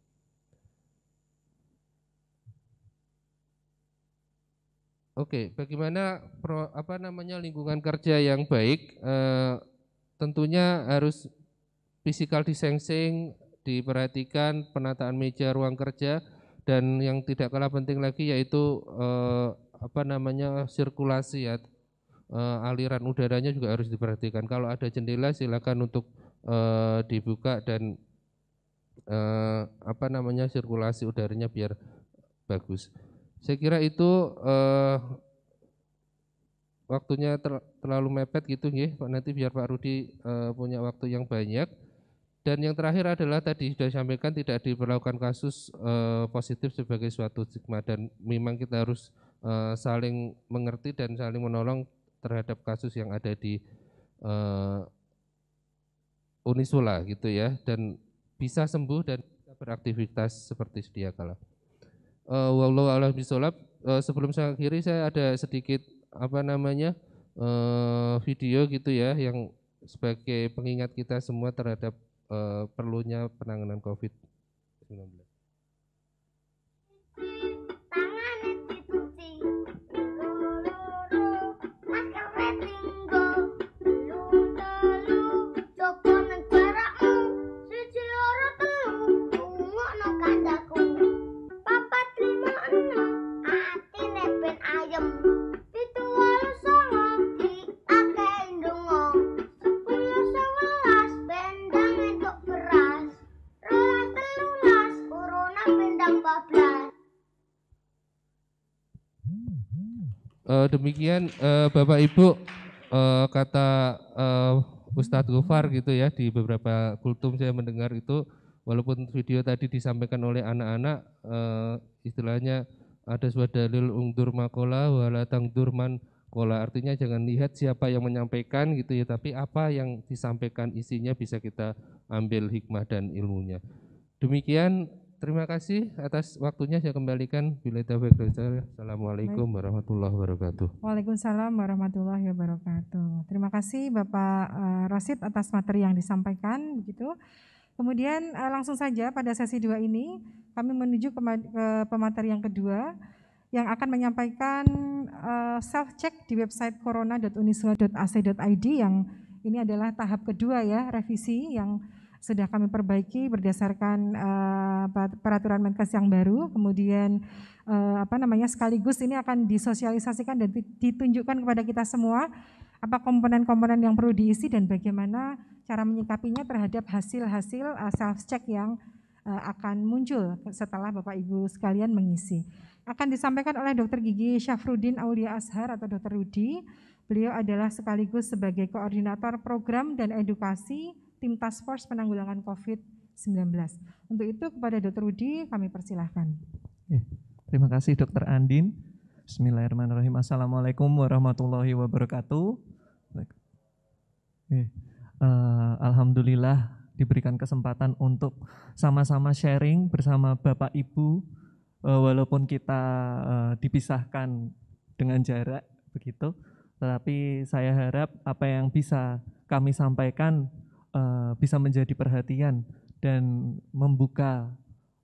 Oke, bagaimana pro, apa namanya lingkungan kerja yang baik? E, tentunya harus physical distancing diperhatikan, penataan meja ruang kerja dan yang tidak kalah penting lagi yaitu e, apa namanya sirkulasi ya uh, aliran udaranya juga harus diperhatikan. Kalau ada jendela silakan untuk uh, dibuka dan uh, apa namanya sirkulasi udaranya biar bagus. Saya kira itu uh, waktunya ter, terlalu mepet gitu nih Pak nanti biar Pak Rudi uh, punya waktu yang banyak. Dan yang terakhir adalah tadi sudah sampaikan tidak diperlakukan kasus uh, positif sebagai suatu stigma dan memang kita harus uh, saling mengerti dan saling menolong terhadap kasus yang ada di uh, Unisula gitu ya dan bisa sembuh dan bisa beraktivitas seperti sedia kala. Uh, Wallahu a'lam Uh, sebelum saya akhiri saya ada sedikit apa namanya uh, video gitu ya yang sebagai pengingat kita semua terhadap uh, perlunya penanganan COVID-19. uh, demikian uh, Bapak Ibu uh, kata uh, Ustadz Gofar gitu ya di beberapa kultum saya mendengar itu walaupun video tadi disampaikan oleh anak-anak uh, istilahnya ada sebuah dalil ungdur makola walatang durman kola artinya jangan lihat siapa yang menyampaikan gitu ya tapi apa yang disampaikan isinya bisa kita ambil hikmah dan ilmunya demikian terima kasih atas waktunya saya kembalikan bila taufiq Assalamualaikum warahmatullahi wabarakatuh.
Waalaikumsalam warahmatullahi wabarakatuh. Terima kasih Bapak eh, Rosid atas materi yang disampaikan begitu. Kemudian eh, langsung saja pada sesi dua ini kami menuju ke, pemateri yang kedua yang akan menyampaikan eh, self check di website corona.unisua.ac.id yang ini adalah tahap kedua ya revisi yang sudah kami perbaiki berdasarkan uh, peraturan Menkes yang baru. Kemudian uh, apa namanya sekaligus ini akan disosialisasikan dan ditunjukkan kepada kita semua apa komponen-komponen yang perlu diisi dan bagaimana cara menyikapinya terhadap hasil-hasil uh, eh, self check yang uh, akan muncul setelah Bapak Ibu sekalian mengisi. Akan disampaikan oleh Dr. Gigi Syafrudin Aulia Ashar atau Dr. Rudi. Beliau adalah sekaligus sebagai koordinator program dan edukasi tim task force penanggulangan COVID-19. Untuk itu kepada Dr. Rudi kami persilahkan.
terima kasih Dr. Andin. Bismillahirrahmanirrahim. Assalamualaikum warahmatullahi wabarakatuh. Eh, alhamdulillah diberikan kesempatan untuk sama-sama sharing bersama Bapak Ibu eh, walaupun kita eh, dipisahkan dengan jarak begitu tetapi saya harap apa yang bisa kami sampaikan Eh, bisa menjadi perhatian dan membuka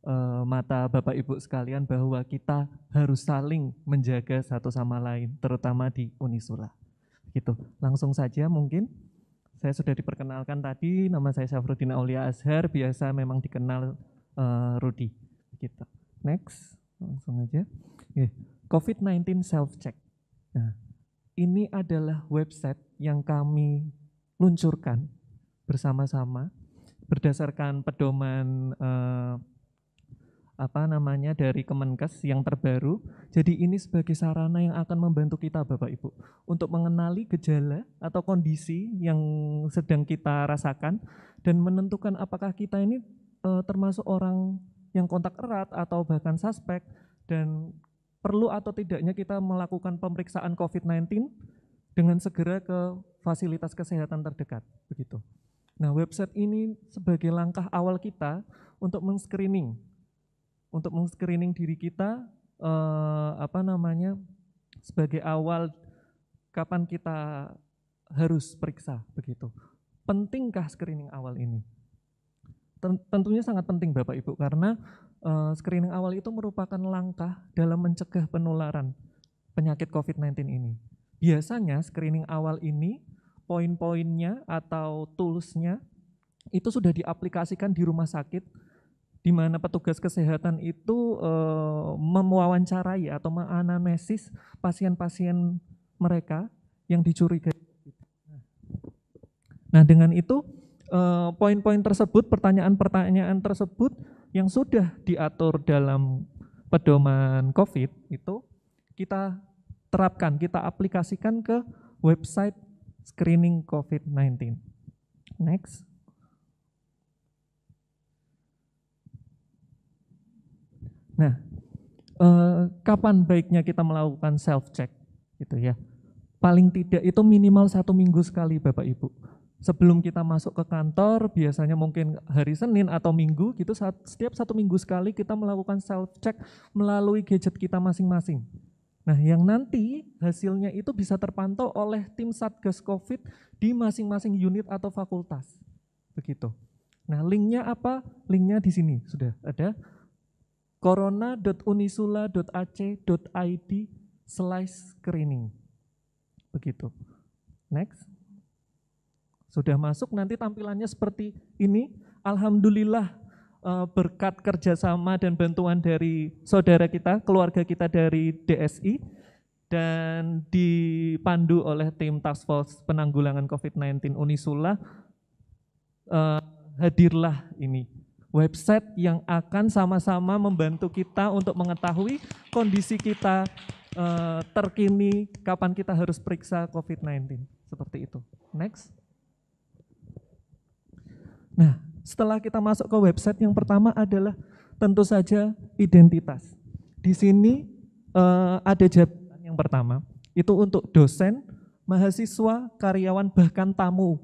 uh, mata Bapak Ibu sekalian bahwa kita harus saling menjaga satu sama lain, terutama di Unisula. Gitu. Langsung saja mungkin saya sudah diperkenalkan tadi, nama saya Syafruddin Aulia Azhar, biasa memang dikenal uh, Rudi. Gitu. Next, langsung aja. Yeah. COVID-19 self-check. Nah, ini adalah website yang kami luncurkan bersama-sama berdasarkan pedoman eh, apa namanya dari Kemenkes yang terbaru. Jadi ini sebagai sarana yang akan membantu kita Bapak Ibu untuk mengenali gejala atau kondisi yang sedang kita rasakan dan menentukan apakah kita ini eh, termasuk orang yang kontak erat atau bahkan suspek dan perlu atau tidaknya kita melakukan pemeriksaan COVID-19 dengan segera ke fasilitas kesehatan terdekat begitu. Nah, website ini sebagai langkah awal kita untuk men-screening, untuk men diri kita, eh, apa namanya, sebagai awal kapan kita harus periksa begitu. Pentingkah screening awal ini? Tentunya sangat penting Bapak Ibu karena eh, screening awal itu merupakan langkah dalam mencegah penularan penyakit COVID-19 ini. Biasanya screening awal ini poin-poinnya atau toolsnya itu sudah diaplikasikan di rumah sakit di mana petugas kesehatan itu e, eh, memwawancarai atau menganamnesis pasien-pasien mereka yang dicurigai. Nah dengan itu eh, poin-poin tersebut, pertanyaan-pertanyaan tersebut yang sudah diatur dalam pedoman COVID itu kita terapkan, kita aplikasikan ke website screening COVID-19. Next. Nah, eh, kapan baiknya kita melakukan self-check? Gitu ya. Paling tidak itu minimal satu minggu sekali Bapak Ibu. Sebelum kita masuk ke kantor, biasanya mungkin hari Senin atau Minggu, gitu setiap satu minggu sekali kita melakukan self-check melalui gadget kita masing-masing Nah, yang nanti hasilnya itu bisa terpantau oleh tim Satgas COVID di masing-masing unit atau fakultas. Begitu. Nah, linknya apa? Linknya di sini sudah ada corona.unisula.ac.id slice screening. Begitu. Next. Sudah masuk, nanti tampilannya seperti ini. Alhamdulillah Eh, berkat kerjasama dan bantuan dari saudara kita, keluarga kita dari DSI, dan dipandu oleh tim Task Force Penanggulangan COVID-19 Unisula, eh, hadirlah ini website yang akan sama-sama membantu kita untuk mengetahui kondisi kita uh, terkini, kapan kita harus periksa COVID-19. Seperti itu. Next. Nah, setelah kita masuk ke website yang pertama adalah tentu saja identitas. Di sini uh, ada jabatan yang pertama, itu untuk dosen, mahasiswa, karyawan, bahkan tamu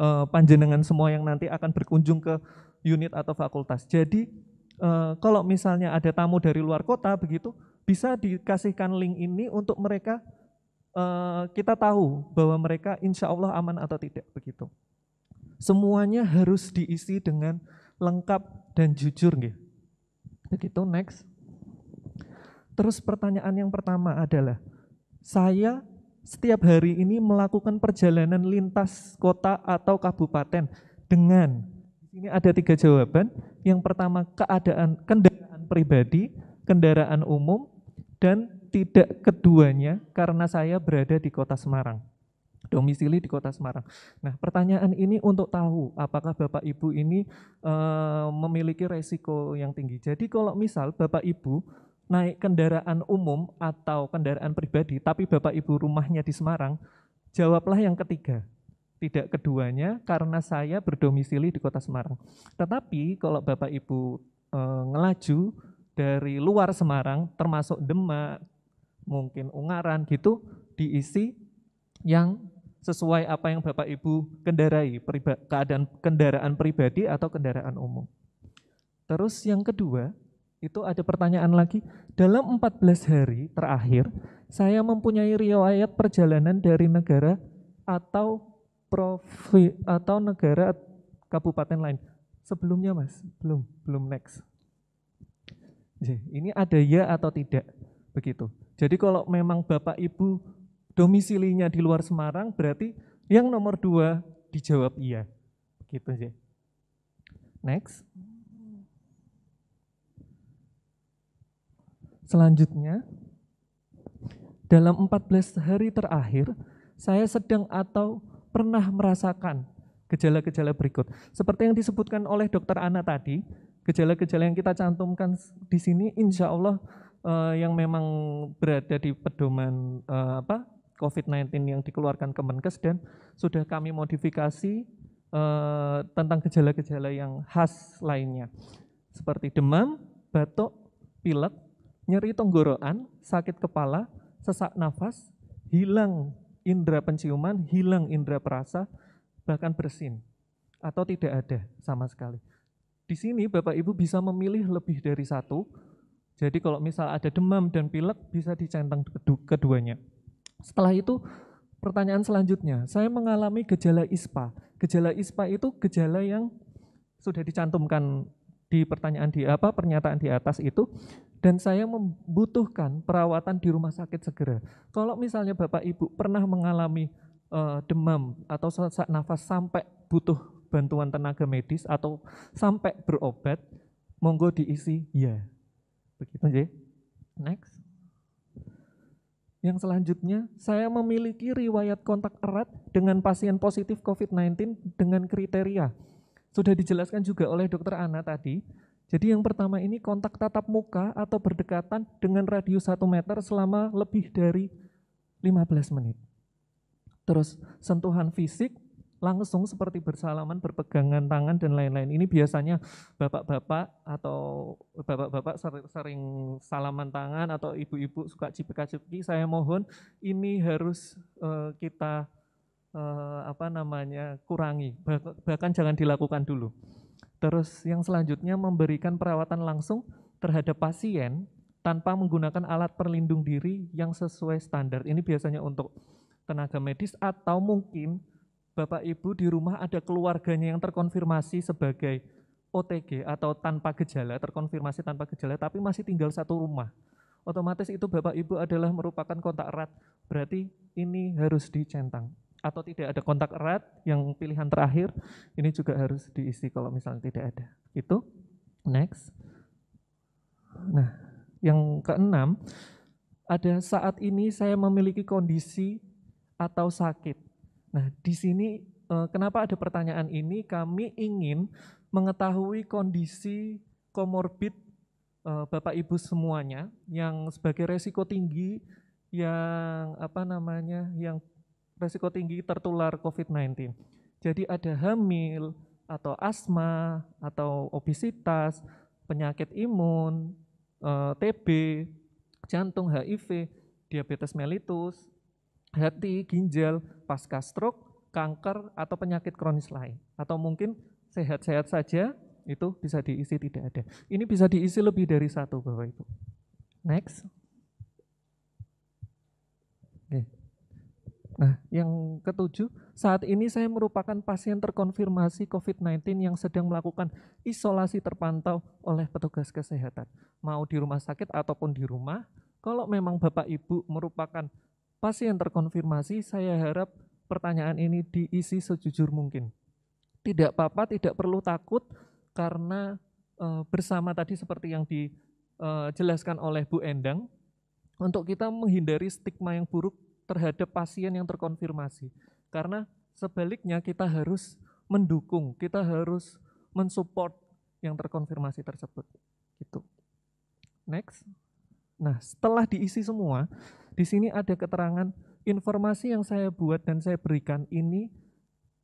uh, panjenengan semua yang nanti akan berkunjung ke unit atau fakultas. Jadi uh, kalau misalnya ada tamu dari luar kota begitu, bisa dikasihkan link ini untuk mereka uh, kita tahu bahwa mereka insya Allah aman atau tidak begitu. Semuanya harus diisi dengan lengkap dan jujur nggih. Begitu next. Terus pertanyaan yang pertama adalah saya setiap hari ini melakukan perjalanan lintas kota atau kabupaten dengan ini ada tiga jawaban. Yang pertama keadaan kendaraan pribadi, kendaraan umum, dan tidak keduanya karena saya berada di kota Semarang domisili di Kota Semarang. Nah, pertanyaan ini untuk tahu apakah Bapak Ibu ini e, memiliki resiko yang tinggi. Jadi kalau misal Bapak Ibu naik kendaraan umum atau kendaraan pribadi, tapi Bapak Ibu rumahnya di Semarang, jawablah yang ketiga, tidak keduanya karena saya berdomisili di Kota Semarang. Tetapi kalau Bapak Ibu e, ngelaju dari luar Semarang, termasuk Demak, mungkin Ungaran gitu, diisi yang sesuai apa yang Bapak Ibu kendarai, keadaan kendaraan pribadi atau kendaraan umum. Terus yang kedua, itu ada pertanyaan lagi. Dalam 14 hari terakhir, saya mempunyai riwayat perjalanan dari negara atau provi, atau negara kabupaten lain. Sebelumnya mas, belum, belum next. Ini ada ya atau tidak, begitu. Jadi kalau memang Bapak Ibu domisilinya di luar Semarang, berarti yang nomor dua dijawab iya. Gitu sih. Next. Selanjutnya, dalam 14 hari terakhir, saya sedang atau pernah merasakan gejala-gejala berikut. Seperti yang disebutkan oleh dokter Ana tadi, gejala-gejala yang kita cantumkan di sini, insya Allah eh, yang memang berada di pedoman eh, apa COVID-19 yang dikeluarkan Kemenkes dan sudah kami modifikasi eh, tentang gejala-gejala yang khas lainnya seperti demam, batuk, pilek, nyeri tenggorokan, sakit kepala, sesak nafas, hilang indera penciuman, hilang indera perasa, bahkan bersin atau tidak ada sama sekali. Di sini Bapak Ibu bisa memilih lebih dari satu. Jadi kalau misal ada demam dan pilek bisa dicentang keduanya. Setelah itu pertanyaan selanjutnya, saya mengalami gejala ISPA. Gejala ISPA itu gejala yang sudah dicantumkan di pertanyaan di apa pernyataan di atas itu dan saya membutuhkan perawatan di rumah sakit segera. Kalau misalnya Bapak Ibu pernah mengalami uh, demam atau sesak nafas sampai butuh bantuan tenaga medis atau sampai berobat, monggo diisi ya. Begitu, ya. Next. Yang selanjutnya, saya memiliki riwayat kontak erat dengan pasien positif COVID-19 dengan kriteria. Sudah dijelaskan juga oleh dokter Ana tadi. Jadi yang pertama ini kontak tatap muka atau berdekatan dengan radius 1 meter selama lebih dari 15 menit. Terus sentuhan fisik langsung seperti bersalaman, berpegangan tangan dan lain-lain. Ini biasanya bapak-bapak atau bapak-bapak sering salaman tangan atau ibu-ibu suka cipika-cipiki. Saya mohon ini harus uh, kita uh, apa namanya kurangi, bahkan jangan dilakukan dulu. Terus yang selanjutnya memberikan perawatan langsung terhadap pasien tanpa menggunakan alat perlindung diri yang sesuai standar. Ini biasanya untuk tenaga medis atau mungkin Bapak Ibu di rumah ada keluarganya yang terkonfirmasi sebagai OTG atau tanpa gejala, terkonfirmasi tanpa gejala, tapi masih tinggal satu rumah. Otomatis itu Bapak Ibu adalah merupakan kontak erat, berarti ini harus dicentang. Atau tidak ada kontak erat yang pilihan terakhir, ini juga harus diisi kalau misalnya tidak ada. Itu, next. Nah, yang keenam, ada saat ini saya memiliki kondisi atau sakit Nah, di sini eh, kenapa ada pertanyaan ini? Kami ingin mengetahui kondisi komorbid eh, Bapak Ibu semuanya yang sebagai resiko tinggi yang apa namanya? yang resiko tinggi tertular COVID-19. Jadi ada hamil atau asma atau obesitas, penyakit imun, eh, TB, jantung, HIV, diabetes mellitus, hati, ginjal, pasca stroke, kanker, atau penyakit kronis lain. Atau mungkin sehat-sehat saja, itu bisa diisi tidak ada. Ini bisa diisi lebih dari satu, Bapak Ibu. Next. Oke. Nah, yang ketujuh, saat ini saya merupakan pasien terkonfirmasi COVID-19 yang sedang melakukan isolasi terpantau oleh petugas kesehatan. Mau di rumah sakit ataupun di rumah, kalau memang Bapak Ibu merupakan Pasien terkonfirmasi, saya harap pertanyaan ini diisi sejujur mungkin. Tidak apa-apa, tidak perlu takut karena e, bersama tadi seperti yang dijelaskan eh, oleh Bu Endang, untuk kita menghindari stigma yang buruk terhadap pasien yang terkonfirmasi. Karena sebaliknya kita harus mendukung, kita harus mensupport yang terkonfirmasi tersebut. Gitu. Next. Nah, setelah diisi semua, di sini ada keterangan informasi yang saya buat dan saya berikan ini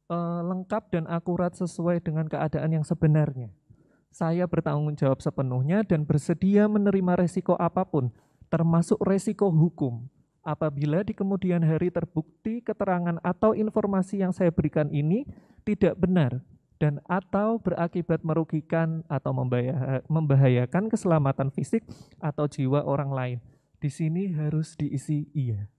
e, lengkap dan akurat sesuai dengan keadaan yang sebenarnya. Saya bertanggung jawab sepenuhnya dan bersedia menerima resiko apapun, termasuk resiko hukum. Apabila di kemudian hari terbukti keterangan atau informasi yang saya berikan ini tidak benar dan atau berakibat merugikan atau membahayakan keselamatan fisik atau jiwa orang lain. Di sini harus diisi iya.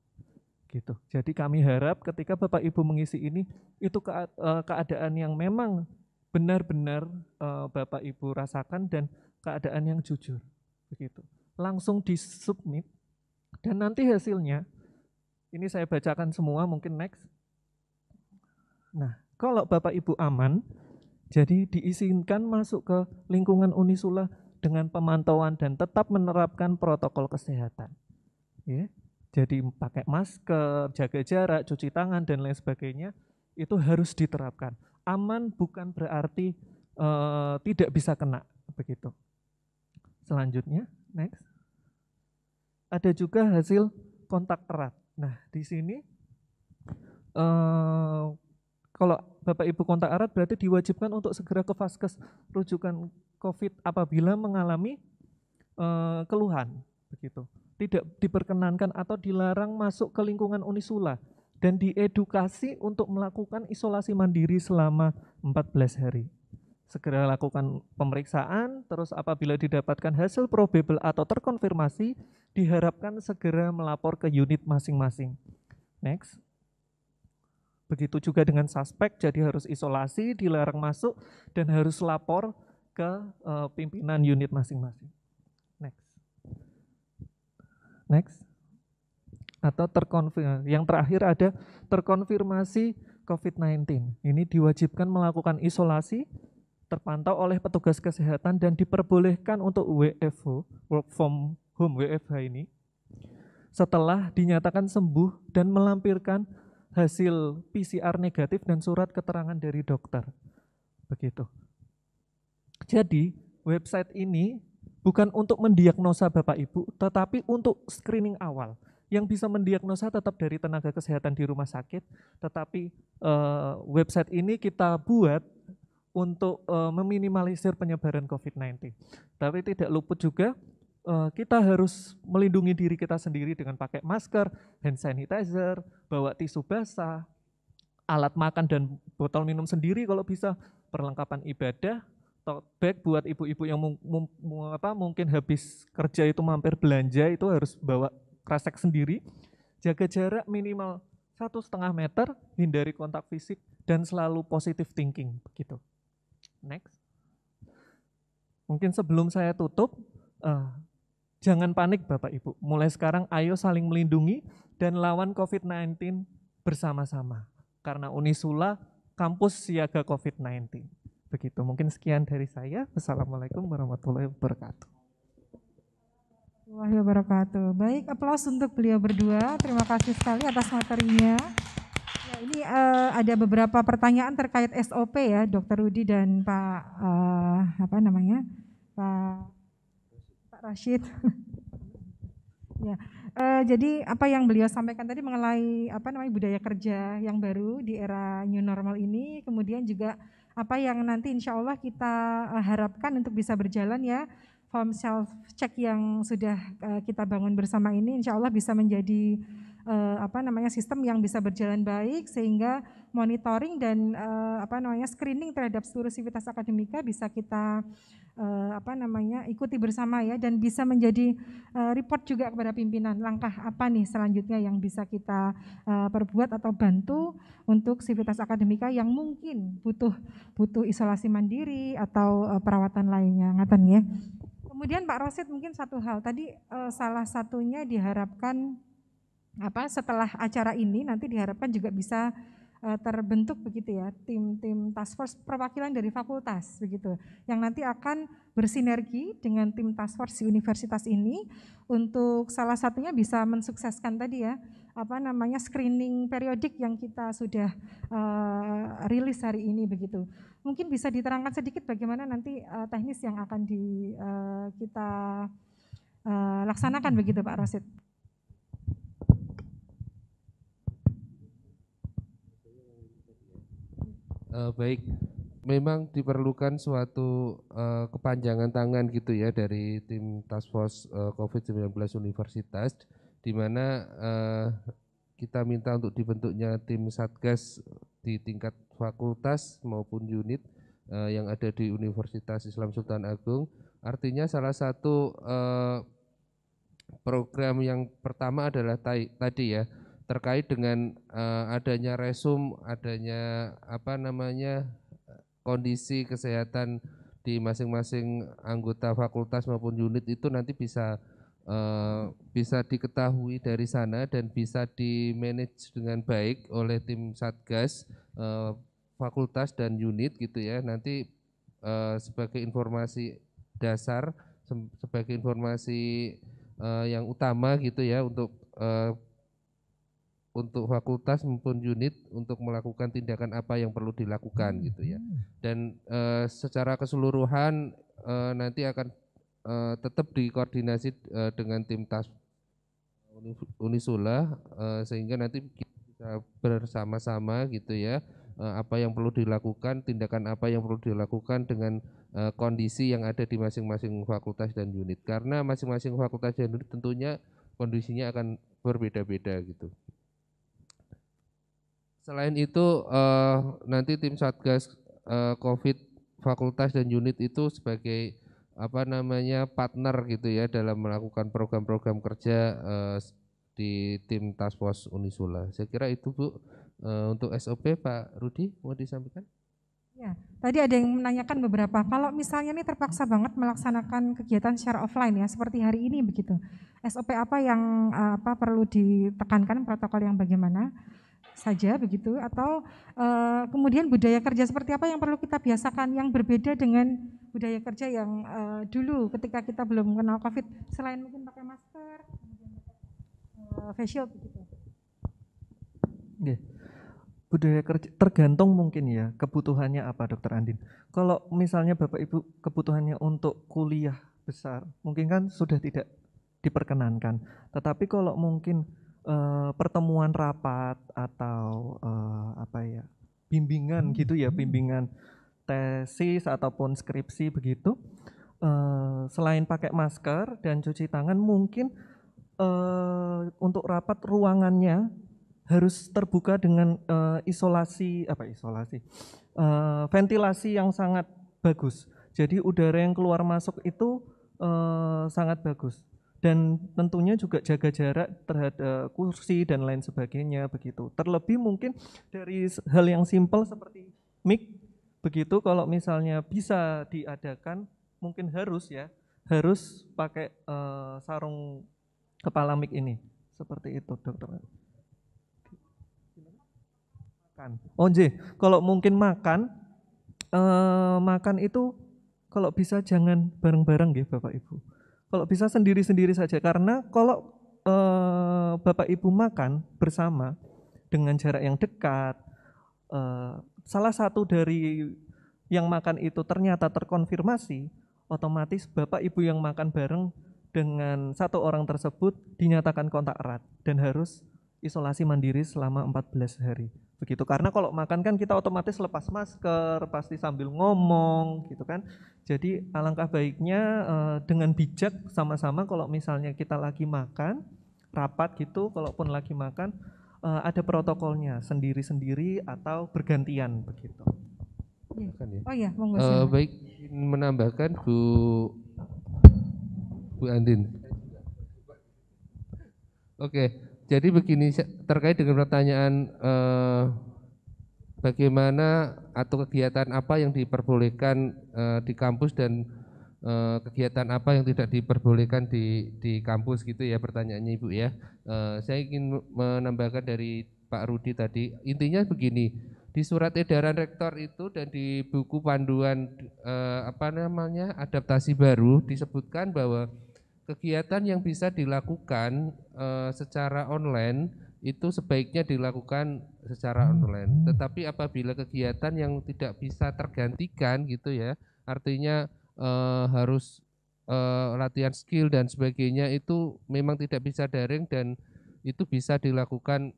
Gitu. Jadi kami harap ketika Bapak Ibu mengisi ini itu e, keadaan yang memang benar-benar e, Bapak Ibu rasakan dan keadaan yang jujur. Begitu. Langsung disubmit dan nanti hasilnya ini saya bacakan semua mungkin next. Nah, kalau Bapak Ibu aman, jadi diizinkan masuk ke lingkungan Unisula dengan pemantauan dan tetap menerapkan protokol kesehatan. Ya. Jadi pakai masker, jaga jarak, cuci tangan dan lain sebagainya itu harus diterapkan. Aman bukan berarti uh, tidak bisa kena begitu. Selanjutnya, next. Ada juga hasil kontak erat. Nah, di sini uh, kalau Bapak Ibu kontak erat berarti diwajibkan untuk segera ke vaskes rujukan COVID apabila mengalami e, keluhan begitu. Tidak diperkenankan atau dilarang masuk ke lingkungan Unisula dan diedukasi untuk melakukan isolasi mandiri selama 14 hari. Segera lakukan pemeriksaan, terus apabila didapatkan hasil probable atau terkonfirmasi, diharapkan segera melapor ke unit masing-masing. Next. Begitu juga dengan suspek, jadi harus isolasi, dilarang masuk, dan harus lapor ke uh, pimpinan unit masing-masing. Next. Next. Atau terkonfirmasi. Yang terakhir ada terkonfirmasi COVID-19. Ini diwajibkan melakukan isolasi, terpantau oleh petugas kesehatan dan diperbolehkan untuk WFO, work from home WFH ini, setelah dinyatakan sembuh dan melampirkan hasil PCR negatif dan surat keterangan dari dokter. Begitu. Jadi, website ini bukan untuk mendiagnosa Bapak Ibu, tetapi untuk screening awal. Yang bisa mendiagnosa tetap dari tenaga kesehatan di rumah sakit, tetapi e, website ini kita buat untuk e, meminimalisir penyebaran COVID-19. Tapi tidak luput juga Eh, kita harus melindungi diri kita sendiri dengan pakai masker, hand sanitizer, bawa tisu basah, alat makan dan botol minum sendiri kalau bisa, perlengkapan ibadah, tote bag buat ibu-ibu yang mung, mung, mung, apa, mungkin habis kerja itu mampir belanja itu harus bawa kresek sendiri. Jaga jarak minimal satu setengah meter, hindari kontak fisik dan selalu positive thinking begitu. Next, mungkin sebelum saya tutup, uh, Jangan panik Bapak Ibu. Mulai sekarang ayo saling melindungi dan lawan COVID-19 bersama-sama. Karena Unisula kampus siaga COVID-19. Begitu, mungkin sekian dari saya. Wassalamualaikum warahmatullahi wabarakatuh.
Wahyu wabarakatuh. Baik, aplaus untuk beliau berdua. Terima kasih sekali atas materinya. Ya, ini uh, ada beberapa pertanyaan terkait SOP ya, Dokter Rudi dan Pak uh, apa namanya, Pak Rashid. ya. E, jadi apa yang beliau sampaikan tadi mengenai apa namanya budaya kerja yang baru di era new normal ini, kemudian juga apa yang nanti insya Allah kita eh, harapkan untuk bisa berjalan ya form self check yang sudah eh, kita bangun bersama ini, insya Allah bisa menjadi uh, apa namanya sistem yang bisa berjalan baik sehingga monitoring dan uh, apa namanya screening terhadap seluruh sivitas akademika bisa kita uh, apa namanya ikuti bersama ya dan bisa menjadi uh, report juga kepada pimpinan langkah apa nih selanjutnya yang bisa kita uh, perbuat atau bantu untuk sivitas akademika yang mungkin butuh butuh isolasi mandiri atau uh, perawatan lainnya ngaten ya. Kemudian Pak Rosid mungkin satu hal tadi salah satunya diharapkan apa setelah acara ini nanti diharapkan juga bisa uh, terbentuk begitu ya tim-tim task force perwakilan dari fakultas begitu yang nanti akan bersinergi dengan tim task force di universitas ini untuk salah satunya bisa mensukseskan tadi ya apa namanya screening periodik yang kita sudah uh, rilis hari ini begitu. Mungkin bisa diterangkan sedikit bagaimana nanti uh, teknis yang akan di uh, kita uh, laksanakan begitu Pak Rosid.
uh, baik memang diperlukan suatu uh, kepanjangan tangan gitu ya dari tim task force uh, eh, COVID-19 universitas di mana uh, kita minta untuk dibentuknya tim satgas di tingkat fakultas maupun unit uh, yang ada di Universitas Islam Sultan Agung. Artinya salah satu uh, program yang pertama adalah tadi ya terkait dengan uh, adanya resum, adanya apa namanya kondisi kesehatan di masing-masing anggota fakultas maupun unit itu nanti bisa uh, bisa diketahui dari sana dan bisa di manage dengan baik oleh tim satgas uh, fakultas dan unit gitu ya nanti uh, sebagai informasi dasar sebagai informasi uh, yang utama gitu ya untuk uh, untuk fakultas maupun unit untuk melakukan tindakan apa yang perlu dilakukan gitu ya. Hmm. Dan e, secara keseluruhan e, nanti akan e, tetap dikoordinasi e, dengan tim tas Unisula e, sehingga nanti kita bersama-sama gitu ya e, apa yang perlu dilakukan, tindakan apa yang perlu dilakukan dengan e, kondisi yang ada di masing-masing fakultas dan unit. Karena masing-masing fakultas dan unit tentunya kondisinya akan berbeda-beda gitu. Selain itu uh, nanti tim Satgas uh, Covid fakultas dan unit itu sebagai apa namanya partner gitu ya dalam melakukan program-program kerja uh, di tim task force Unisula. Saya kira itu Bu uh, untuk SOP Pak Rudi mau disampaikan?
Ya, tadi ada yang menanyakan beberapa. Kalau misalnya ini terpaksa banget melaksanakan kegiatan secara offline ya, seperti hari ini begitu. SOP apa yang apa perlu ditekankan protokol yang bagaimana? saja begitu atau uh, kemudian budaya kerja seperti apa yang perlu kita biasakan yang berbeda dengan budaya kerja yang uh, dulu ketika kita belum kenal Covid selain mungkin pakai masker facial uh, facial begitu.
Yeah.
Budaya kerja tergantung mungkin ya kebutuhannya apa Dokter Andin. Kalau misalnya Bapak Ibu kebutuhannya untuk kuliah besar, mungkin kan sudah tidak diperkenankan. Tetapi kalau mungkin Eh, pertemuan rapat atau uh, apa ya bimbingan hmm. gitu ya hmm. bimbingan tesis ataupun skripsi begitu uh, selain pakai masker dan cuci tangan mungkin uh, untuk rapat ruangannya harus terbuka dengan uh, isolasi apa isolasi uh, ventilasi yang sangat bagus jadi udara yang keluar masuk itu uh, sangat bagus dan tentunya juga jaga jarak terhadap eh, kursi dan lain sebagainya begitu. Terlebih mungkin dari hal yang simpel seperti mic begitu kalau misalnya bisa diadakan mungkin harus ya harus pakai uh, sarung kepala mic ini seperti itu dokter. Makan. Oh J, kalau mungkin makan uh, makan itu kalau bisa jangan bareng-bareng ya Bapak Ibu kalau bisa sendiri-sendiri saja karena kalau eh, Bapak Ibu makan bersama dengan jarak yang dekat eh, salah satu dari yang makan itu ternyata terkonfirmasi, otomatis Bapak Ibu yang makan bareng dengan satu orang tersebut dinyatakan kontak erat dan harus isolasi mandiri selama 14 hari. Begitu karena kalau makan kan kita otomatis lepas masker, pasti sambil ngomong gitu kan. Jadi alangkah baiknya eh, dengan bijak sama-sama kalau misalnya kita lagi makan rapat gitu, kalaupun lagi makan eh, ada protokolnya sendiri-sendiri atau bergantian begitu.
Iya. Ya. Oh iya. monggo. Uh, baik
menambahkan Bu Bu Andin. Oke, okay jadi begini terkait dengan pertanyaan eh, bagaimana atau kegiatan apa yang diperbolehkan eh, di kampus dan eh, kegiatan apa yang tidak diperbolehkan di di kampus gitu ya pertanyaannya Ibu ya. Eh, saya ingin menambahkan dari Pak Rudi tadi intinya begini di surat edaran rektor itu dan di buku panduan eh, apa namanya adaptasi baru disebutkan bahwa kegiatan yang bisa dilakukan uh, secara online itu sebaiknya dilakukan secara online. Tetapi apabila kegiatan yang tidak bisa tergantikan gitu ya, artinya uh, harus uh, latihan skill dan sebagainya itu memang tidak bisa daring dan itu bisa dilakukan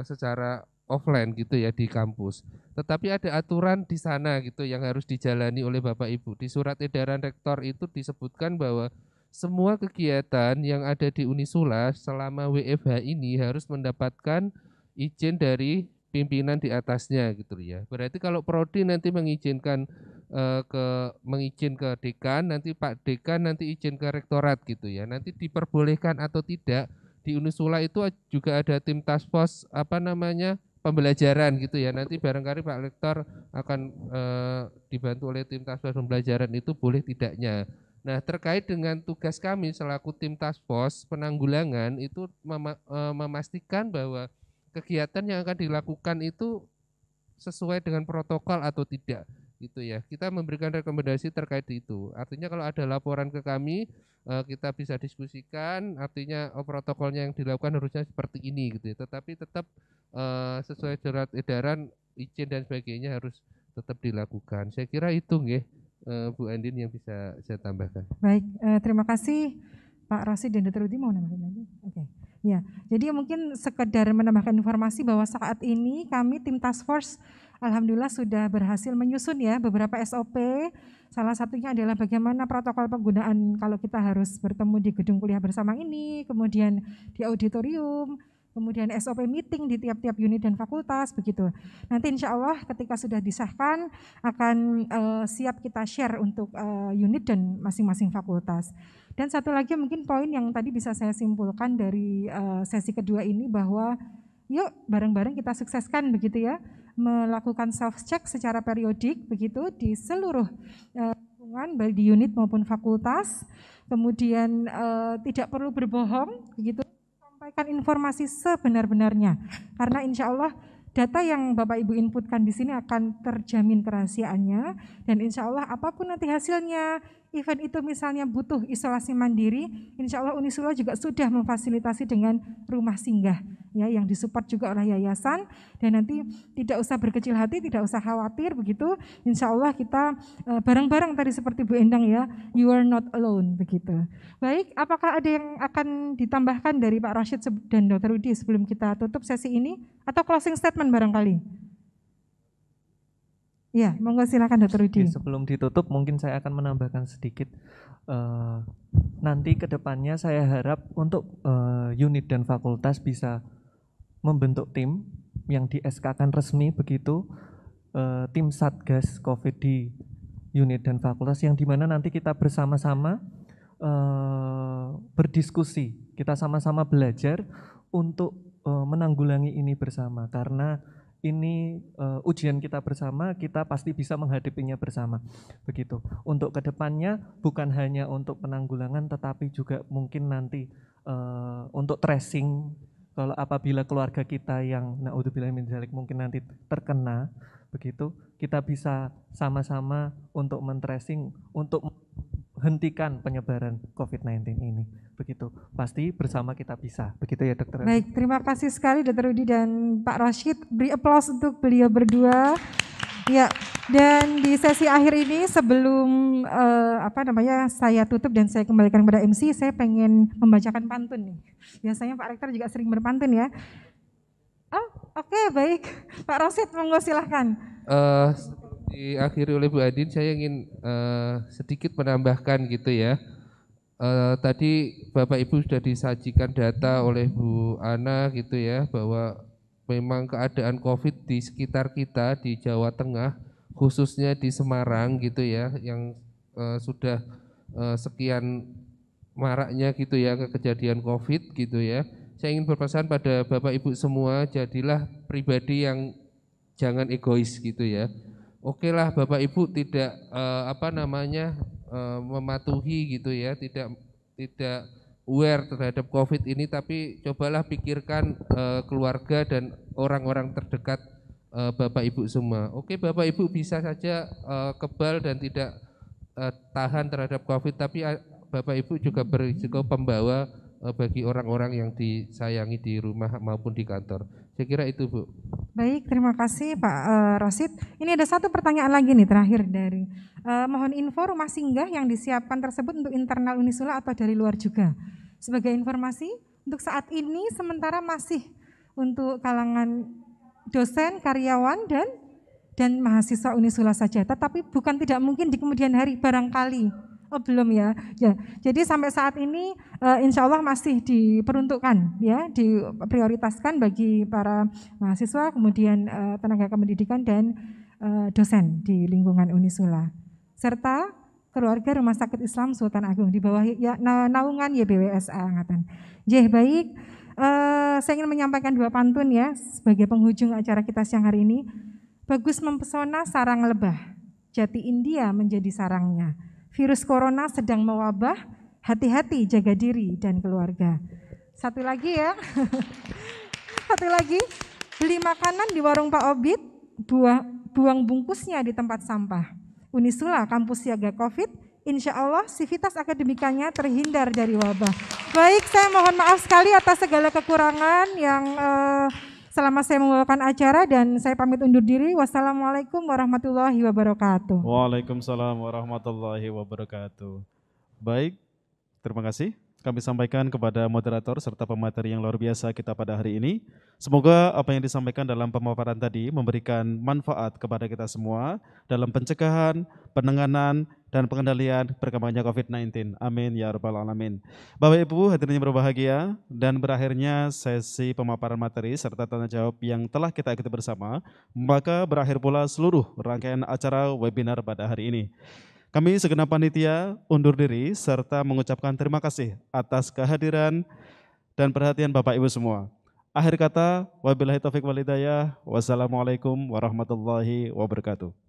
secara offline gitu ya di kampus. Tetapi ada aturan di sana gitu yang harus dijalani oleh Bapak Ibu. Di surat edaran rektor itu disebutkan bahwa semua kegiatan yang ada di Unisula selama WFH ini harus mendapatkan izin dari pimpinan di atasnya gitu ya. Berarti kalau prodi nanti mengizinkan eh, ke mengizin ke dekan, nanti Pak dekan nanti izin ke rektorat gitu ya. Nanti diperbolehkan atau tidak di Unisula itu juga ada tim task force apa namanya pembelajaran gitu ya. Nanti barangkali Pak Rektor akan eh, dibantu oleh tim task force pembelajaran itu boleh tidaknya. Nah, terkait dengan tugas kami selaku tim task force penanggulangan itu eh, memastikan bahwa kegiatan yang akan dilakukan itu sesuai dengan protokol atau tidak gitu ya. Kita memberikan rekomendasi terkait itu. Artinya kalau ada laporan ke kami eh, kita bisa diskusikan artinya oh, protokolnya yang dilakukan harusnya seperti ini gitu ya. Tetapi tetap eh, sesuai surat edaran izin dan sebagainya harus tetap dilakukan. Saya kira itu nggih uh, Bu Andin yang bisa saya tambahkan.
Baik, uh, terima kasih Pak Rasid dan Dr. Rudi mau nambahin lagi. Oke. Okay. Ya, jadi mungkin sekedar menambahkan informasi bahwa saat ini kami tim task force alhamdulillah sudah berhasil menyusun ya beberapa SOP. Salah satunya adalah bagaimana protokol penggunaan kalau kita harus bertemu di gedung kuliah bersama ini, kemudian di auditorium, kemudian SOP meeting di tiap-tiap unit dan fakultas begitu. Nanti insya Allah ketika sudah disahkan akan uh, siap kita share untuk uh, unit dan masing-masing fakultas. Dan satu lagi mungkin poin yang tadi bisa saya simpulkan dari uh, sesi kedua ini bahwa yuk bareng-bareng kita sukseskan begitu ya melakukan self check secara periodik begitu di seluruh uh, lingkungan baik di unit maupun fakultas. Kemudian uh, tidak perlu berbohong begitu menyampaikan informasi sebenar-benarnya. Karena insya Allah data yang Bapak Ibu inputkan di sini akan terjamin kerahasiaannya dan insya Allah apapun nanti hasilnya event itu misalnya butuh isolasi mandiri, insya Allah Unisula juga sudah memfasilitasi dengan rumah singgah ya yang disupport juga oleh yayasan dan nanti tidak usah berkecil hati, tidak usah khawatir begitu. Insya Allah kita e, bareng-bareng tadi seperti Bu Endang ya, you are not alone begitu. Baik, apakah ada yang akan ditambahkan dari Pak Rashid dan Dr. Rudi sebelum kita tutup sesi ini atau closing statement barangkali? Ya, monggo silakan Dokter Widi.
Sebelum ditutup, mungkin saya akan menambahkan sedikit. Uh, nanti kedepannya saya harap untuk uh, unit dan fakultas bisa membentuk tim yang di SK kan resmi begitu uh, tim satgas COVID di unit dan fakultas yang dimana nanti kita bersama-sama uh, berdiskusi, kita sama-sama belajar untuk uh, menanggulangi ini bersama karena ini uh, ujian kita bersama, kita pasti bisa menghadapinya bersama. Begitu. Untuk kedepannya bukan hanya untuk penanggulangan, tetapi juga mungkin nanti uh, untuk tracing. Kalau apabila keluarga kita yang naudzubillah min zalik mungkin nanti terkena, begitu, kita bisa sama-sama untuk mentracing, untuk hentikan penyebaran COVID-19 ini begitu pasti bersama kita bisa begitu ya dokter baik
terima kasih sekali dokter Udi dan Pak Rashid beri aplaus untuk beliau berdua ya dan di sesi akhir ini sebelum uh, apa namanya saya tutup dan saya kembalikan kepada MC saya pengen membacakan pantun nih biasanya Pak Rektor juga sering berpantun ya oh oke okay, baik Pak Rashid monggo silahkan
uh, eh, diakhiri oleh Bu Adin saya ingin uh, sedikit menambahkan gitu ya uh, tadi Bapak Ibu sudah disajikan data oleh Bu Ana gitu ya bahwa memang keadaan COVID di sekitar kita di Jawa Tengah khususnya di Semarang gitu ya yang uh, sudah uh, sekian maraknya gitu ya ke kejadian COVID gitu ya. Saya ingin berpesan pada Bapak Ibu semua jadilah pribadi yang jangan egois gitu ya. Oke lah Bapak Ibu tidak uh, apa namanya uh, mematuhi gitu ya, tidak tidak aware terhadap COVID ini, tapi cobalah pikirkan uh, keluarga dan orang-orang terdekat uh, Bapak Ibu semua. Oke, Bapak Ibu bisa saja uh, kebal dan tidak uh, tahan terhadap COVID, tapi uh, Bapak Ibu juga berisiko pembawa uh, bagi orang-orang yang disayangi di rumah maupun di kantor. Saya kira itu Bu.
Baik, terima kasih Pak uh, Rosid. Ini ada satu pertanyaan lagi nih terakhir dari uh, mohon info rumah singgah yang disiapkan tersebut untuk internal Unisula atau dari luar juga. Sebagai informasi, untuk saat ini sementara masih untuk kalangan dosen, karyawan dan dan mahasiswa Unisula saja. Tetapi bukan tidak mungkin di kemudian hari barangkali Oh belum ya. Ya. Jadi sampai saat ini uh, insya Allah masih diperuntukkan ya, diprioritaskan bagi para mahasiswa, kemudian uh, tenaga kependidikan dan uh, dosen di lingkungan Unisula, serta keluarga Rumah Sakit Islam Sultan Agung di bawah ya, naungan YBWSA angkatan. Jeh baik. Uh, saya ingin menyampaikan dua pantun ya sebagai penghujung acara kita siang hari ini. Bagus mempesona sarang lebah, jati India menjadi sarangnya virus corona sedang mewabah, hati-hati jaga diri dan keluarga. Satu lagi ya, satu lagi, beli makanan di warung Pak Obit, buah, buang bungkusnya di tempat sampah. Unisula kampus siaga COVID, insya Allah sivitas akademikanya terhindar dari wabah. Baik, saya mohon maaf sekali atas segala kekurangan yang... Uh, selama saya membawakan acara dan saya pamit undur diri. Wassalamualaikum warahmatullahi wabarakatuh.
Waalaikumsalam warahmatullahi wabarakatuh. Baik, terima kasih kami sampaikan kepada moderator serta pemateri yang luar biasa kita pada hari ini. Semoga apa yang disampaikan dalam pemaparan tadi memberikan manfaat kepada kita semua dalam pencegahan, penanganan, dan pengendalian perkembangannya COVID-19. Amin ya rabbal alamin. Bapak Ibu hadirin berbahagia dan berakhirnya sesi pemaparan materi serta tanya jawab yang telah kita ikuti bersama, maka berakhir pula seluruh rangkaian acara webinar pada hari ini. Kami segenap panitia undur diri serta mengucapkan terima kasih atas kehadiran dan perhatian Bapak Ibu semua. Akhir kata, wabillahi taufik walidayah, wassalamualaikum warahmatullahi wabarakatuh.